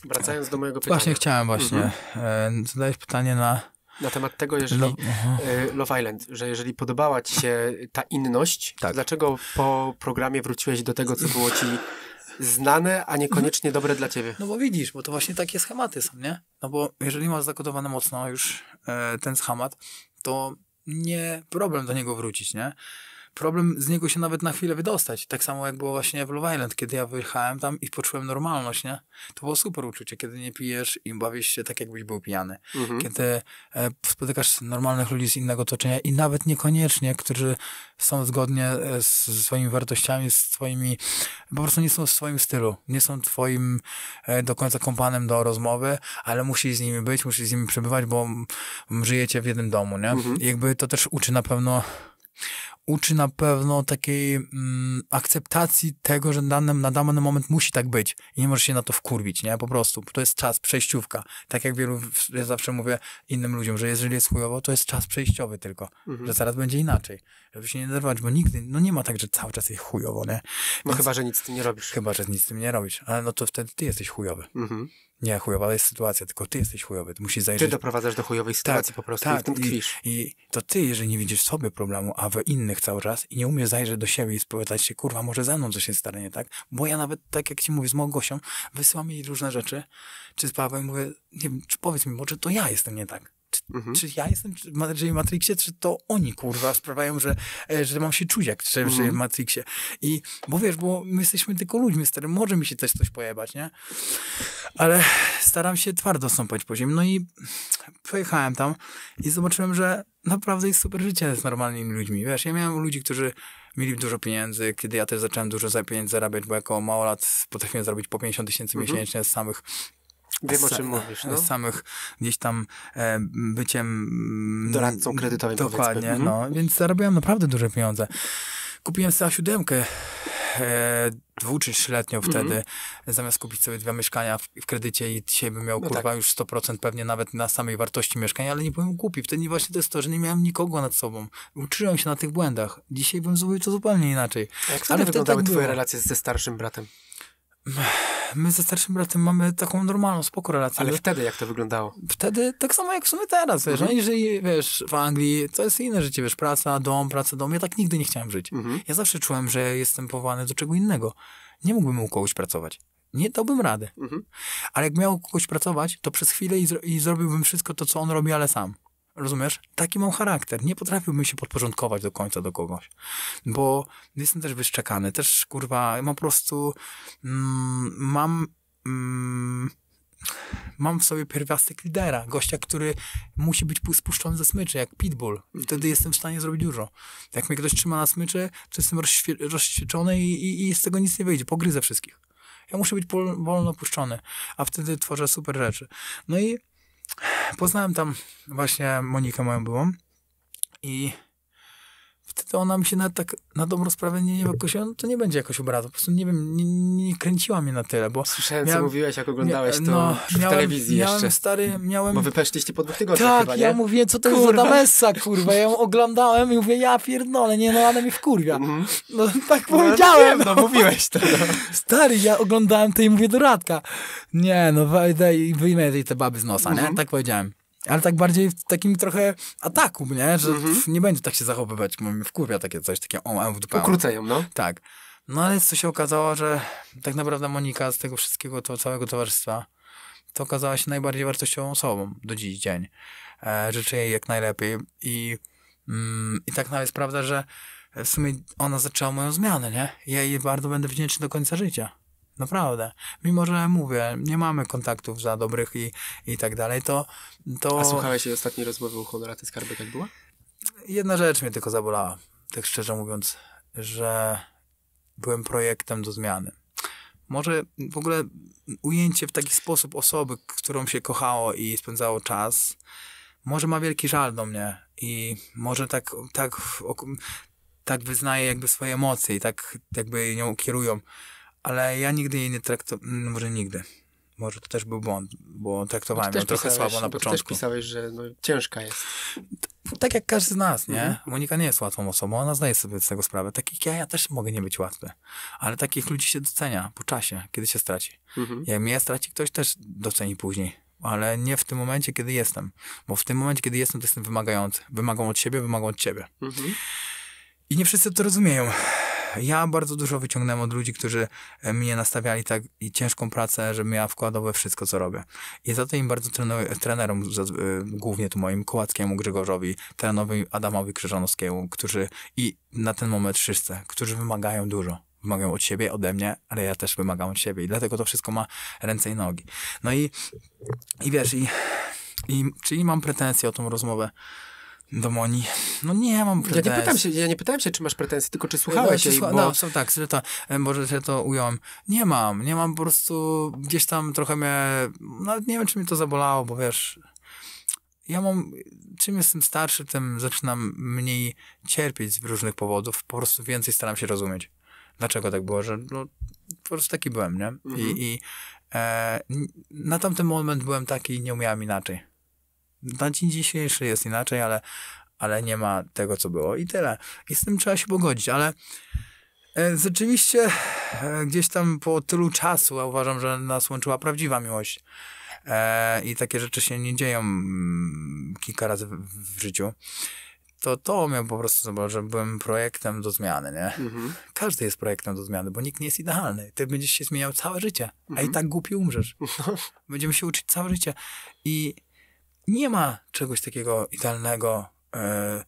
Wracając do mojego pytania. Mhm. Właśnie chciałem właśnie mhm. zadać pytanie na... Na temat tego, jeżeli e, Love Island, że jeżeli podobała ci się ta inność, tak. dlaczego po programie wróciłeś do tego, co było ci znane, a niekoniecznie dobre dla ciebie. No bo widzisz, bo to właśnie takie schematy są, nie? No bo jeżeli masz zakodowany mocno już e, ten schemat, to nie problem do niego wrócić, nie? problem z niego się nawet na chwilę wydostać. Tak samo jak było właśnie w Love Island, kiedy ja wyjechałem tam i poczułem normalność, nie? To było super uczucie, kiedy nie pijesz i bawisz się tak, jakbyś był pijany. Mhm. Kiedy e, spotykasz normalnych ludzi z innego otoczenia i nawet niekoniecznie, którzy są zgodnie e, z, z swoimi wartościami, z twoimi, po prostu nie są w swoim stylu, nie są twoim e, do końca kompanem do rozmowy, ale musisz z nimi być, musisz z nimi przebywać, bo żyjecie w jednym domu, nie? Mhm. Jakby to też uczy na pewno uczy na pewno takiej mm, akceptacji tego, że danym, na dany moment musi tak być i nie możesz się na to wkurwić, nie? Po prostu. To jest czas, przejściówka. Tak jak wielu, ja zawsze mówię innym ludziom, że jeżeli jest chujowo, to jest czas przejściowy tylko, mhm. że zaraz będzie inaczej. Żeby się nie nerwować, bo nigdy, no nie ma tak, że cały czas jest chujowo, nie? No Więc, no chyba, że nic z tym nie robisz. Chyba, że nic z tym nie robisz, ale no to wtedy ty jesteś chujowy. Mhm nie, chujowa jest sytuacja, tylko ty jesteś chujowy, ty musisz zajrzeć... Ty doprowadzasz do chujowej tak, sytuacji tak, po prostu tak, i w tym tkwisz. I, I, to ty, jeżeli nie widzisz sobie problemu, a we innych cały czas i nie umiesz zajrzeć do siebie i spowiadać się, kurwa, może ze mną coś jest stanie, tak? Bo ja nawet, tak jak ci mówię, z Małgosią, wysyłam jej różne rzeczy, czy z Pawłem, mówię, nie wiem, czy powiedz mi, może to ja jestem nie tak mhm. czy ja jestem w Matrixie, czy to oni, kurwa, sprawiają, że, e, że mam się czuć jak w mhm. Matrixie. I, bo wiesz, bo my jesteśmy tylko ludźmi, stary, może mi się też coś pojebać, nie? Ale staram się twardo stąpać po ziemi. No i pojechałem tam i zobaczyłem, że naprawdę jest super życie z normalnymi ludźmi. Wiesz, ja miałem ludzi, którzy mieli dużo pieniędzy, kiedy ja też zacząłem dużo pieniędzy zarabiać, bo jako mało lat potrafiłem zarobić po 50 tysięcy mhm. miesięcznie z samych Wiem, o czym mówisz. No. Samych gdzieś tam e, byciem... Mm, Doradcą kredytowym. Dokładnie, powiedzmy. Mhm. no. Mhm. Więc zarabiałem naprawdę duże pieniądze. Kupiłem sobie siódemkę e, dwu czy trzyletnią mhm. wtedy, zamiast kupić sobie dwa mieszkania w, w, kredycie i dzisiaj bym miał no kurwa tak. już 100% pewnie nawet na samej wartości mieszkania, ale nie byłem głupi. Wtedy właśnie to jest to, że nie miałem nikogo nad sobą. Uczyłem się na tych błędach. Dzisiaj bym zrobił to zupełnie inaczej. A jak ale wtedy tak wyglądały tak twoje było. relacje ze starszym bratem? My ze starszym bratem mamy taką normalną, spoko relację. Ale wtedy jak to wyglądało? Wtedy tak samo jak w sumie teraz, wiesz. Mhm. Jeżeli, wiesz, w Anglii, to jest inne życie, wiesz, praca, dom, praca, dom. Ja tak nigdy nie chciałem żyć. Mhm. Ja zawsze czułem, że jestem powołany do czego innego. Nie mógłbym u kogoś pracować. Nie dałbym rady. Mhm. Ale jak miał kogoś pracować, to przez chwilę i, zro i zrobiłbym wszystko to, co on robi, ale sam. Rozumiesz? Taki mam charakter. Nie potrafiłbym się podporządkować do końca do kogoś. Bo jestem też wyszczekany. Też, kurwa, mam po prostu... Mm, mam... Mm, mam w sobie pierwiastek lidera, gościa, który musi być spuszczony ze smyczy, jak pitbull. Wtedy jestem w stanie zrobić dużo. Jak mnie ktoś trzyma na smyczy, to jestem rozświeczony i, i, i z tego nic nie wyjdzie. Pogryzę wszystkich. Ja muszę być wolno puszczony, a wtedy tworzę super rzeczy. No i poznałem tam właśnie Monikę moją byłą i wtedy ona mi się na tak na dobrą sprawę nie, nie jakoś, no to nie będzie jakoś obrazu. Po prostu nie wiem, nie, nie kręciła mnie na tyle, bo... Słyszałem, miałem, co mówiłeś, jak oglądałeś to no, w miałem, telewizji miałem, jeszcze. stary, miałem... Bo wy peszliście po dwóch tygodniach Tak, chyba, ja mówię, co to kurwa. jest za messa, kurwa. Ja ją oglądałem i mówię, ja pierdolę, nie, no ale mi wkurwia. Mm No tak no, powiedziałem. No, no, no mówiłeś to. No. Stary, ja oglądałem to i mówię do Radka, nie, no wyjmę tej te baby z nosa, mm -hmm. nie? Mhm. Tak powiedziałem ale tak bardziej w takim trochę ataku, nie? Że mm -hmm. nie będzie tak się zachowywać, bo mi wkurwia takie coś, takie o, o w dupę. Ukrócają, no. Tak. No ale co się okazało, że tak naprawdę Monika z tego wszystkiego, to całego towarzystwa, to okazała się najbardziej wartościową osobą do dziś dzień. E, życzę jej jak najlepiej i, mm, i tak nawet jest prawda, że w sumie ona zaczęła moją zmianę, nie? Ja jej bardzo będę wdzięczny do końca życia. Naprawdę. Mimo, że mówię, nie mamy kontaktów za dobrych i, i tak dalej, to, to... A słuchałeś jej ostatniej rozmowy u Honoraty Skarbek, jak była? Jedna rzecz mnie tylko zabolała, tak szczerze mówiąc, że byłem projektem do zmiany. Może w ogóle ujęcie w taki sposób osoby, którą się kochało i spędzało czas, może ma wielki żal do mnie i może tak, tak, tak wyznaje jakby swoje emocje i tak jakby nią kierują ale ja nigdy jej nie traktowałem, może nigdy. Może to też był błąd, bo traktowałem ją trochę słabo na początku. Też pisałeś, że no, ciężka jest. Tak jak każdy z nas, nie? Mhm. Monika nie jest łatwą osobą, ona zdaje sobie z tego sprawę. Takich ja, ja też mogę nie być łatwy, ale takich ludzi się docenia po czasie, kiedy się straci. Mhm. Jak mnie straci, ktoś też doceni później ale nie w tym momencie, kiedy jestem. Bo w tym momencie, kiedy jestem, to jestem wymagający. Wymagam od siebie, wymagam od ciebie. Mhm. I nie wszyscy to rozumieją ja bardzo dużo wyciągnęłem od ludzi, którzy e, mnie nastawiali tak i ciężką pracę, żebym ja wkładał we wszystko, co robię. I za to im bardzo trenuję, trenerom, e, głównie tu moim Kołackiemu, Grzegorzowi, trenerowi Adamowi Krzyżanowskiemu, którzy i na ten moment wszyscy, którzy wymagają dużo wymagają od siebie, ode mnie, ale ja też wymagam od siebie i dlatego to wszystko ma ręce i nogi. No i, i wiesz, i, i czyli mam pretensje o tą rozmowę do Moni. No nie mam pretensji. Ja nie pytałem się, ja nie pytałem się czy masz pretensje, tylko czy słuchałeś jej, słucha, bo... No, są, tak, to, e, może się to ująłem. Nie mam, nie mam po prostu, gdzieś tam trochę mnie, nawet nie wiem, czy mi to zabolało, bo wiesz, ja mam, czym jestem starszy, tym zaczynam mniej cierpieć z różnych powodów, po prostu więcej staram się rozumieć. Dlaczego tak było, że no, po prostu taki byłem, nie? Mhm. I, i e, na tamten moment byłem taki i nie umiałem inaczej na dzień dzisiejszy jest inaczej, ale, ale nie ma tego, co było i tyle. I z tym trzeba się pogodzić, ale e, rzeczywiście e, gdzieś tam po tylu czasu, ja uważam, że nas łączyła prawdziwa miłość. E, I takie rzeczy się nie dzieją mm, kilka razy w, w życiu to to miał po prostu zobacz, że byłem projektem do zmiany, nie? Mhm. Każdy jest projektem do zmiany, bo nikt nie jest idealny. Ty będziesz się zmieniał całe życie, mhm. a i mhm. tak głupi umrzesz. Będziemy się uczyć całe życie. I nie ma czegoś takiego idealnego e,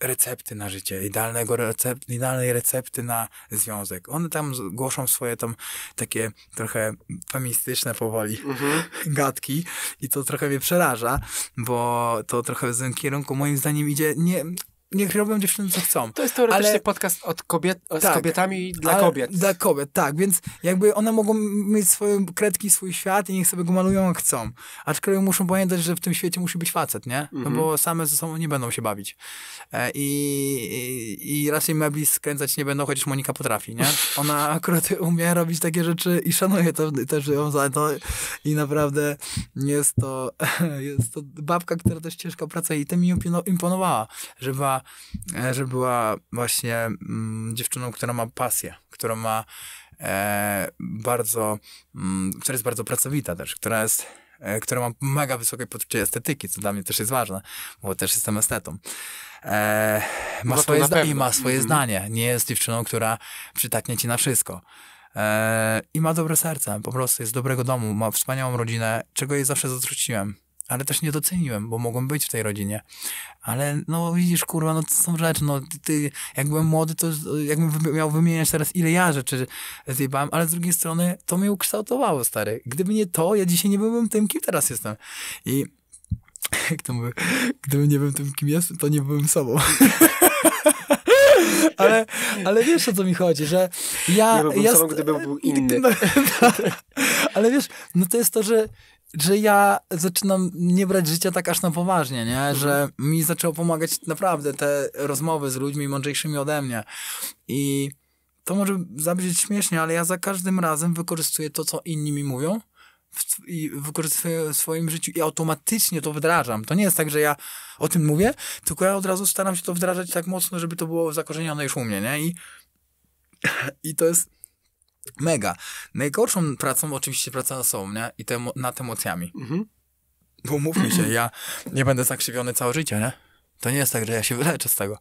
recepty na życie, idealnego recept, idealnej recepty na związek. One tam głoszą swoje tam takie trochę feministyczne powoli mhm. gadki i to trochę mnie przeraża, bo to trochę w tym kierunku moim zdaniem idzie nie niech robią dziewczyny co chcą. To jest teoretycznie ale... podcast od kobiet, tak, z kobietami dla kobiet. Dla kobiet, tak. Więc jakby one mogą mieć swoje kredki, swój świat i niech sobie go malują jak chcą. Aczkolwiek muszą pamiętać, że w tym świecie musi być facet, nie? No mhm. bo same ze sobą nie będą się bawić. E, i, i, I raczej mebli skręcać nie będą, chociaż Monika potrafi, nie? Ona akurat umie robić takie rzeczy i szanuje to, też ją za to. I naprawdę jest to, jest to babka, która też ciężko pracuje i tym mi imponowała, że była E, żeby że była właśnie mm, dziewczyną, która ma pasję, która ma e, bardzo, mm, która jest bardzo pracowita też, która jest e, która ma mega wysokie poczucie estetyki, co dla mnie też jest ważne, bo też jestem estetą. E, ma, no swoje zda- I ma swoje mm -hmm. zdanie. Nie jest dziewczyną, która przytaknie ci na wszystko. E, I ma dobre serce, po prostu jest z dobrego domu, ma wspaniałą rodzinę, czego jej zawsze zazdrościłem ale też nie doceniłem, bo mogłem być w tej rodzinie. Ale no widzisz, kurwa, no to są rzeczy, no ty, jak byłem młody, to jakbym miał wymieniać teraz ile ja rzeczy zjebałem, ale z drugiej strony to mnie ukształtowało, stary. Gdyby nie to, ja dzisiaj nie byłbym tym, kim teraz jestem. I jak to mówię, gdybym nie byłem tym, kim jestem, to nie byłem sobą. ale, ale wiesz o co mi chodzi, że ja... Nie ja sobą, był inny. No, ale wiesz, no to jest to, że że ja zaczynam nie brać życia tak aż na poważnie, nie? Mhm. Że mi zaczęło pomagać naprawdę te rozmowy z ludźmi mądrzejszymi ode mnie. I to może zabrzmieć śmiesznie, ale ja za każdym razem wykorzystuję to, co inni mi mówią, i wykorzystuję w swoim życiu i automatycznie to wdrażam. To nie jest tak, że ja o tym mówię, tylko ja od razu staram się to wdrażać tak mocno, żeby to było zakorzenione już u mnie, nie? I, i to jest mega. Najgorszą pracą oczywiście praca na sobą, nie? I te, nad emocjami. Mhm. Bo mówmy się, ja nie będę zakrzywiony całe życie, nie? To nie jest tak, że ja się wyleczę z tego.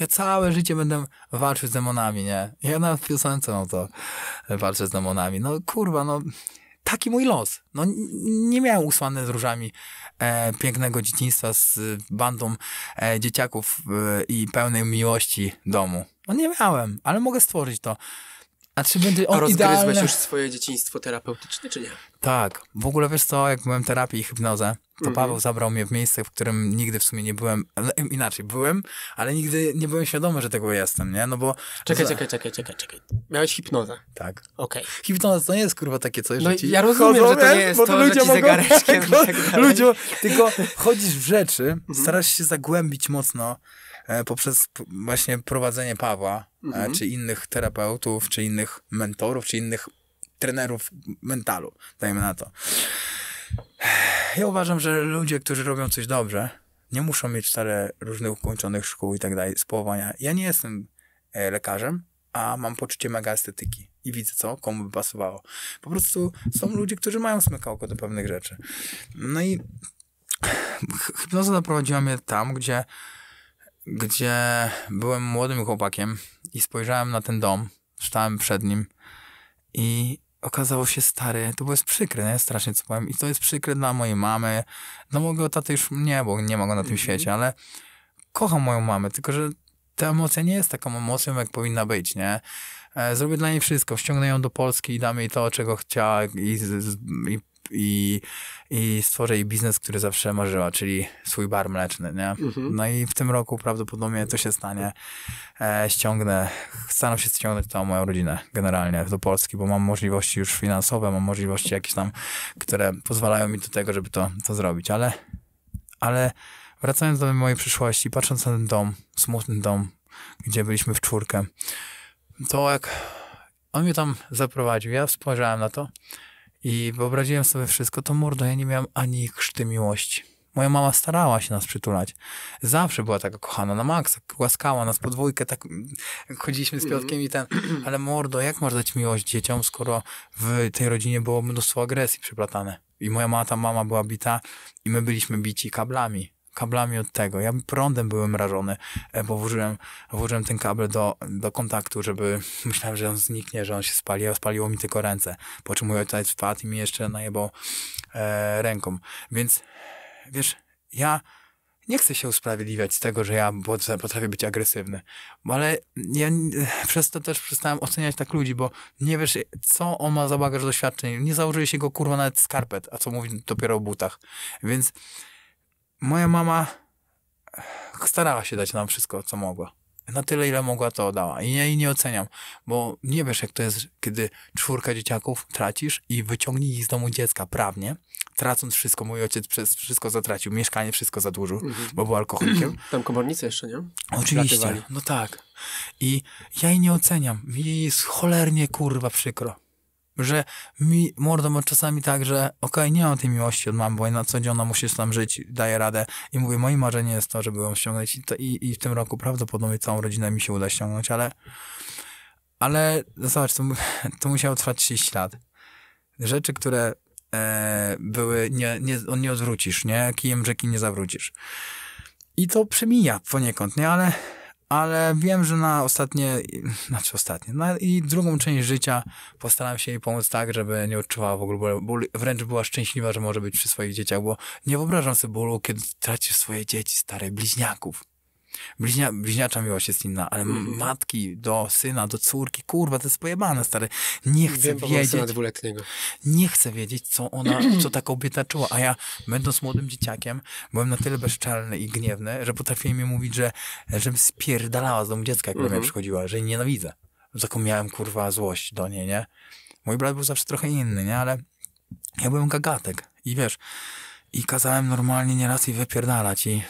Ja całe życie będę walczył z demonami, nie? Ja nawet piosence, no to walczę z demonami. No kurwa, no taki mój los. No, nie miałem usłane z różami e, pięknego dzieciństwa z bandą e, dzieciaków e, i pełnej miłości domu. No nie miałem, ale mogę stworzyć to. A czy będzie on rozgryzłeś idealny? już swoje dzieciństwo terapeutyczne, czy nie? Tak. W ogóle wiesz co, jak byłem terapii i hipnozę, to mhm. Paweł zabrał mnie w miejsce, w którym nigdy w sumie nie byłem, inaczej, byłem, ale nigdy nie byłem świadomy, że tego jestem, nie? No bo... Czekaj, czekaj, czekaj, czekaj, czekaj. Miałeś hipnozę. Tak. Okej. Okay. Hipnoza to nie jest, kurwa, takie coś, no, że ci... ja rozumiem, Chodzą, że to nie jest bo to, to ludzie że ci zegareczkiem tak Ludzie, tylko chodzisz w rzeczy, mm starasz się zagłębić mocno E, poprzez właśnie prowadzenie Pawła, e, mhm. czy innych terapeutów, czy innych mentorów, czy innych trenerów mentalu, dajmy na to. Ja uważam, że ludzie, którzy robią coś dobrze, nie muszą mieć stare, różnych ukończonych szkół i tak dalej, spłowania. Ja nie jestem e, lekarzem, a mam poczucie mega estetyki i widzę, co komu by pasowało. Po prostu są ludzie, którzy mają smykałko do pewnych rzeczy. No i hipnoza doprowadziła mnie tam, gdzie gdzie byłem młodym chłopakiem i spojrzałem na ten dom, stałem przed nim i okazało się stary, to było jest przykre, nie? strasznie co powiem, i to jest przykre dla mojej mamy, No mojego taty już nie, bo nie ma go na tym mhm. świecie, ale kocham moją mamę, tylko że ta emocja nie jest taką emocją, jak powinna być, nie? E, zrobię dla niej wszystko, wciągnę ją do Polski i dam jej to, czego chciała i, i i, i stworzę jej biznes, który zawsze marzyła, czyli swój bar mleczny, nie? Mhm. No i w tym roku prawdopodobnie to się stanie. E, ściągnę, staram się ściągnąć całą moją rodzinę generalnie do Polski, bo mam możliwości już finansowe, mam możliwości jakieś tam, które pozwalają mi do tego, żeby to, to zrobić, ale, ale wracając do mojej przyszłości, patrząc na ten dom, smutny dom, gdzie byliśmy w czwórkę, to jak on mnie tam zaprowadził, ja spojrzałem na to, i wyobraziłem sobie wszystko, to mordo, ja nie miałem ani chrzty miłości. Moja mama starała się nas przytulać. Zawsze była taka kochana na maksa, głaskała nas podwójkę, tak mm, chodziliśmy z mhm. Piotkiem i ten, ale mordo, jak masz dać miłość dzieciom, skoro w tej rodzinie było mnóstwo agresji przeplatane? I moja mama, ta mama była bita i my byliśmy bici kablami kablami od tego. Ja prądem byłem rażony, e, bo włożyłem, włożyłem ten kabel do, do kontaktu, żeby myślałem, że on zniknie, że on się spali, a spaliło mi tylko ręce. Po czym mój ojciec wpadł i mi jeszcze najebał e, ręką. Więc wiesz, ja nie chcę się usprawiedliwiać z tego, że ja potrafię być agresywny, ale ja e, przez to też przestałem oceniać tak ludzi, bo nie wiesz, co on ma za bagaż doświadczeń. Nie założyłeś się go kurwa nawet skarpet, a co mówi dopiero o butach. Więc moja mama starała się dać nam wszystko, co mogła. Na tyle, ile mogła, to dała. I ja jej nie oceniam, bo nie wiesz, jak to jest, kiedy czwórka dzieciaków tracisz i wyciągnij ich z domu dziecka prawnie, tracąc wszystko. Mój ojciec przez wszystko zatracił, mieszkanie wszystko zadłużył, mhm. bo był alkoholikiem. Tam komornicy jeszcze, nie? Oczywiście, no tak. I ja jej nie oceniam. Jej jest cholernie, kurwa, przykro że mi mordo czasami tak, że okej, okay, nie mam tej miłości od mamy, bo na co dzień ona musi tam żyć, daje radę i mówię, moje marzenie jest to, żeby ją ściągnąć i, to, i, i w tym roku prawdopodobnie całą rodzinę mi się uda ściągnąć, ale ale zobacz, to, to musiało trwać 30 lat. Rzeczy, które e, były, nie, nie, nie odwrócisz, nie? Kijem rzeki nie zawrócisz. I to przemija poniekąd, nie? Ale ale wiem, że na ostatnie, znaczy ostatnie, na i drugą część życia postaram się jej pomóc tak, żeby nie odczuwała w ogóle bólu, wręcz była szczęśliwa, że może być przy swoich dzieciach, bo nie wyobrażam sobie bólu, kiedy tracisz swoje dzieci, stare bliźniaków bliźnia, bliźniacza miłość jest inna, ale mm. matki do syna, do córki, kurwa, to jest pojebane, stary. Nie chcę Wiem, wiedzieć. dwuletniego. Nie chcę wiedzieć, co ona, co ta kobieta czuła, a ja, będąc młodym dzieciakiem, byłem na tyle bezczelny i gniewny, że potrafiłem jej mówić, że, żebym spierdalała z domu dziecka, jakby mm mnie mhm. przychodziła, że jej nienawidzę. Taką miałem, kurwa, złość do niej, nie? Mój brat był zawsze trochę inny, nie? Ale ja byłem gagatek i wiesz, i kazałem normalnie nieraz jej wypierdalać i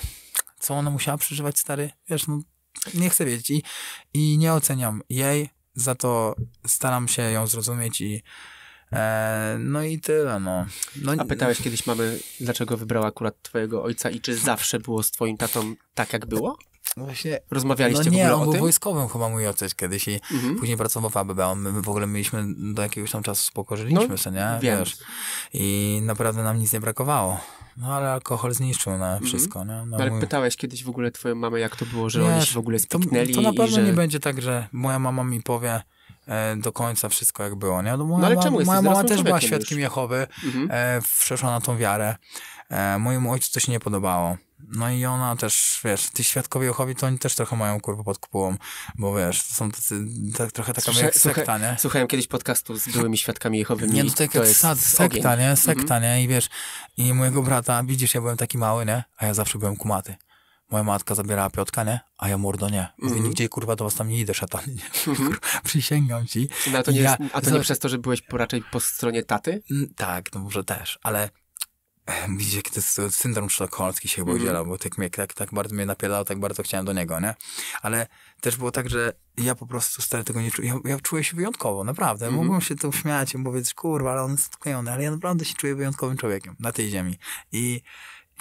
co ona musiała przeżywać, stary, wiesz, no, nie chcę wiedzieć i, i nie oceniam jej, za to staram się ją zrozumieć i e, no i tyle, no. no. A pytałeś kiedyś mamy, dlaczego wybrała akurat twojego ojca i czy zawsze było z twoim tatą tak, jak było? Właśnie, Rozmawialiście no nie, w ogóle on był wojskowym chyba mój ojciec kiedyś i mhm. później pracował w ABB. My, w ogóle mieliśmy do jakiegoś tam czasu spoko no, się, no, nie? Wiem. Wiesz. I naprawdę nam nic nie brakowało. No ale alkohol zniszczył na mhm. wszystko, mm nie? No, ale mój... pytałeś kiedyś w ogóle twoją mamę, jak to było, że nie, oni się w ogóle spiknęli? To, to na pewno że... nie będzie tak, że moja mama mi powie e, do końca wszystko jak było, nie? No, no moja, no ale czemu Moja mama też była świadkiem już. Jehowy, mm -hmm. e, przeszła na tą wiarę. E, mojemu ojcu to się nie podobało. No i ona też, wiesz, ty świadkowie Jehowi, to oni też trochę mają kurwa pod kupułą, bo wiesz, to są tacy, tak, trochę taka Słysza, sekta, słucha, nie? Słuchałem kiedyś podcastu z byłymi świadkami Jehowymi. Nie, no to, to jest sad, sekta, ogień. nie? Mhm. Sekta, mm -hmm. nie? I wiesz, i mojego brata, widzisz, ja byłem taki mały, nie? A ja zawsze byłem kumaty. Moja matka zabierała Piotka, nie? A ja mordo nie. Mówię, mm -hmm. nigdzie kurwa do was tam nie idę, szatan. Nie? Mm -hmm. Przysięgam ci. No, to ja, jest, a to nie przez to, że byłeś raczej po stronie taty? Mm, tak, no może też, ale widzicie, jaki to jest syndrom sztokholmski się chyba mm. udzielał, bo tak, tak, tak bardzo mnie napierdał, tak bardzo chciałem do niego, nie? Ale też było tak, że ja po prostu stary tego nie czuję. Ja, ja czuję się wyjątkowo, naprawdę. Mm. Mogłem się tu śmiać i powiedzieć, kurwa, ale on jest odklejony, ale ja naprawdę się czuję wyjątkowym człowiekiem na tej ziemi. I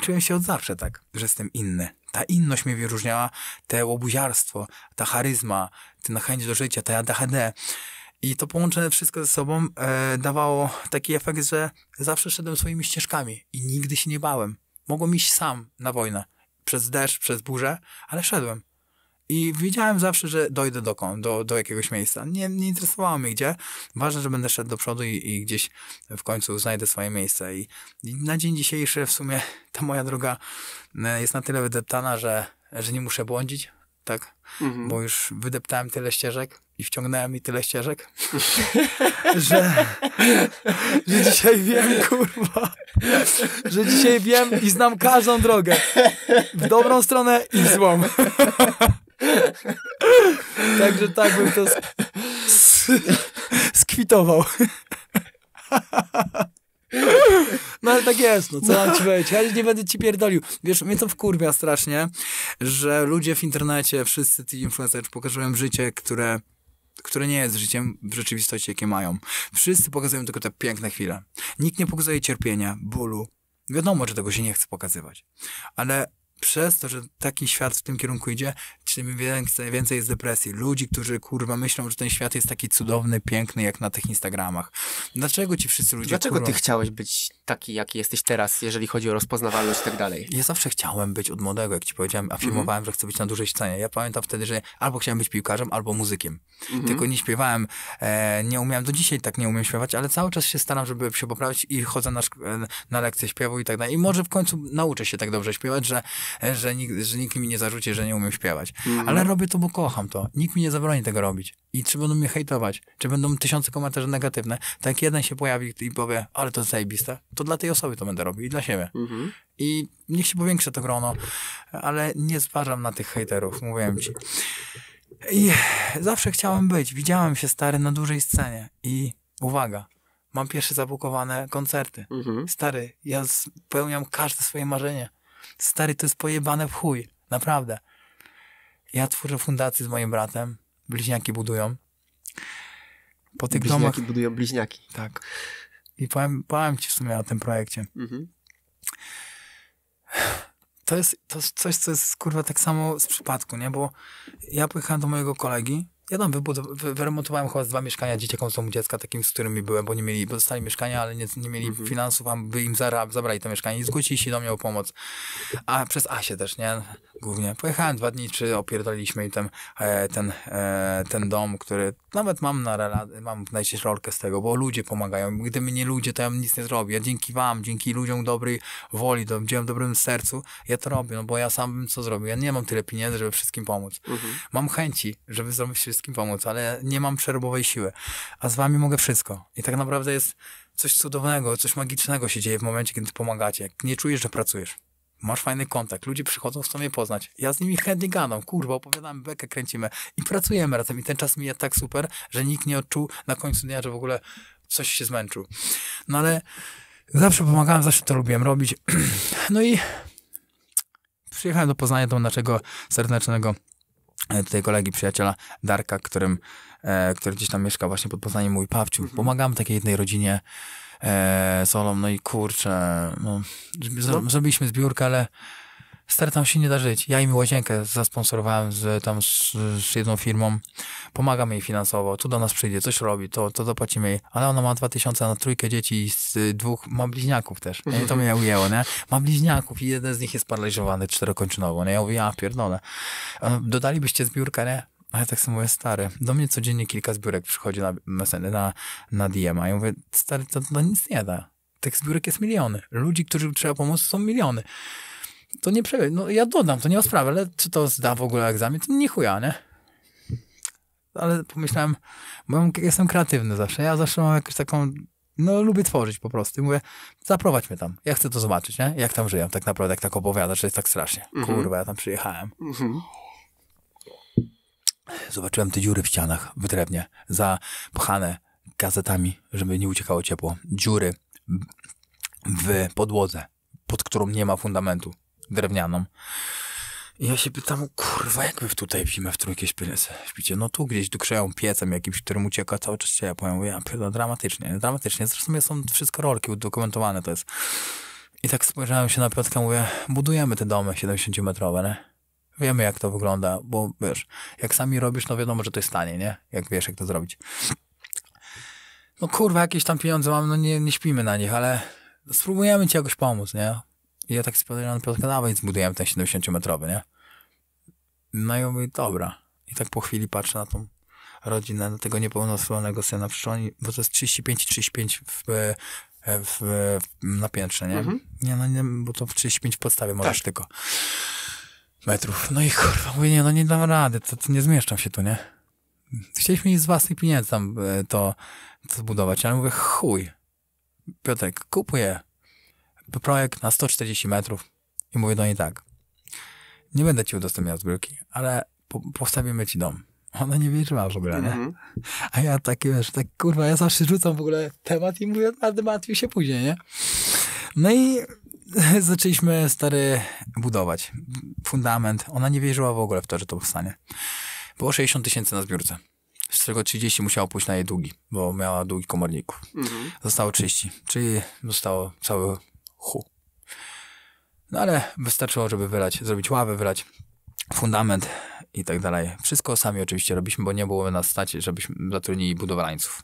czułem się od zawsze tak, że jestem inny. Ta inność mnie wyróżniała, te łobuziarstwo, ta charyzma, ta chęć do życia, ta ADHD. I to połączone wszystko ze sobą e, dawało taki efekt, że zawsze szedłem swoimi ścieżkami i nigdy się nie bałem. Mogłem iść sam na wojnę, przez deszcz, przez burzę, ale szedłem. I wiedziałem zawsze, że dojdę dokąd, do, do jakiegoś miejsca. Nie, nie interesowało mnie gdzie. Ważne, że będę szedł do przodu i, i gdzieś w końcu znajdę swoje miejsce. I, I, na dzień dzisiejszy w sumie ta moja droga e, jest na tyle wydeptana, że, że nie muszę błądzić, tak? Mhm. Bo już wydeptałem tyle ścieżek, i wciągnęła mi tyle ścieżek, że, że dzisiaj wiem, kurwa, że dzisiaj wiem i znam każdą drogę. W dobrą stronę i w złą. Także tak bym to skwitował. No ale tak jest, no co mam ci powiedzieć, ja nie będę ci pierdolił. Wiesz, mnie to wkurwia strasznie, że ludzie w internecie, wszyscy ci influencerzy pokazują życie, które które nie jest życiem w rzeczywistości, jakie mają. Wszyscy pokazują tylko te piękne chwile. Nikt nie pokazuje cierpienia, bólu. Wiadomo, że tego się nie chce pokazywać. Ale przez to, że taki świat w tym kierunku idzie, tym więcej, więcej jest depresji. Ludzi, którzy kurwa myślą, że ten świat jest taki cudowny, piękny, jak na tych Instagramach. Dlaczego ci wszyscy ludzie. Dlaczego kurwa... ty chciałeś być taki, jaki jesteś teraz, jeżeli chodzi o rozpoznawalność i tak dalej? Ja zawsze chciałem być od młodego, jak ci powiedziałem, a filmowałem, mm -hmm. że chcę być na dużej scenie. Ja pamiętam wtedy, że albo chciałem być piłkarzem, albo muzykiem. Mm -hmm. Tylko nie śpiewałem, e, nie umiałem, do dzisiaj tak nie umiem śpiewać, ale cały czas się staram, żeby się poprawić i chodzę na, e, na lekcje śpiewu i tak dalej. I może w końcu nauczę się tak dobrze śpiewać, że, e, że, nikt, że nikt mi nie zarzuci, że nie umiem śpiewać. Mm -hmm. Ale robię to, bo kocham to. Nikt mi nie zabroni tego robić i czy będą mnie hejtować, czy będą tysiące komentarzy negatywne, tak jeden się pojawi i powie, ale to jest zajebiste, to dla tej osoby to będę robił i dla siebie. Mhm. I niech się powiększa to grono, ale nie zważam na tych hejterów, mówiłem ci. I zawsze chciałem być, widziałem się stary na dużej scenie i uwaga, mam pierwsze zabukowane koncerty. Mhm. Stary, ja spełniam każde swoje marzenie. Stary, to jest pojebane w chuj, naprawdę. Ja tworzę fundację z moim bratem, bliźniaki budują. Po tych bliźniaki domach... budują bliźniaki. Tak. I powiem, powiem ci w sumie o tym projekcie. Mhm. To jest, to jest coś, co jest kurwa tak samo z przypadku, nie? Bo ja pojechałem do mojego kolegi, ja tam wyremontowałem chyba dwa mieszkania dzieciakom z domu dziecka, takim, z którymi byłem, bo nie mieli, bo dostali mieszkania, ale nie, nie mieli mhm. finansów, a by im zara, zabrali to mieszkanie i zgłosili się do mnie o pomoc. A przez Asię też, nie? Głównie. Pojechałem dwa dni, czy opierdoliliśmy i e, ten, ten, ten dom, który nawet mam na mam najczęściej rolkę z tego, bo ludzie pomagają. Gdyby nie ludzie, to ja nic nie zrobię. Ja dzięki wam, dzięki ludziom dobrej woli, do, w dobrym sercu, ja to robię, no bo ja sam bym co zrobił. Ja nie mam tyle pieniędzy, żeby wszystkim pomóc. Mhm. Mam chęci, żeby zrobić się wszystkim pomóc, ale nie mam przerobowej siły. A z wami mogę wszystko. I tak naprawdę jest coś cudownego, coś magicznego się dzieje w momencie, kiedy pomagacie. Nie czujesz, że pracujesz. Masz fajny kontakt, ludzie przychodzą, chcą mnie poznać. Ja z nimi chętnie gadam, kurwa, opowiadamy, bekę kręcimy i pracujemy razem. I ten czas mija tak super, że nikt nie odczuł na końcu dnia, że w ogóle coś się zmęczył. No ale zawsze pomagałem, zawsze to lubiłem robić. No i przyjechałem do Poznania, do naszego serdecznego E, tutaj kolegi, przyjaciela Darka, którym, e, który gdzieś tam mieszka właśnie pod Poznaniem, mój pawciu. Mhm. Pomagamy takiej jednej rodzinie e, solą, no i kurczę, no, no. zrobiliśmy zbiórkę, ale stary, tam się nie da żyć. Ja im łazienkę zasponsorowałem z, tam z, z jedną firmą, pomagam jej finansowo, tu do nas przyjdzie, coś robi, to, to dopłacimy jej. Ale ona ma dwa tysiące na trójkę dzieci z dwóch, ma bliźniaków też. Nie, to mnie ujęło, nie? Ma bliźniaków i jeden z nich jest paraliżowany czterokończynowo, nie? Ja mówię, ja pierdolę. E, dodalibyście zbiórkę, nie? A ja tak sobie mówię, stary, do mnie codziennie kilka zbiórek przychodzi na Messenger, na, na DM, a ja mówię, stary, to, to nic nie da. Tych zbiórek jest miliony. Ludzi, którzy trzeba pomóc, są miliony to nie przebieg. No ja dodam, to nie ma sprawy, ale czy to zda w ogóle egzamin? To nie chuja, nie? Ale pomyślałem, bo jestem kreatywny zawsze. Ja zawsze mam jakąś taką no lubię tworzyć po prostu. I mówię, zaprowadź mnie tam. Ja chcę to zobaczyć, nie? Jak tam żyją tak naprawdę, jak tak opowiadasz, że jest tak strasznie. Mhm. Kurwa, ja tam przyjechałem. Mhm. Zobaczyłem te dziury w ścianach w drewnie, zapchane gazetami, żeby nie uciekało ciepło. Dziury w podłodze, pod którą nie ma fundamentu drewnianą. I ja się pytam, kurwa, jak wy tutaj w zimę w trójkę śpicie? No tu gdzieś dukrzeją piecem jakimś, którym ucieka cały czas ciepło. Ja powiem. ja dramatycznie, dramatycznie. Zresztą są wszystko rolki udokumentowane to jest. I tak spojrzałem się na Piotrka, mówię, budujemy te domy 70-metrowe, nie? wiemy jak to wygląda, bo wiesz, jak sami robisz, no wiadomo, że to jest tanie, nie? Jak wiesz, jak to zrobić. No kurwa, jakieś tam pieniądze mamy, no nie, nie śpimy na nich, ale spróbujemy ci jakoś pomóc, nie? ja tak spodziewałem Piotrka, nawet zbudujemy ten 70-metrowy, nie? No i on mówi, dobra. I tak po chwili patrzę na tą rodzinę, na tego niepełnosprawnego syna, przecież oni, bo to jest 35 35 w, w, na piętrze, nie? Mhm. Nie, no nie, bo to w 35 w podstawie możesz tak. tylko metrów. No i kurwa, mówię, nie, no nie dam rady, to, to nie zmieszczam się tu, nie? Chcieliśmy ich z własnych pieniędzy tam e, to, to zbudować, ale mówię, chuj. Piotrek, kupuję projekt na 140 metrów i mówię do niej tak, nie będę ci udostępniał zbiórki, ale po postawimy ci dom. Ona nie wierzyła w ogóle, nie? Mm -hmm. A ja takie, wiesz, tak kurwa, ja zawsze rzucam w ogóle temat i mówię, ale martwił się później, nie? No i zaczęliśmy, stary, budować fundament. Ona nie wierzyła w ogóle w to, że to powstanie. Było 60 tysięcy na zbiórce, z czego 30 musiało pójść na jej długi, bo miała długi komorników. Mm -hmm. Zostało 30, czyli zostało cały hu. No ale wystarczyło, żeby wylać, zrobić ławę, wylać fundament i tak dalej. Wszystko sami oczywiście robiliśmy, bo nie było nas stać, żebyśmy zatrudnili budowlańców.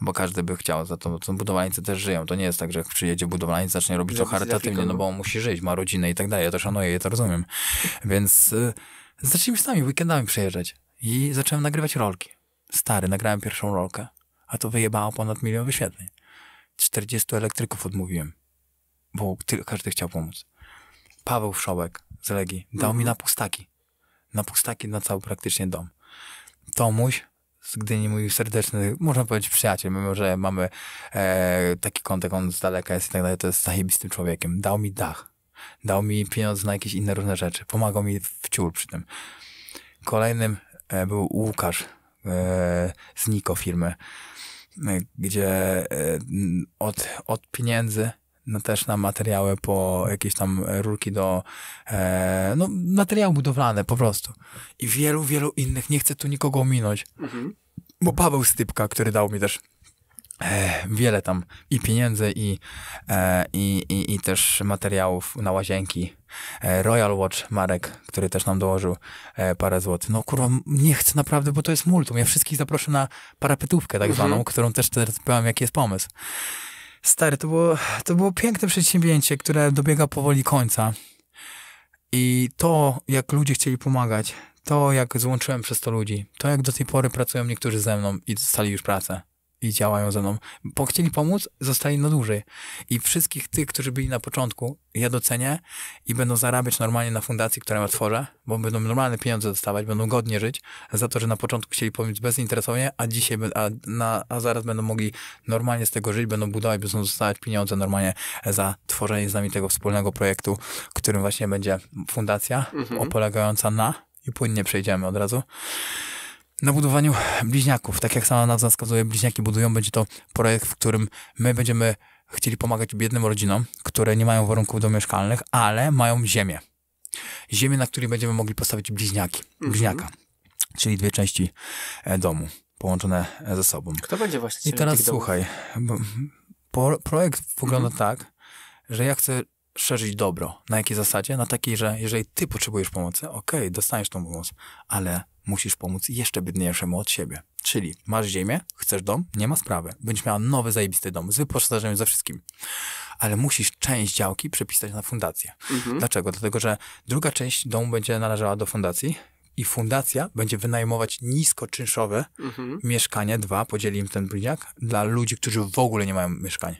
Bo każdy by chciał, za to, to budowlańcy też żyją. To nie jest tak, że jak przyjedzie budowlaniec, zacznie robić to charytatywnie, no bo on musi żyć, ma rodzinę i tak dalej. Ja to szanuję, ja to rozumiem. Więc y, zaczęliśmy sami weekendami przyjeżdżać i zacząłem nagrywać rolki. Stary, nagrałem pierwszą rolkę, a to wyjebało ponad milion wyświetleń. 40 elektryków odmówiłem bo każdy chciał pomóc. Paweł Wszołek z Legii dał mi mhm. na pustaki. Na pustaki na cały praktycznie dom. Tomuś z Gdyni, mój serdeczny, można powiedzieć przyjaciel, mimo że mamy e, taki kontakt, on z daleka jest i tak dalej, to jest zajebistym człowiekiem. Dał mi dach. Dał mi pieniądze na jakieś inne różne rzeczy. Pomagał mi w ciul przy tym. Kolejnym e, był Łukasz e, z Niko firmy, e, gdzie e, od, od pieniędzy no, też na materiały po jakieś tam rurki do, e, no materiały budowlane po prostu. I wielu, wielu innych, nie chcę tu nikogo ominąć, mhm. bo Paweł Stypka, który dał mi też e, wiele tam i pieniędzy i, e, i, i, i też materiałów na łazienki. E, Royal Watch Marek, który też nam dołożył e, parę złotych. No kurwa, nie chcę naprawdę, bo to jest multum. Ja wszystkich zaproszę na parapetówkę tak mhm. zwaną, którą też teraz powiem, jaki jest pomysł. Stary, to było, to było piękne przedsięwzięcie, które dobiega powoli końca. I to, jak ludzie chcieli pomagać, to, jak złączyłem przez to ludzi, to, jak do tej pory pracują niektórzy ze mną i dostali już pracę i działają ze mną. Bo chcieli pomóc, zostali na dłużej. I wszystkich tych, którzy byli na początku, ja docenię i będą zarabiać normalnie na fundacji, którą ja tworzę, bo będą normalne pieniądze dostawać, będą godnie żyć za to, że na początku chcieli pomóc bezinteresownie, a dzisiaj, a, na, a zaraz będą mogli normalnie z tego żyć, będą budować, będą dostawać pieniądze normalnie za tworzenie z nami tego wspólnego projektu, którym właśnie będzie fundacja mhm. opolegająca na i płynnie przejdziemy od razu na budowaniu bliźniaków. Tak jak sama nazwa wskazuje, bliźniaki budują, będzie to projekt, w którym my będziemy chcieli pomagać biednym rodzinom, które nie mają warunków domieszkalnych, ale mają ziemię. Ziemię, na której będziemy mogli postawić bliźniaki, mhm. bliźniaka, czyli dwie części e, domu połączone e, ze sobą. Kto będzie właśnie? I teraz słuchaj, projekt wygląda mhm. tak, że ja chcę szerzyć dobro. Na jakiej zasadzie? Na takiej, że jeżeli ty potrzebujesz pomocy, okej, okay, dostaniesz tą pomoc, ale musisz pomóc jeszcze biedniejszemu od siebie. Czyli masz ziemię, chcesz dom, nie ma sprawy. Będziesz miała nowy, zajebisty dom z wyposażeniem, ze wszystkim. Ale musisz część działki przepisać na fundację. Mhm. Dlaczego? Dlatego, że druga część domu będzie należała do fundacji, i fundacja będzie wynajmować niskoczynszowe mhm. mieszkanie, dwa, podzieli im ten bliźniak, dla ludzi, którzy w ogóle nie mają mieszkania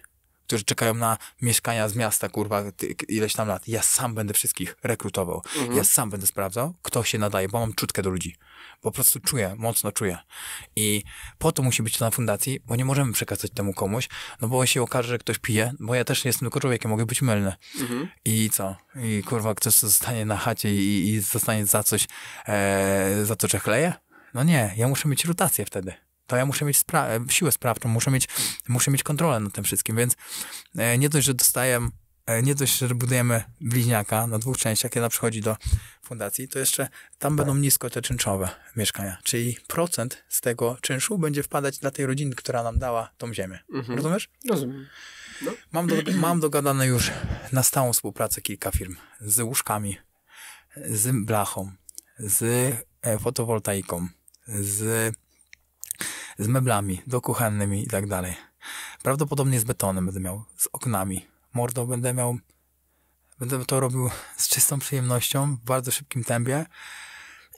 którzy czekają na mieszkania z miasta, kurwa, ileś tam lat. Ja sam będę wszystkich rekrutował. Mhm. Ja sam będę sprawdzał, kto się nadaje, bo mam czutkę do ludzi. Po prostu czuję, mocno czuję. I po to musi być to na fundacji, bo nie możemy przekazać temu komuś, no bo się okaże, że ktoś pije, bo ja też jestem tylko człowiekiem, mogę być mylny. Mhm. I co? I kurwa, ktoś zostanie na chacie i, i zostanie za coś, e, za to, że chleje? No nie, ja muszę mieć rotację wtedy to ja muszę mieć spra e, siłę sprawczą, muszę mieć, muszę mieć kontrolę nad tym wszystkim, więc e, nie dość, że dostaję, e, nie dość, że budujemy bliźniaka na dwóch częściach, kiedy ona przychodzi do fundacji, to jeszcze tam będą tak. nisko te czynszowe mieszkania, czyli procent z tego czynszu będzie wpadać dla tej rodziny, która nam dała tą ziemię. Mhm. Rozumiesz? Rozumiem. No. Mam, do, mam dogadane już na stałą współpracę kilka firm z łóżkami, z blachą, z fotowoltaiką, z z meblami, do kuchennymi i tak dalej. Prawdopodobnie z betonem będę miał, z oknami. Mordo będę miał, będę to robił z czystą przyjemnością, w bardzo szybkim tempie.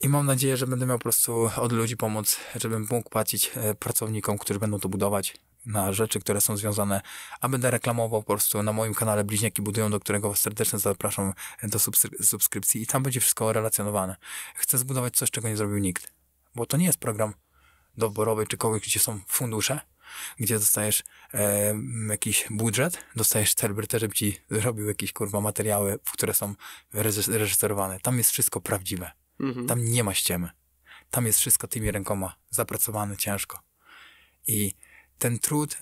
I mam nadzieję, że będę miał po prostu od ludzi pomoc, żebym mógł płacić e, pracownikom, którzy będą to budować na rzeczy, które są związane, a będę reklamował po prostu na moim kanale Bliźniaki Budują, do którego serdecznie zapraszam e, do subskry subskrypcji i tam będzie wszystko relacjonowane. Chcę zbudować coś, czego nie zrobił nikt, bo to nie jest program doborowej czy kogoś, gdzie są fundusze, gdzie dostajesz e, jakiś budżet, dostajesz celebrytę, żeby ci zrobił jakieś kurwa materiały, które są reżyserowane. Tam jest wszystko prawdziwe. Mhm. Tam nie ma ściemy. Tam jest wszystko tymi rękoma zapracowane ciężko. I ten trud,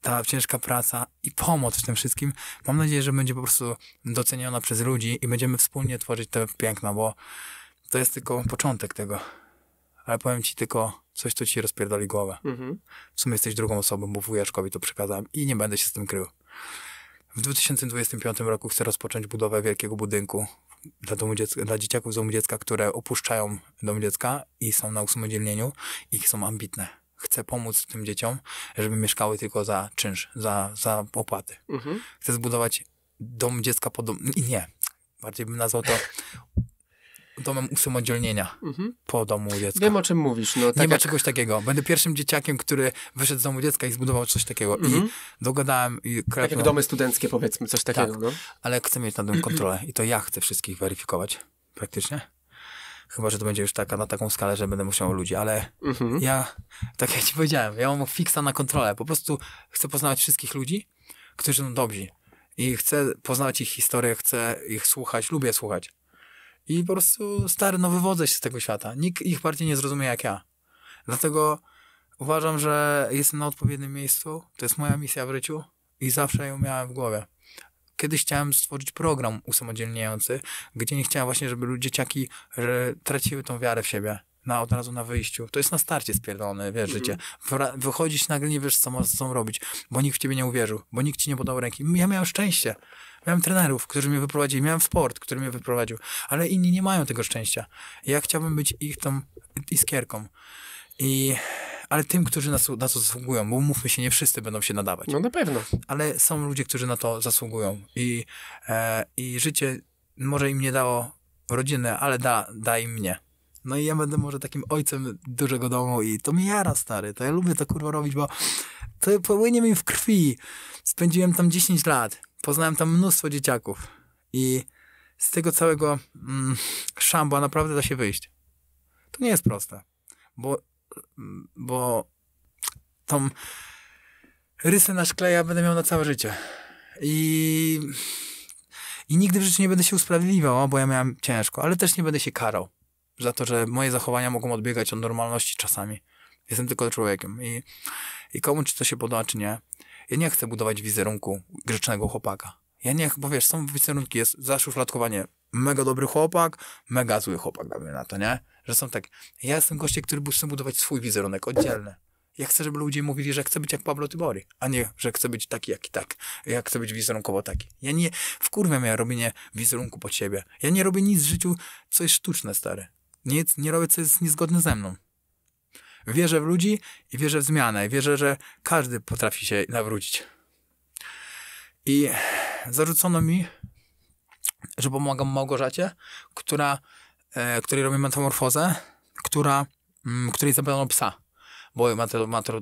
ta ciężka praca i pomoc w tym wszystkim, mam nadzieję, że będzie po prostu doceniona przez ludzi i będziemy wspólnie tworzyć te piękno, bo to jest tylko początek tego. Ale powiem ci tylko coś, co ci rozpierdoli głowę. Mhm. W sumie jesteś drugą osobą, bo wujaszkowi to przekazałem i nie będę się z tym krył. W 2025 roku chcę rozpocząć budowę wielkiego budynku dla, domu dziecka, dla dzieciaków z domu dziecka, które opuszczają dom dziecka i są na usamodzielnieniu i są ambitne. Chcę pomóc tym dzieciom, żeby mieszkały tylko za czynsz, za, za opłaty. Mhm. Chcę zbudować dom dziecka pod Nie, bardziej bym nazwał to domem usamodzielnienia mhm. po domu dziecka. Wiem o czym mówisz. No, tak nie jak... ma czegoś takiego. Będę pierwszym dzieciakiem, który wyszedł z domu dziecka i zbudował coś takiego. Mhm. I dogadałem. I kreatywam. Tak jak domy studenckie powiedzmy, coś tak, takiego. Tak. No. Ale chcę mieć nad tym kontrolę i to ja chcę wszystkich weryfikować praktycznie. Chyba, że to będzie już taka, na taką skalę, że będę musiał ludzi, ale mhm. ja, tak jak ci powiedziałem, ja mam fiksa na kontrolę. Po prostu chcę poznawać wszystkich ludzi, którzy są dobrzy. I chcę poznawać ich historię, chcę ich słuchać, lubię słuchać. I po prostu, stary, no wywodzę się z tego świata. Nikt ich bardziej nie zrozumie jak ja. Dlatego uważam, że jestem na odpowiednim miejscu. To jest moja misja w życiu i zawsze ją miałem w głowie. Kiedyś chciałem stworzyć program usamodzielniający, gdzie nie chciałem właśnie, żeby dzieciaki że traciły tą wiarę w siebie na, od razu na wyjściu. To jest na starcie spierdolone, wiesz, mhm. życie. Wychodzić nagle nie wiesz, co masz z robić, bo nikt w ciebie nie uwierzył, bo nikt ci nie podał ręki. Ja miałem szczęście. Miałem trenerów, którzy mnie wyprowadzili, miałem sport, który mnie wyprowadził, ale inni nie mają tego szczęścia. Ja chciałbym być ich tą iskierką. I ale tym, którzy na, na to zasługują, bo mówmy się, nie wszyscy będą się nadawać. No na pewno. Ale są ludzie, którzy na to zasługują i, e, i życie może im nie dało rodziny, ale da, da im mnie. No i ja będę może takim ojcem dużego domu i to mi jara, stary. To ja lubię to kurwa robić, bo to płynie mi w krwi. Spędziłem tam 10 lat. Poznałem tam mnóstwo dzieciaków. I z tego całego mm, szamba naprawdę da się wyjść. To nie jest proste. Bo, bo tą rysę na szkle ja będę miał na całe życie. I, I nigdy w życiu nie będę się usprawiedliwiał, bo ja miałem ciężko, ale też nie będę się karał za to, że moje zachowania mogą odbiegać od normalności czasami. Jestem tylko człowiekiem i, i komu czy to się podoba, czy nie. Ja nie chcę budować wizerunku grzecznego chłopaka. Ja nie, bo wiesz, są wizerunki, jest zaszufladkowanie mega dobry chłopak, mega zły chłopak, dajmy na to, nie? Że są tak, ja jestem gościem, który chce budować swój wizerunek oddzielny. Ja chcę, żeby ludzie mówili, że chcę być jak Pablo Tybori, a nie, że chcę być taki, jak i tak. Ja chcę być wizerunkowo taki. Ja nie, wkurwiam ja robienie wizerunku po ciebie. Ja nie robię nic w życiu, co jest sztuczne, stary. Nic, nie robię, co jest niezgodne ze mną. Wierzę w ludzi i wierzę w zmianę. Wierzę, że każdy potrafi się nawrócić. I zarzucono mi, że pomagam Małgorzacie, która, e, której robię metamorfozę, która, m, mm, której zabrano psa, bo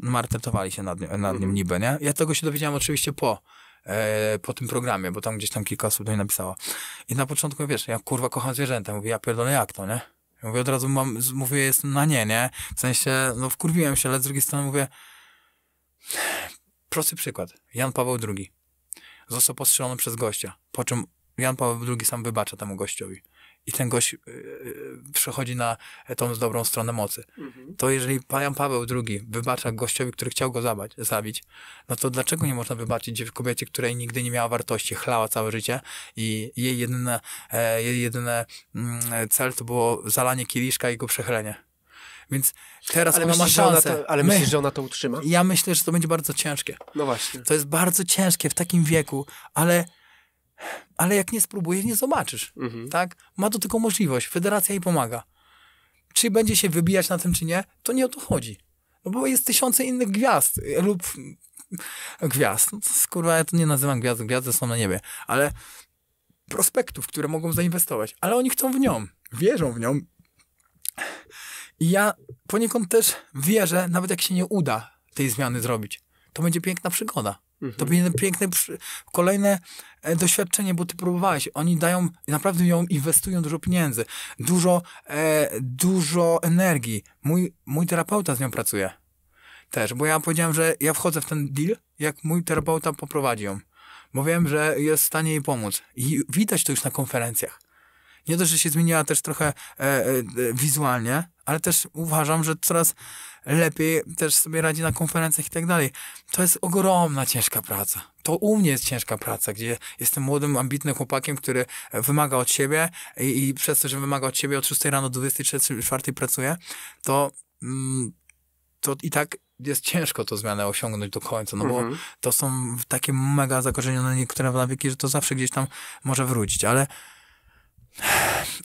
maltretowali się nad, nad mhm. nim niby, nie? Ja tego się dowiedziałem oczywiście po, e, po tym programie, bo tam gdzieś tam kilka osób do mnie napisało. I na początku, wiesz, ja kurwa kocham zwierzęta, mówię, ja pierdolę jak to, nie? Ja mówię od razu, mam, mówię, jestem na nie, nie? W sensie, no wkurwiłem się, ale z drugiej strony mówię, prosty przykład. Jan Paweł II został postrzelony przez gościa, po czym Jan Paweł II sam wybacza temu gościowi i ten gość y, y, przechodzi na tą dobrą stronę mocy. Mhm. To jeżeli Jan Paweł II wybacza gościowi, który chciał go zabać, zabić, no to dlaczego nie można wybaczyć kobiecie, której nigdy nie miała wartości, chlała całe życie i jej jedyne, e, jej jedyne mm, cel to było zalanie kieliszka i go przechylenie. Więc teraz ale ona myślisz, ma szansę. To, ale My, myślisz, że ona to utrzyma? Ja myślę, że to będzie bardzo ciężkie. No właśnie. To jest bardzo ciężkie w takim wieku, ale ale jak nie spróbujesz, nie zobaczysz, mhm. tak? Ma to tylko możliwość, federacja jej pomaga. Czy będzie się wybijać na tym, czy nie, to nie o to chodzi. No bo jest tysiące innych gwiazd y, lub mm, gwiazd. No, Skurwa, ja to nie nazywam gwiazd, gwiazdy są na niebie, ale prospektów, które mogą zainwestować, ale oni chcą w nią, wierzą w nią. I ja poniekąd też wierzę, nawet jak się nie uda tej zmiany zrobić, to będzie piękna przygoda. Mhm. To będzie piękne, kolejne e, doświadczenie, bo ty próbowałeś. Oni dają, naprawdę ją inwestują dużo pieniędzy, dużo, e, dużo energii. Mój, mój terapeuta z nią pracuje też, bo ja powiedziałem, że ja wchodzę w ten deal, jak mój terapeuta poprowadzi ją, bo wiem, że jest w stanie jej pomóc. I widać to już na konferencjach nie dość, że się zmieniła też trochę e, e, e, wizualnie, ale też uważam, że coraz lepiej też sobie radzi na konferencjach i tak dalej. To jest ogromna, ciężka praca. To u mnie jest ciężka praca, gdzie jestem młodym, ambitnym chłopakiem, który wymaga od siebie i, i przez to, że wymaga od siebie od 6 rano do 24 pracuję, to, mm, to i tak jest ciężko to zmianę osiągnąć do końca, no bo mhm. to są takie mega zakorzenione niektóre nawyki, że to zawsze gdzieś tam może wrócić, ale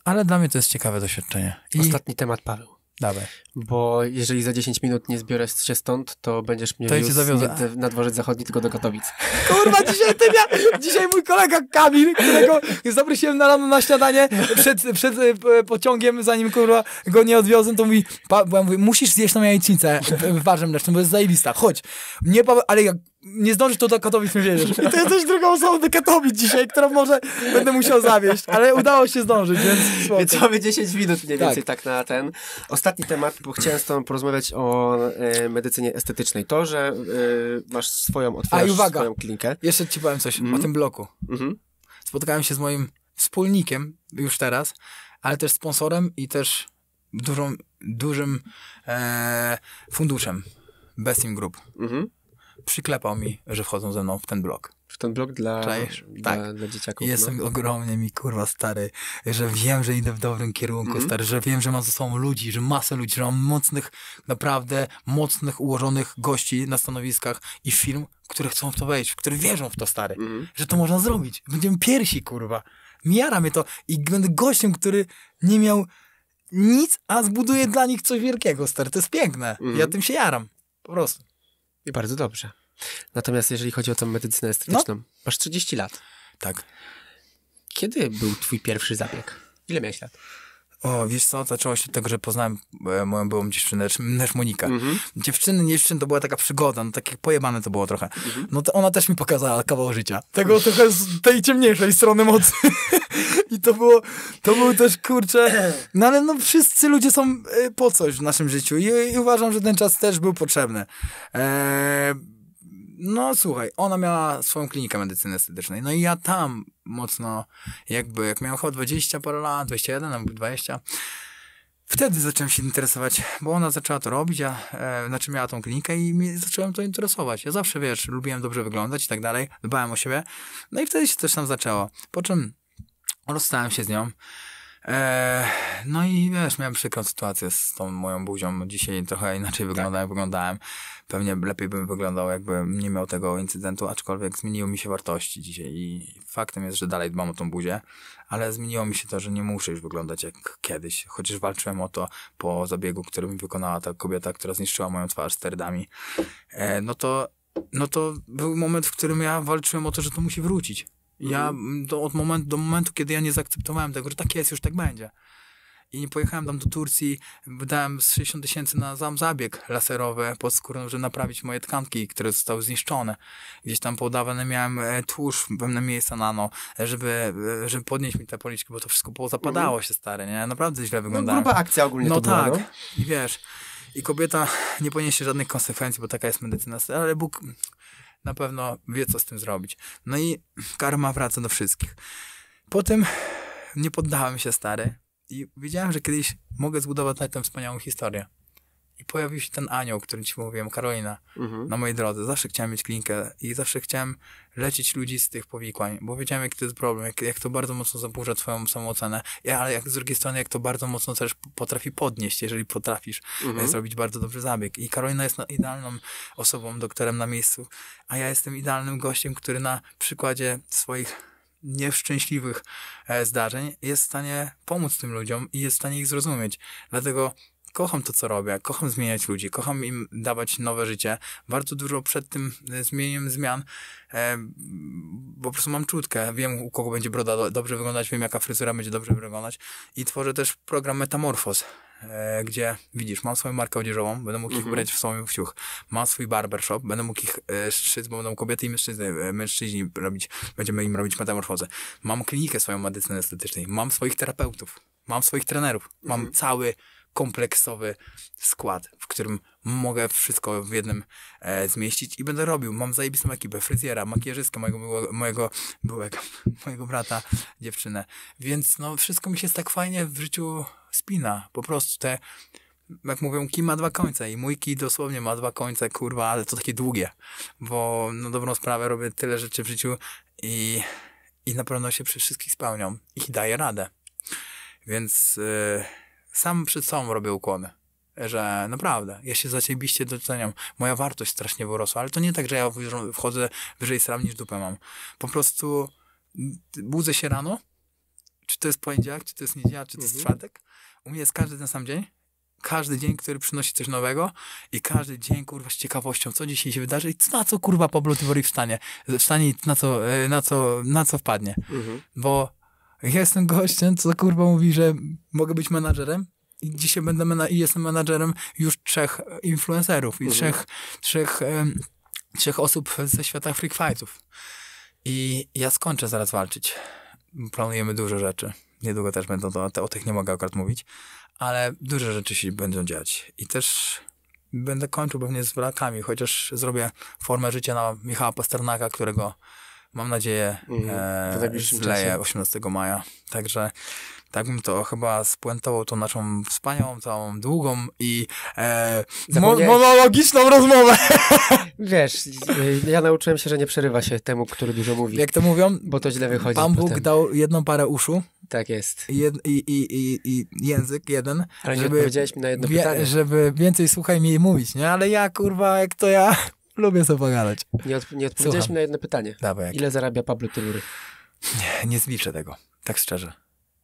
ale dla mnie to jest ciekawe doświadczenie. I... Ostatni temat, Paweł. Dawaj. Bo jeżeli za 10 minut nie zbiorę się stąd, to będziesz mnie to wiózł nie na dworzec zachodni, tylko do Katowic. Kurwa, dzisiaj ty ja, dzisiaj mój kolega Kamil, którego zaprosiłem na rano na śniadanie przed, przed e, pociągiem, zanim kurwa go nie odwiozłem, to mówi, pa, ja mówię, musisz zjeść tą jajecznicę w barze mlecznym, bo jest zajebista, chodź. Nie, Paweł, ale jak nie zdążysz to do Katowic, nie wierzysz. I to jesteś drugą osobą do Katowic dzisiaj, którą może będę musiał zawieść, ale udało się zdążyć, więc spoko. Więc mamy 10 minut mniej więcej tak. tak, na ten. Ostatni temat, bo chciałem z tobą porozmawiać o e, medycynie estetycznej. To, że e, masz swoją, otwierasz A, uwaga, swoją klinikę. jeszcze ci powiem coś mm. o mhm. tym bloku. Mm -hmm. Spotkałem się z moim wspólnikiem już teraz, ale też sponsorem i też dużą, dużym e, funduszem Bestim Group. Mhm. Mm przyklepał mi, że wchodzą ze mną w ten blok. W ten blok dla, dzieciaków. dla, tak. dla dzieciaków. Jestem no. ogromnie mi kurwa stary, że wiem, że idę w dobrym kierunku, mm stary, że wiem, że mam ze sobą ludzi, że masę ludzi, że mam mocnych, naprawdę mocnych, ułożonych gości na stanowiskach i film, które chcą w to wejść, które wierzą w to stary, mm że to można zrobić. Będziemy piersi, kurwa. Miara mnie to i będę gościem, który nie miał nic, a zbuduje dla nich coś wielkiego, stary. To jest piękne. Mm Ja mhm. tym się jaram. Po prostu. I bardzo dobrze. Natomiast jeżeli chodzi o tą medycynę estetyczną, no. masz 30 lat. Tak. Kiedy był twój pierwszy zabieg? Ile miałeś lat? O, wiesz co, zaczęło się od tego, że poznałem e, moją byłą dziewczynę, też znaczy, znaczy Monika. Mhm. Dziewczyny, nie dziewczyny, to była taka przygoda, no takie pojebane to było trochę. Mhm. No to ona też mi pokazała kawał życia. Tego trochę z tej ciemniejszej strony mocy. I to było, to było też, kurczę, no ale no wszyscy ludzie są e, po coś w naszym życiu i, i uważam, że ten czas też był potrzebny. Eee no słuchaj, ona miała swoją klinikę medycyny estetycznej, no i ja tam mocno, jakby, jak miałem chyba 20 parę lat, 21, albo 20, wtedy zacząłem się interesować, bo ona zaczęła to robić, a e, znaczy miała tą klinikę i mi zacząłem to interesować. Ja zawsze, wiesz, lubiłem dobrze wyglądać i tak dalej, dbałem o siebie, no i wtedy się też tam zaczęło, po czym rozstałem się z nią, Eee, no i wiesz, miałem przykrą sytuację z tą moją buzią. Dzisiaj trochę inaczej wyglądałem, tak. wyglądałem. Pewnie lepiej bym wyglądał, jakbym nie miał tego incydentu, aczkolwiek zmieniły mi się wartości dzisiaj i faktem jest, że dalej dbam o tą buzię, ale zmieniło mi się to, że nie muszę już wyglądać jak kiedyś. Chociaż walczyłem o to po zabiegu, który mi wykonała ta kobieta, która zniszczyła moją twarz sterydami. Eee, no to no to był moment, w którym ja walczyłem o to, że to musi wrócić. Ja mhm. do, od momentu, do momentu, kiedy ja nie zaakceptowałem tego, że tak jest, już tak będzie. I nie pojechałem tam do Turcji, wydałem 60 tysięcy na sam zabieg laserowy pod skórą, żeby naprawić moje tkanki, które zostały zniszczone. Gdzieś tam podawane miałem e, tłuszcz, pewne miejsca no, żeby, e, żeby podnieść mi te policzki, bo to wszystko pozapadało mhm. się stare, nie? Naprawdę źle wyglądało. No, gruba akcja ogólnie no, to tak. no? I wiesz, i kobieta nie poniesie żadnych konsekwencji, bo taka jest medycyna. Ale Bóg, na pewno wie, co z tym zrobić. No i karma wraca do wszystkich. Potem nie poddałem się, stary. I wiedziałem, że kiedyś mogę zbudować na tym wspaniałą historię. I pojawił się ten anioł, o którym ci mówiłem, Karolina, mhm. na mojej drodze. Zawsze chciałem mieć klinkę i zawsze chciałem lecieć ludzi z tych powikłań, bo wiedziałem, jaki to jest problem, jak, jak to bardzo mocno zaburza twoją samoocenę, ja, ale jak z drugiej strony, jak to bardzo mocno też potrafi podnieść, jeżeli potrafisz e, mhm. zrobić bardzo dobry zabieg. I Karolina jest idealną osobą, doktorem na miejscu, a ja jestem idealnym gościem, który na przykładzie swoich nieszczęśliwych e, zdarzeń jest w stanie pomóc tym ludziom i jest w stanie ich zrozumieć. Dlatego kocham to, co robię, kocham zmieniać ludzi, kocham im dawać nowe życie. Bardzo dużo przed tym e, zmieniem zmian, e, po prostu mam czutkę, wiem u kogo będzie broda do, dobrze wyglądać, wiem jaka fryzura będzie dobrze wyglądać i tworzę też program Metamorfos, e, gdzie widzisz, mam swoją markę odzieżową, będę mógł mhm. ich ubrać w swoim wciuch, mam swój barbershop, będę mógł ich e, szczyc, bo będą kobiety i mężczyźni, e, mężczyźni robić, będziemy im robić metamorfozę. Mam klinikę swoją medycyny estetycznej, mam swoich terapeutów, mam swoich trenerów, mam mhm. cały kompleksowy skład, w którym mogę wszystko w jednym e, zmieścić i będę robił. Mam zajebistą ekipę, fryzjera, makijażystkę mojego, mojego, mojego byłego, mojego brata, dziewczynę. Więc no wszystko mi się tak fajnie w życiu spina. Po prostu te jak mówią, kij ma dwa końce i mój kij dosłownie ma dwa końce, kurwa, ale to takie długie, bo na dobrą sprawę robię tyle rzeczy w życiu i, i na pewno się przy wszystkich spełnią i daję radę. Więc... E, sam przed sobą robię ukłony. Że naprawdę, ja się zaciębiście doceniam. Moja wartość strasznie wyrosła, ale to nie tak, że ja wchodzę wyżej sram niż dupę mam. Po prostu mm, budzę się rano, czy to jest poniedziałek, czy to jest niedziela, czy to jest mhm. czwartek. U mnie jest każdy ten sam dzień. Każdy dzień, który przynosi coś nowego i każdy dzień, kurwa, z ciekawością, co dzisiaj się wydarzy i na co, kurwa, Pablo Tybori wstanie. Wstanie i na co, e, na co, na co wpadnie. Mhm. Bo ja jestem gościem, co kurwa mówi, że mogę być menadżerem. I dzisiaj będę mena- i jestem menadżerem już trzech influencerów i mhm. trzech, trzech, um, trzech osób ze świata freak fightów. I ja skończę zaraz walczyć. Planujemy dużo rzeczy. Niedługo też będą, to, o tych nie mogę akurat mówić, ale duże rzeczy się będą dziać. I też będę kończył pewnie z brakami, chociaż zrobię formę życia na Michała Pasternaka, którego Mam nadzieję mm, e, tak zleje 18 maja. Także tak bym to chyba spuentował tą naszą wspaniałą, całą, długą i e, mo monologiczną rozmowę. Wiesz, e, ja nauczyłem się, że nie przerywa się temu, który dużo mówi. Jak to mówią? Bo to źle wychodzi. Pan Bóg potem. dał jedną parę uszu. Tak jest. Jed i, i, i, i, język jeden. Ale żeby, nie odpowiedziałeś mi na jedno pytanie. Żeby więcej słuchaj mi mówić, nie? Ale ja, kurwa, jak to ja... Lubię sobie pogadać. Nie, od, nie odpowiedziałeś mi na jedno pytanie. Dawaj, jak... Ile zarabia Pablo Tylury? Nie, nie zliczę tego, tak szczerze.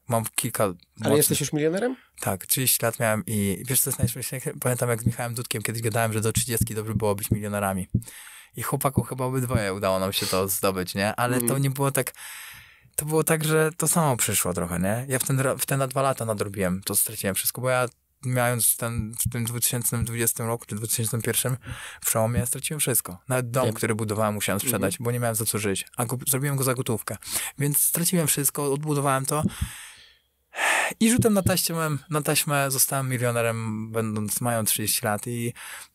Mam kilka... Ale jesteś już milionerem? Tak, 30 lat miałem i wiesz co jest najśmieszniejsze? Pamiętam jak z Michałem Dudkiem kiedyś gadałem, że do 30 dobrze było być milionerami. I chłopaku chyba obydwoje udało nam się to zdobyć, nie? Ale mm. to mhm. nie było tak to było tak, że to samo przyszło trochę, nie? Ja w ten, w ten na dwa lata nadrobiłem, to straciłem wszystko, bo ja mając ten, w tym 2020 roku czy 2001 w przełomie, ja straciłem wszystko. Nawet dom, Wiem. który budowałem, musiałem mhm. sprzedać, bo nie miałem za co żyć. A go, zrobiłem go za gotówkę. Więc straciłem wszystko, odbudowałem to. I rzutem na taśmę, na taśmę zostałem milionerem, będąc, mając 30 lat i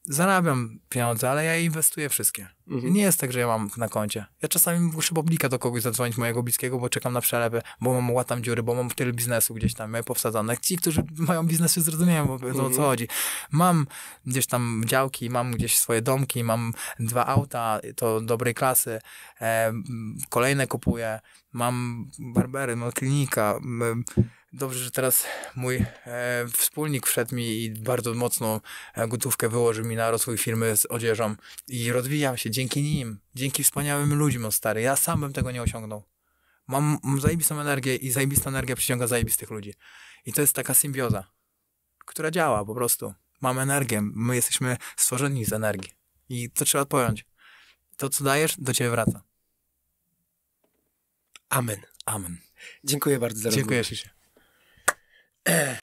zarabiam pieniądze, ale ja inwestuję wszystkie. Mhm. Nie jest tak, że ja mam na koncie. Ja czasami muszę publika do kogoś zadzwonić, mojego bliskiego, bo czekam na przelepy, bo mam łatam dziury, bo mam tyle biznesu gdzieś tam ja e, powsadzone. Ci, którzy mają biznesy, zrozumieją bo mhm. o co mhm. chodzi. Mam gdzieś tam działki, mam gdzieś swoje domki, mam dwa auta, to dobrej klasy, e, kolejne kupuję, mam barbery, mam klinika, dobrze, że teraz mój e, wspólnik wszedł mi i bardzo mocną e, gotówkę wyłożył mi na rozwój firmy z odzieżą i rozwijam się dzięki nim, dzięki wspaniałym ludziom, stary. Ja sam bym tego nie osiągnął. Mam, mam zajebistą energię i zajebista energia przyciąga zajebistych ludzi. I to jest taka symbioza, która działa po prostu. Mam energię, my jesteśmy stworzeni z energii. I to trzeba pojąć. To, co dajesz, do ciebie wraca. Amen. Amen. Dziękuję bardzo za rozmowę. Dziękuję się.